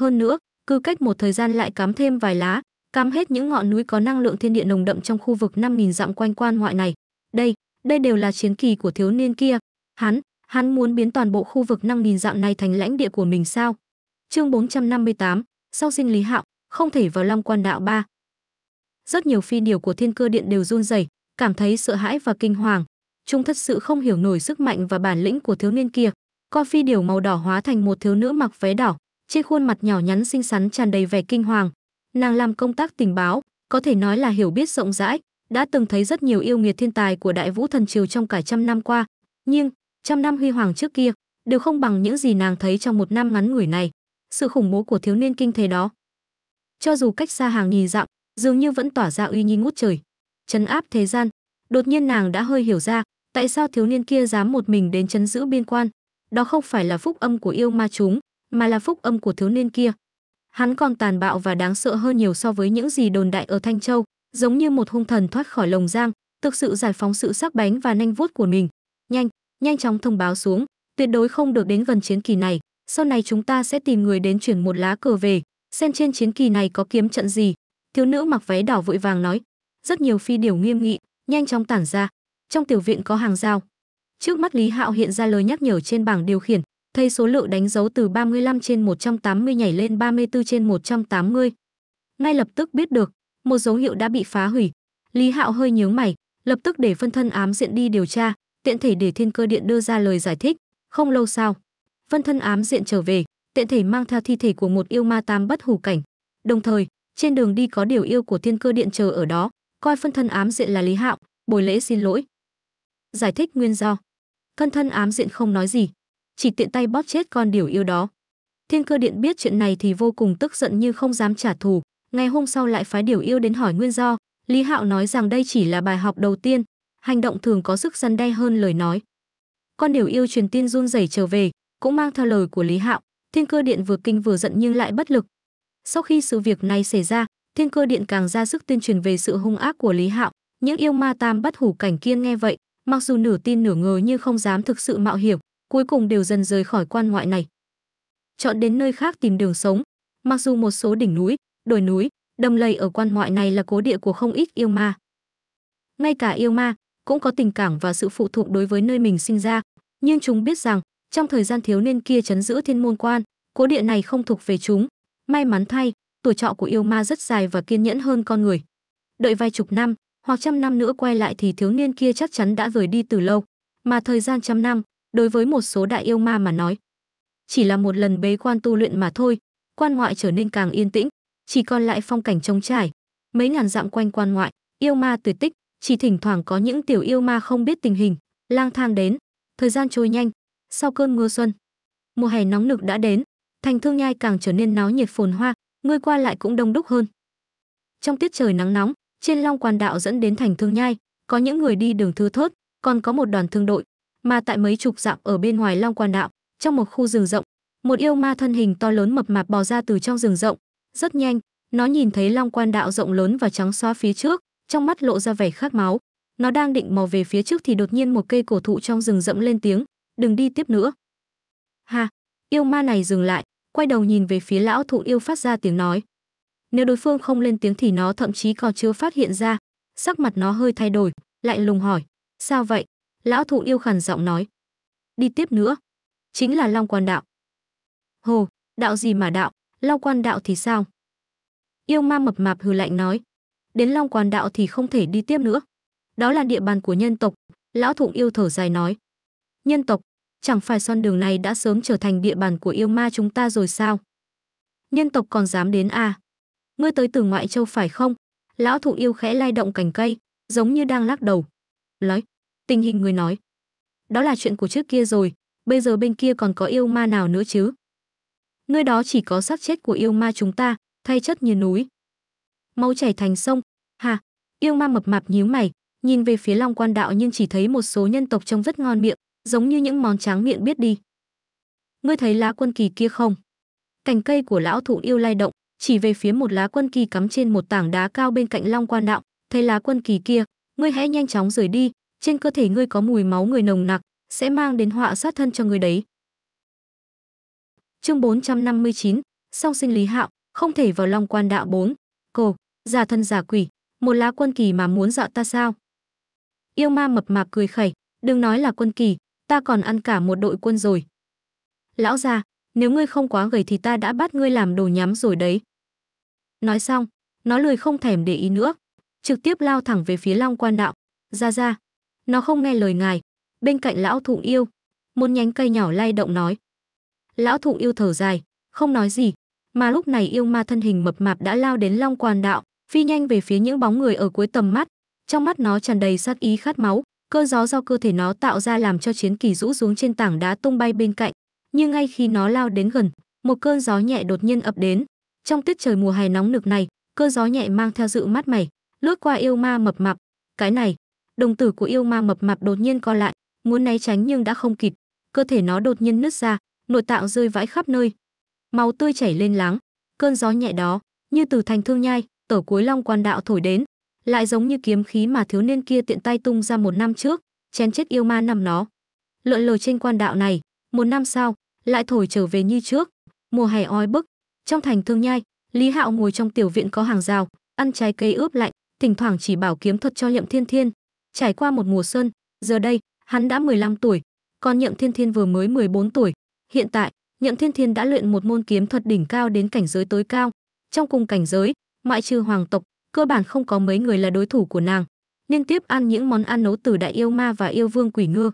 [SPEAKER 1] Hơn nữa, cứ cách một thời gian lại cắm thêm vài lá, cắm hết những ngọn núi có năng lượng thiên địa nồng đậm trong khu vực 5.000 dặm quanh quan ngoại này. Đây, đây đều là chiến kỳ của thiếu niên kia. Hắn, hắn muốn biến toàn bộ khu vực 5.000 dặm này thành lãnh địa của mình sao? Chương 458, sau sinh Lý Hạo, không thể vào Long Quan Đạo ba. Rất nhiều phi điều của Thiên Cơ Điện đều run rẩy, cảm thấy sợ hãi và kinh hoàng. Chúng thật sự không hiểu nổi sức mạnh và bản lĩnh của thiếu niên kia. Con phi điều màu đỏ hóa thành một thiếu nữ mặc váy đỏ, trên khuôn mặt nhỏ nhắn xinh xắn tràn đầy vẻ kinh hoàng. Nàng làm công tác tình báo, có thể nói là hiểu biết rộng rãi, đã từng thấy rất nhiều yêu nghiệt thiên tài của Đại Vũ thần triều trong cả trăm năm qua, nhưng trăm năm huy hoàng trước kia đều không bằng những gì nàng thấy trong một năm ngắn ngủi này. Sự khủng bố của thiếu niên kinh thế đó cho dù cách xa hàng nghìn dặm dường như vẫn tỏa ra uy nghi ngút trời chấn áp thế gian đột nhiên nàng đã hơi hiểu ra tại sao thiếu niên kia dám một mình đến chấn giữ biên quan đó không phải là phúc âm của yêu ma chúng mà là phúc âm của thiếu niên kia hắn còn tàn bạo và đáng sợ hơn nhiều so với những gì đồn đại ở thanh châu giống như một hung thần thoát khỏi lồng giang thực sự giải phóng sự sắc bánh và nanh vuốt của mình nhanh nhanh chóng thông báo xuống tuyệt đối không được đến gần chiến kỳ này sau này chúng ta sẽ tìm người đến chuyển một lá cờ về xem trên chiến kỳ này có kiếm trận gì thiếu nữ mặc váy đỏ vội vàng nói rất nhiều phi điều nghiêm nghị nhanh chóng tản ra trong tiểu viện có hàng dao trước mắt lý hạo hiện ra lời nhắc nhở trên bảng điều khiển thấy số lượng đánh dấu từ 35 trên 180 nhảy lên 34 trên 180. Ngay lập tức biết được, một dấu hiệu đã bị phá hủy. Lý Hạo hơi nhướng mày, lập tức để phân thân ám diện đi điều tra, tiện thể để thiên cơ điện đưa ra lời giải thích. Không lâu sau, phân thân ám diện trở về, tiện thể mang theo thi thể của một yêu ma tam bất hủ cảnh. Đồng thời, trên đường đi có điều yêu của thiên cơ điện chờ ở đó, coi phân thân ám diện là Lý Hạo, bồi lễ xin lỗi. Giải thích nguyên do. Thân thân ám diện không nói gì, chỉ tiện tay bóp chết con điều yêu đó. Thiên cơ điện biết chuyện này thì vô cùng tức giận như không dám trả thù, ngày hôm sau lại phái điều yêu đến hỏi nguyên do, Lý Hạo nói rằng đây chỉ là bài học đầu tiên, hành động thường có sức răn đe hơn lời nói. Con điều yêu truyền tin run rẩy trở về, cũng mang theo lời của Lý Hạo, Thiên Cơ Điện vừa kinh vừa giận nhưng lại bất lực. Sau khi sự việc này xảy ra, Thiên Cơ Điện càng ra sức tuyên truyền về sự hung ác của Lý Hạo, những yêu ma tam bất hủ cảnh kiên nghe vậy, mặc dù nửa tin nửa ngờ nhưng không dám thực sự mạo hiểm, cuối cùng đều dần rời khỏi quan ngoại này. Chọn đến nơi khác tìm đường sống, mặc dù một số đỉnh núi, đồi núi, đầm lầy ở quan ngoại này là cố địa của không ít yêu ma. Ngay cả yêu ma cũng có tình cảm và sự phụ thuộc đối với nơi mình sinh ra, nhưng chúng biết rằng trong thời gian thiếu niên kia chấn giữ thiên môn quan cố địa này không thuộc về chúng may mắn thay tuổi trọ của yêu ma rất dài và kiên nhẫn hơn con người đợi vài chục năm hoặc trăm năm nữa quay lại thì thiếu niên kia chắc chắn đã rời đi từ lâu mà thời gian trăm năm đối với một số đại yêu ma mà nói chỉ là một lần bế quan tu luyện mà thôi quan ngoại trở nên càng yên tĩnh chỉ còn lại phong cảnh trống trải mấy ngàn dặm quanh quan ngoại yêu ma tuyệt tích chỉ thỉnh thoảng có những tiểu yêu ma không biết tình hình lang thang đến thời gian trôi nhanh sau cơn mưa xuân mùa hè nóng nực đã đến thành thương nhai càng trở nên náo nhiệt phồn hoa người qua lại cũng đông đúc hơn trong tiết trời nắng nóng trên long quan đạo dẫn đến thành thương nhai có những người đi đường thư thớt còn có một đoàn thương đội mà tại mấy chục dặm ở bên ngoài long quan đạo trong một khu rừng rộng một yêu ma thân hình to lớn mập mạp bò ra từ trong rừng rộng rất nhanh nó nhìn thấy long quan đạo rộng lớn và trắng xóa phía trước trong mắt lộ ra vẻ khát máu nó đang định mò về phía trước thì đột nhiên một cây cổ thụ trong rừng rậm lên tiếng đừng đi tiếp nữa. Ha, yêu ma này dừng lại, quay đầu nhìn về phía lão thụ yêu phát ra tiếng nói. Nếu đối phương không lên tiếng thì nó thậm chí còn chưa phát hiện ra, sắc mặt nó hơi thay đổi, lại lùng hỏi, sao vậy? Lão thụ yêu khàn giọng nói. Đi tiếp nữa. Chính là Long Quan Đạo. Hồ, đạo gì mà đạo, Long Quan Đạo thì sao? Yêu ma mập mạp hừ lạnh nói. Đến Long Quan Đạo thì không thể đi tiếp nữa. Đó là địa bàn của nhân tộc. Lão thụ yêu thở dài nói. Nhân tộc, chẳng phải son đường này đã sớm trở thành địa bàn của yêu ma chúng ta rồi sao? Nhân tộc còn dám đến à? Ngươi tới từ ngoại châu phải không? Lão thụ yêu khẽ lay động cành cây, giống như đang lắc đầu. Nói, tình hình người nói. Đó là chuyện của trước kia rồi, bây giờ bên kia còn có yêu ma nào nữa chứ? Nơi đó chỉ có xác chết của yêu ma chúng ta, thay chất như núi. Máu chảy thành sông, hà, yêu ma mập mạp nhíu mày, nhìn về phía long quan đạo nhưng chỉ thấy một số nhân tộc trông rất ngon miệng, giống như những món tráng miệng biết đi. Ngươi thấy lá quân kỳ kia không? Cành cây của lão thụ yêu lay động, chỉ về phía một lá quân kỳ cắm trên một tảng đá cao bên cạnh long quan đạo, thấy lá quân kỳ kia, ngươi hãy nhanh chóng rời đi, trên cơ thể ngươi có mùi máu người nồng nặc, sẽ mang đến họa sát thân cho ngươi đấy. Chương 459, song sinh lý hạo, không thể vào long quan đạo 4, cô giả thân giả quỷ, một lá quân kỳ mà muốn dọa ta sao? Yêu ma mập mạp cười khẩy, đừng nói là quân kỳ, ta còn ăn cả một đội quân rồi. Lão già, nếu ngươi không quá gầy thì ta đã bắt ngươi làm đồ nhắm rồi đấy. Nói xong, nó lười không thèm để ý nữa, trực tiếp lao thẳng về phía Long Quan Đạo. Ra ra, nó không nghe lời ngài. Bên cạnh lão thụ yêu, một nhánh cây nhỏ lay động nói. Lão thụ yêu thở dài, không nói gì, mà lúc này yêu ma thân hình mập mạp đã lao đến Long Quan Đạo, phi nhanh về phía những bóng người ở cuối tầm mắt, trong mắt nó tràn đầy sát ý khát máu. Cơn gió do cơ thể nó tạo ra làm cho chiến kỳ rũ xuống trên tảng đá tung bay bên cạnh, nhưng ngay khi nó lao đến gần, một cơn gió nhẹ đột nhiên ập đến. Trong tiết trời mùa hè nóng nực này, cơn gió nhẹ mang theo dịu mát mẻ, lướt qua yêu ma mập mạp. Cái này, đồng tử của yêu ma mập mạp đột nhiên co lại, muốn né tránh nhưng đã không kịp, cơ thể nó đột nhiên nứt ra, nội tạng rơi vãi khắp nơi. Máu tươi chảy lên láng, cơn gió nhẹ đó, như từ thành thương nhai, tổ cuối long quan đạo thổi đến, lại giống như kiếm khí mà thiếu niên kia tiện tay tung ra một năm trước chén chết yêu ma năm nó lượn lờ trên quan đạo này một năm sau lại thổi trở về như trước mùa hè oi bức trong thành thương nhai lý hạo ngồi trong tiểu viện có hàng rào ăn trái cây ướp lạnh thỉnh thoảng chỉ bảo kiếm thuật cho nhậm thiên thiên trải qua một mùa xuân giờ đây hắn đã 15 tuổi còn nhậm thiên thiên vừa mới 14 tuổi hiện tại nhậm thiên thiên đã luyện một môn kiếm thuật đỉnh cao đến cảnh giới tối cao trong cùng cảnh giới ngoại trừ hoàng tộc cơ bản không có mấy người là đối thủ của nàng liên tiếp ăn những món ăn nấu từ đại yêu ma và yêu vương quỷ ngư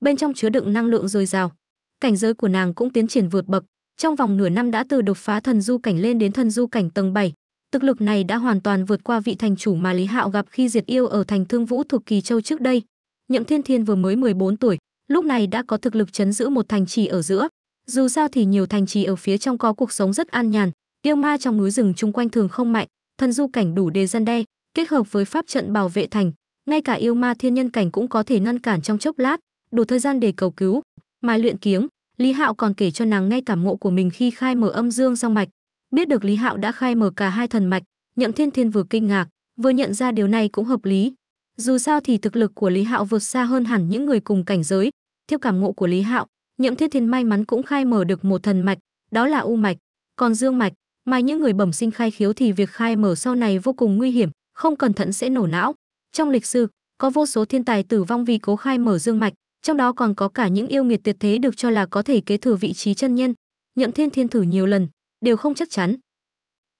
[SPEAKER 1] bên trong chứa đựng năng lượng dồi dào cảnh giới của nàng cũng tiến triển vượt bậc trong vòng nửa năm đã từ đột phá thần du cảnh lên đến thần du cảnh tầng 7. Thực lực này đã hoàn toàn vượt qua vị thành chủ mà Lý Hạo gặp khi diệt yêu ở thành Thương Vũ thuộc Kỳ Châu trước đây. Nhậm Thiên Thiên vừa mới 14 tuổi, lúc này đã có thực lực chấn giữ một thành trì ở giữa. Dù sao thì nhiều thành trì ở phía trong có cuộc sống rất an nhàn, yêu ma trong núi rừng chung quanh thường không mạnh, thần du cảnh đủ để gian đe, kết hợp với pháp trận bảo vệ thành, ngay cả yêu ma thiên nhân cảnh cũng có thể ngăn cản trong chốc lát, đủ thời gian để cầu cứu. Mai luyện kiếm, Lý Hạo còn kể cho nàng ngay cảm ngộ của mình khi khai mở âm dương song mạch, biết được Lý Hạo đã khai mở cả hai thần mạch, Nhậm Thiên Thiên vừa kinh ngạc, vừa nhận ra điều này cũng hợp lý. Dù sao thì thực lực của Lý Hạo vượt xa hơn hẳn những người cùng cảnh giới, theo cảm ngộ của Lý Hạo, Nhậm Thiên Thiên may mắn cũng khai mở được một thần mạch, đó là u mạch, còn dương mạch, mà những người bẩm sinh khai khiếu thì việc khai mở sau này vô cùng nguy hiểm, không cẩn thận sẽ nổ não. Trong lịch sử, có vô số thiên tài tử vong vì cố khai mở dương mạch, trong đó còn có cả những yêu nghiệt tuyệt thế được cho là có thể kế thừa vị trí chân nhân. Nhậm Thiên Thiên thử nhiều lần, đều không chắc chắn.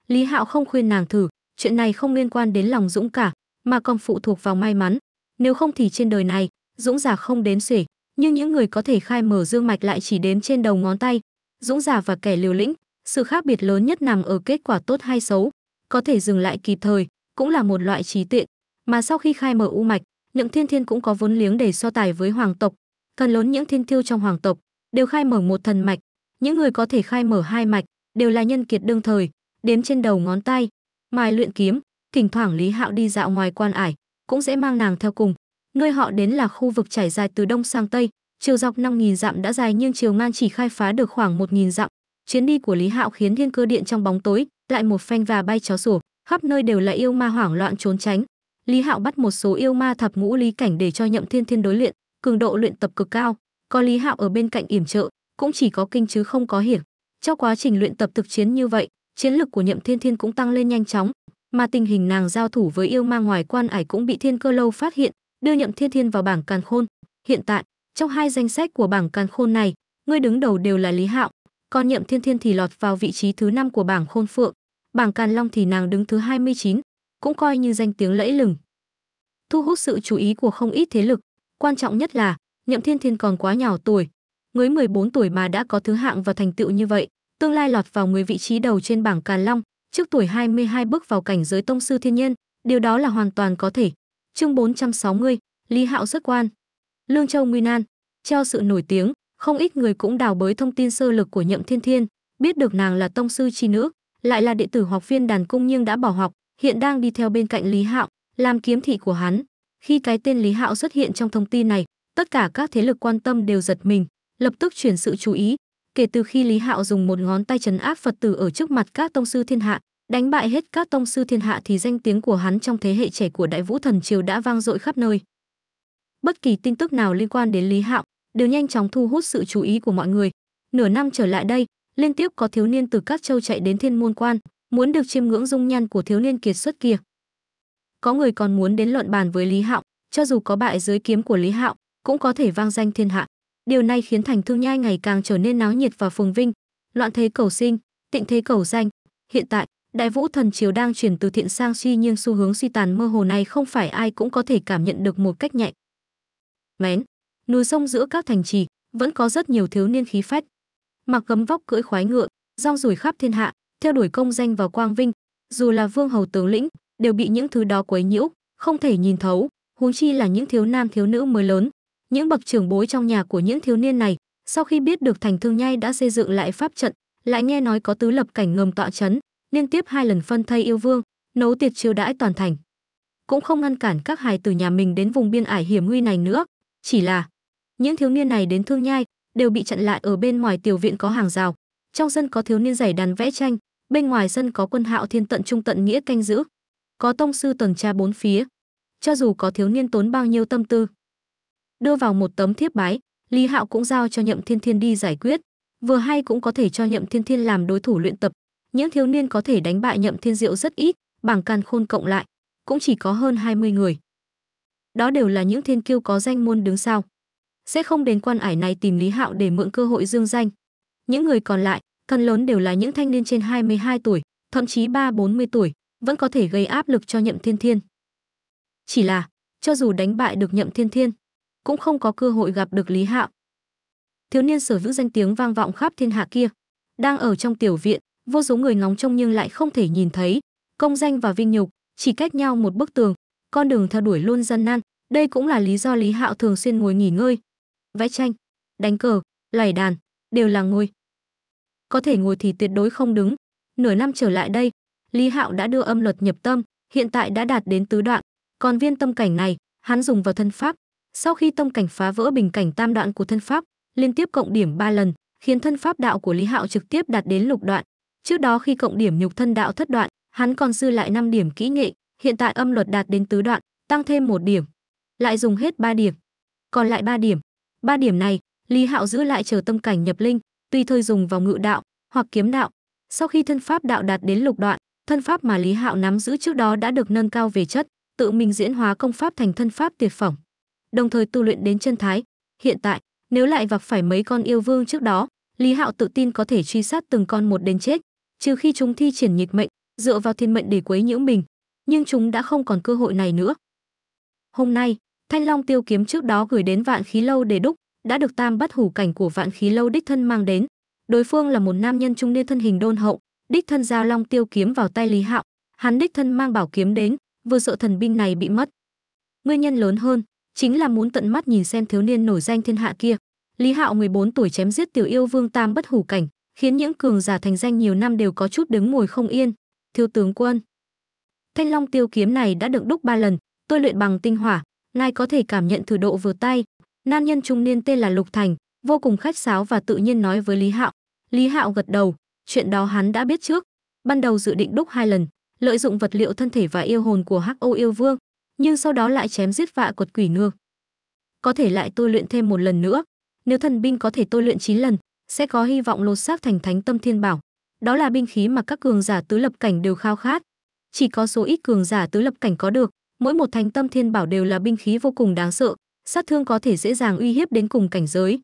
[SPEAKER 1] Lý Hạo không khuyên nàng thử, chuyện này không liên quan đến lòng dũng cả, mà còn phụ thuộc vào may mắn. Nếu không thì trên đời này, dũng giả không đến xuể, nhưng những người có thể khai mở dương mạch lại chỉ đếm trên đầu ngón tay. Dũng giả và kẻ liều lĩnh, sự khác biệt lớn nhất nằm ở kết quả tốt hay xấu, có thể dừng lại kịp thời, cũng là một loại trí tuệ, mà sau khi khai mở u mạch, những thiên thiên cũng có vốn liếng để so tài với hoàng tộc, phần lớn những thiên thiêu trong hoàng tộc đều khai mở một thần mạch, những người có thể khai mở hai mạch đều là nhân kiệt đương thời, đếm trên đầu ngón tay. Mai luyện kiếm, thỉnh thoảng Lý Hạo đi dạo ngoài quan ải, cũng sẽ mang nàng theo cùng. Nơi họ đến là khu vực trải dài từ đông sang tây, chiều dọc năm nghìn dặm đã dài nhưng chiều ngang chỉ khai phá được khoảng một nghìn dặm, Chuyến đi của Lý Hạo khiến thiên cơ điện trong bóng tối lại một phanh và bay chó sủa, khắp nơi đều là yêu ma hoảng loạn trốn tránh. Lý Hạo bắt một số yêu ma thập ngũ lý cảnh để cho Nhậm Thiên Thiên đối luyện, cường độ luyện tập cực cao, có Lý Hạo ở bên cạnh yểm trợ, cũng chỉ có kinh chứ không có hiểm. Trong quá trình luyện tập thực chiến như vậy, chiến lực của Nhậm Thiên Thiên cũng tăng lên nhanh chóng, mà tình hình nàng giao thủ với yêu ma ngoài quan ải cũng bị Thiên Cơ lâu phát hiện, đưa Nhậm Thiên Thiên vào bảng càn khôn. Hiện tại, trong hai danh sách của bảng càn khôn này, người đứng đầu đều là Lý Hạo, còn Nhậm Thiên Thiên thì lọt vào vị trí thứ 5 của bảng Khôn Phượng, bảng Càn Long thì nàng đứng thứ 29, cũng coi như danh tiếng lẫy lừng. Thu hút sự chú ý của không ít thế lực, quan trọng nhất là Nhậm Thiên Thiên còn quá nhỏ tuổi, mới 14 tuổi mà đã có thứ hạng và thành tựu như vậy, tương lai lọt vào 10 vị trí đầu trên bảng Càn Long, trước tuổi 22 bước vào cảnh giới tông sư thiên nhân, điều đó là hoàn toàn có thể. Chương 460, Lý Hạo xuất quan. Lương Châu Nguyên nan treo sự nổi tiếng, không ít người cũng đào bới thông tin sơ lược của Nhậm Thiên Thiên, biết được nàng là tông sư chi nữ, lại là đệ tử học viên đàn cung nhưng đã bỏ học, hiện đang đi theo bên cạnh Lý Hạo, làm kiếm thị của hắn. Khi cái tên Lý Hạo xuất hiện trong thông tin này, tất cả các thế lực quan tâm đều giật mình, lập tức chuyển sự chú ý. Kể từ khi Lý Hạo dùng một ngón tay trấn áp Phật tử ở trước mặt các tông sư thiên hạ, đánh bại hết các tông sư thiên hạ thì danh tiếng của hắn trong thế hệ trẻ của Đại Vũ Thần Triều đã vang dội khắp nơi. Bất kỳ tin tức nào liên quan đến Lý Hạo đều nhanh chóng thu hút sự chú ý của mọi người. Nửa năm trở lại đây, liên tiếp có thiếu niên từ các châu chạy đến Thiên Môn Quan, muốn được chiêm ngưỡng dung nhan của thiếu niên kiệt xuất kia. Có người còn muốn đến luận bàn với Lý Hạo, cho dù có bại dưới kiếm của Lý Hạo, cũng có thể vang danh thiên hạ. Điều này khiến thành Thương Nhai ngày càng trở nên náo nhiệt và phồn vinh, loạn thế cầu sinh, tịnh thế cầu danh. Hiện tại, Đại Vũ thần triều đang chuyển từ thiện sang suy nhưng xu hướng suy tàn mơ hồ này không phải ai cũng có thể cảm nhận được một cách nhạy. Mén, núi sông giữa các thành trì vẫn có rất nhiều thiếu niên khí phách mặc gấm vóc cưỡi khoái ngựa rong rủi khắp thiên hạ theo đuổi công danh và quang vinh dù là vương hầu tướng lĩnh đều bị những thứ đó quấy nhiễu không thể nhìn thấu huống chi là những thiếu nam thiếu nữ mới lớn những bậc trưởng bối trong nhà của những thiếu niên này sau khi biết được thành thương nhai đã xây dựng lại pháp trận lại nghe nói có tứ lập cảnh ngầm tọa chấn liên tiếp hai lần phân thay yêu vương nấu tiệc chiêu đãi toàn thành cũng không ngăn cản các hài từ nhà mình đến vùng biên ải hiểm nguy này nữa chỉ là những thiếu niên này đến thương nhai đều bị chặn lại ở bên ngoài tiểu viện có hàng rào trong sân có thiếu niên giày đàn vẽ tranh bên ngoài sân có quân hạo thiên tận trung tận nghĩa canh giữ có tông sư tuần tra bốn phía cho dù có thiếu niên tốn bao nhiêu tâm tư đưa vào một tấm thiếp bái lý hạo cũng giao cho nhậm thiên thiên đi giải quyết vừa hay cũng có thể cho nhậm thiên thiên làm đối thủ luyện tập những thiếu niên có thể đánh bại nhậm thiên diệu rất ít bảng càn khôn cộng lại cũng chỉ có hơn 20 người đó đều là những thiên kiêu có danh môn đứng sau sẽ không đến quan ải này tìm Lý Hạo để mượn cơ hội dương danh. Những người còn lại, phần lớn đều là những thanh niên trên 22 tuổi, thậm chí 3-40 tuổi, vẫn có thể gây áp lực cho Nhậm Thiên Thiên. Chỉ là, cho dù đánh bại được Nhậm Thiên Thiên, cũng không có cơ hội gặp được Lý Hạo. Thiếu niên sở hữu danh tiếng vang vọng khắp thiên hạ kia, đang ở trong tiểu viện, vô số người ngóng trông nhưng lại không thể nhìn thấy, công danh và vinh nhục chỉ cách nhau một bức tường, con đường theo đuổi luôn gian nan, đây cũng là lý do Lý Hạo thường xuyên ngồi nghỉ ngơi, vẽ tranh, đánh cờ, lải đàn, đều là ngồi. Có thể ngồi thì tuyệt đối không đứng. Nửa năm trở lại đây, Lý Hạo đã đưa âm luật nhập tâm, hiện tại đã đạt đến tứ đoạn, còn viên tâm cảnh này, hắn dùng vào thân pháp. Sau khi tâm cảnh phá vỡ bình cảnh tam đoạn của thân pháp, liên tiếp cộng điểm 3 lần, khiến thân pháp đạo của Lý Hạo trực tiếp đạt đến lục đoạn. Trước đó khi cộng điểm nhục thân đạo thất đoạn, hắn còn dư lại 5 điểm kỹ nghệ, hiện tại âm luật đạt đến tứ đoạn, tăng thêm một điểm, lại dùng hết 3 điểm. Còn lại 3 điểm, Ba điểm này, Lý Hạo giữ lại chờ tâm cảnh nhập linh, tùy thời dùng vào ngự đạo hoặc kiếm đạo. Sau khi thân pháp đạo đạt đến lục đoạn, thân pháp mà Lý Hạo nắm giữ trước đó đã được nâng cao về chất, tự mình diễn hóa công pháp thành thân pháp tuyệt phẩm. Đồng thời tu luyện đến chân thái, hiện tại, nếu lại vặc phải mấy con yêu vương trước đó, Lý Hạo tự tin có thể truy sát từng con một đến chết, trừ khi chúng thi triển nghịch mệnh, dựa vào thiên mệnh để quấy nhiễu mình, nhưng chúng đã không còn cơ hội này nữa. Hôm nay, Thanh Long Tiêu kiếm trước đó gửi đến Vạn Khí Lâu để đúc, đã được tam bất hủ cảnh của Vạn Khí Lâu đích thân mang đến. Đối phương là một nam nhân trung niên thân hình đôn hậu, đích thân giao Long Tiêu kiếm vào tay Lý Hạo, hắn đích thân mang bảo kiếm đến, vừa sợ thần binh này bị mất. Nguyên nhân lớn hơn chính là muốn tận mắt nhìn xem thiếu niên nổi danh thiên hạ kia. Lý Hạo 14 tuổi chém giết tiểu yêu vương tam bất hủ cảnh, khiến những cường giả thành danh nhiều năm đều có chút đứng ngồi không yên. Thiếu tướng quân, Thanh Long tiêu kiếm này đã được đúc ba lần, tôi luyện bằng tinh hỏa, ngài có thể cảm nhận thử độ vừa tay. Nam nhân trung niên tên là Lục Thành, vô cùng khách sáo và tự nhiên nói với Lý Hạo. Lý Hạo gật đầu, chuyện đó hắn đã biết trước. Ban đầu dự định đúc hai lần, lợi dụng vật liệu thân thể và yêu hồn của Hắc Ô yêu vương, nhưng sau đó lại chém giết vạ quật quỷ nương. Có thể lại tôi luyện thêm một lần nữa, nếu thần binh có thể tôi luyện 9 lần, sẽ có hy vọng lột xác thành thánh tâm thiên bảo. Đó là binh khí mà các cường giả tứ lập cảnh đều khao khát. Chỉ có số ít cường giả tứ lập cảnh có được, mỗi một thánh tâm thiên bảo đều là binh khí vô cùng đáng sợ sát thương có thể dễ dàng uy hiếp đến cùng cảnh giới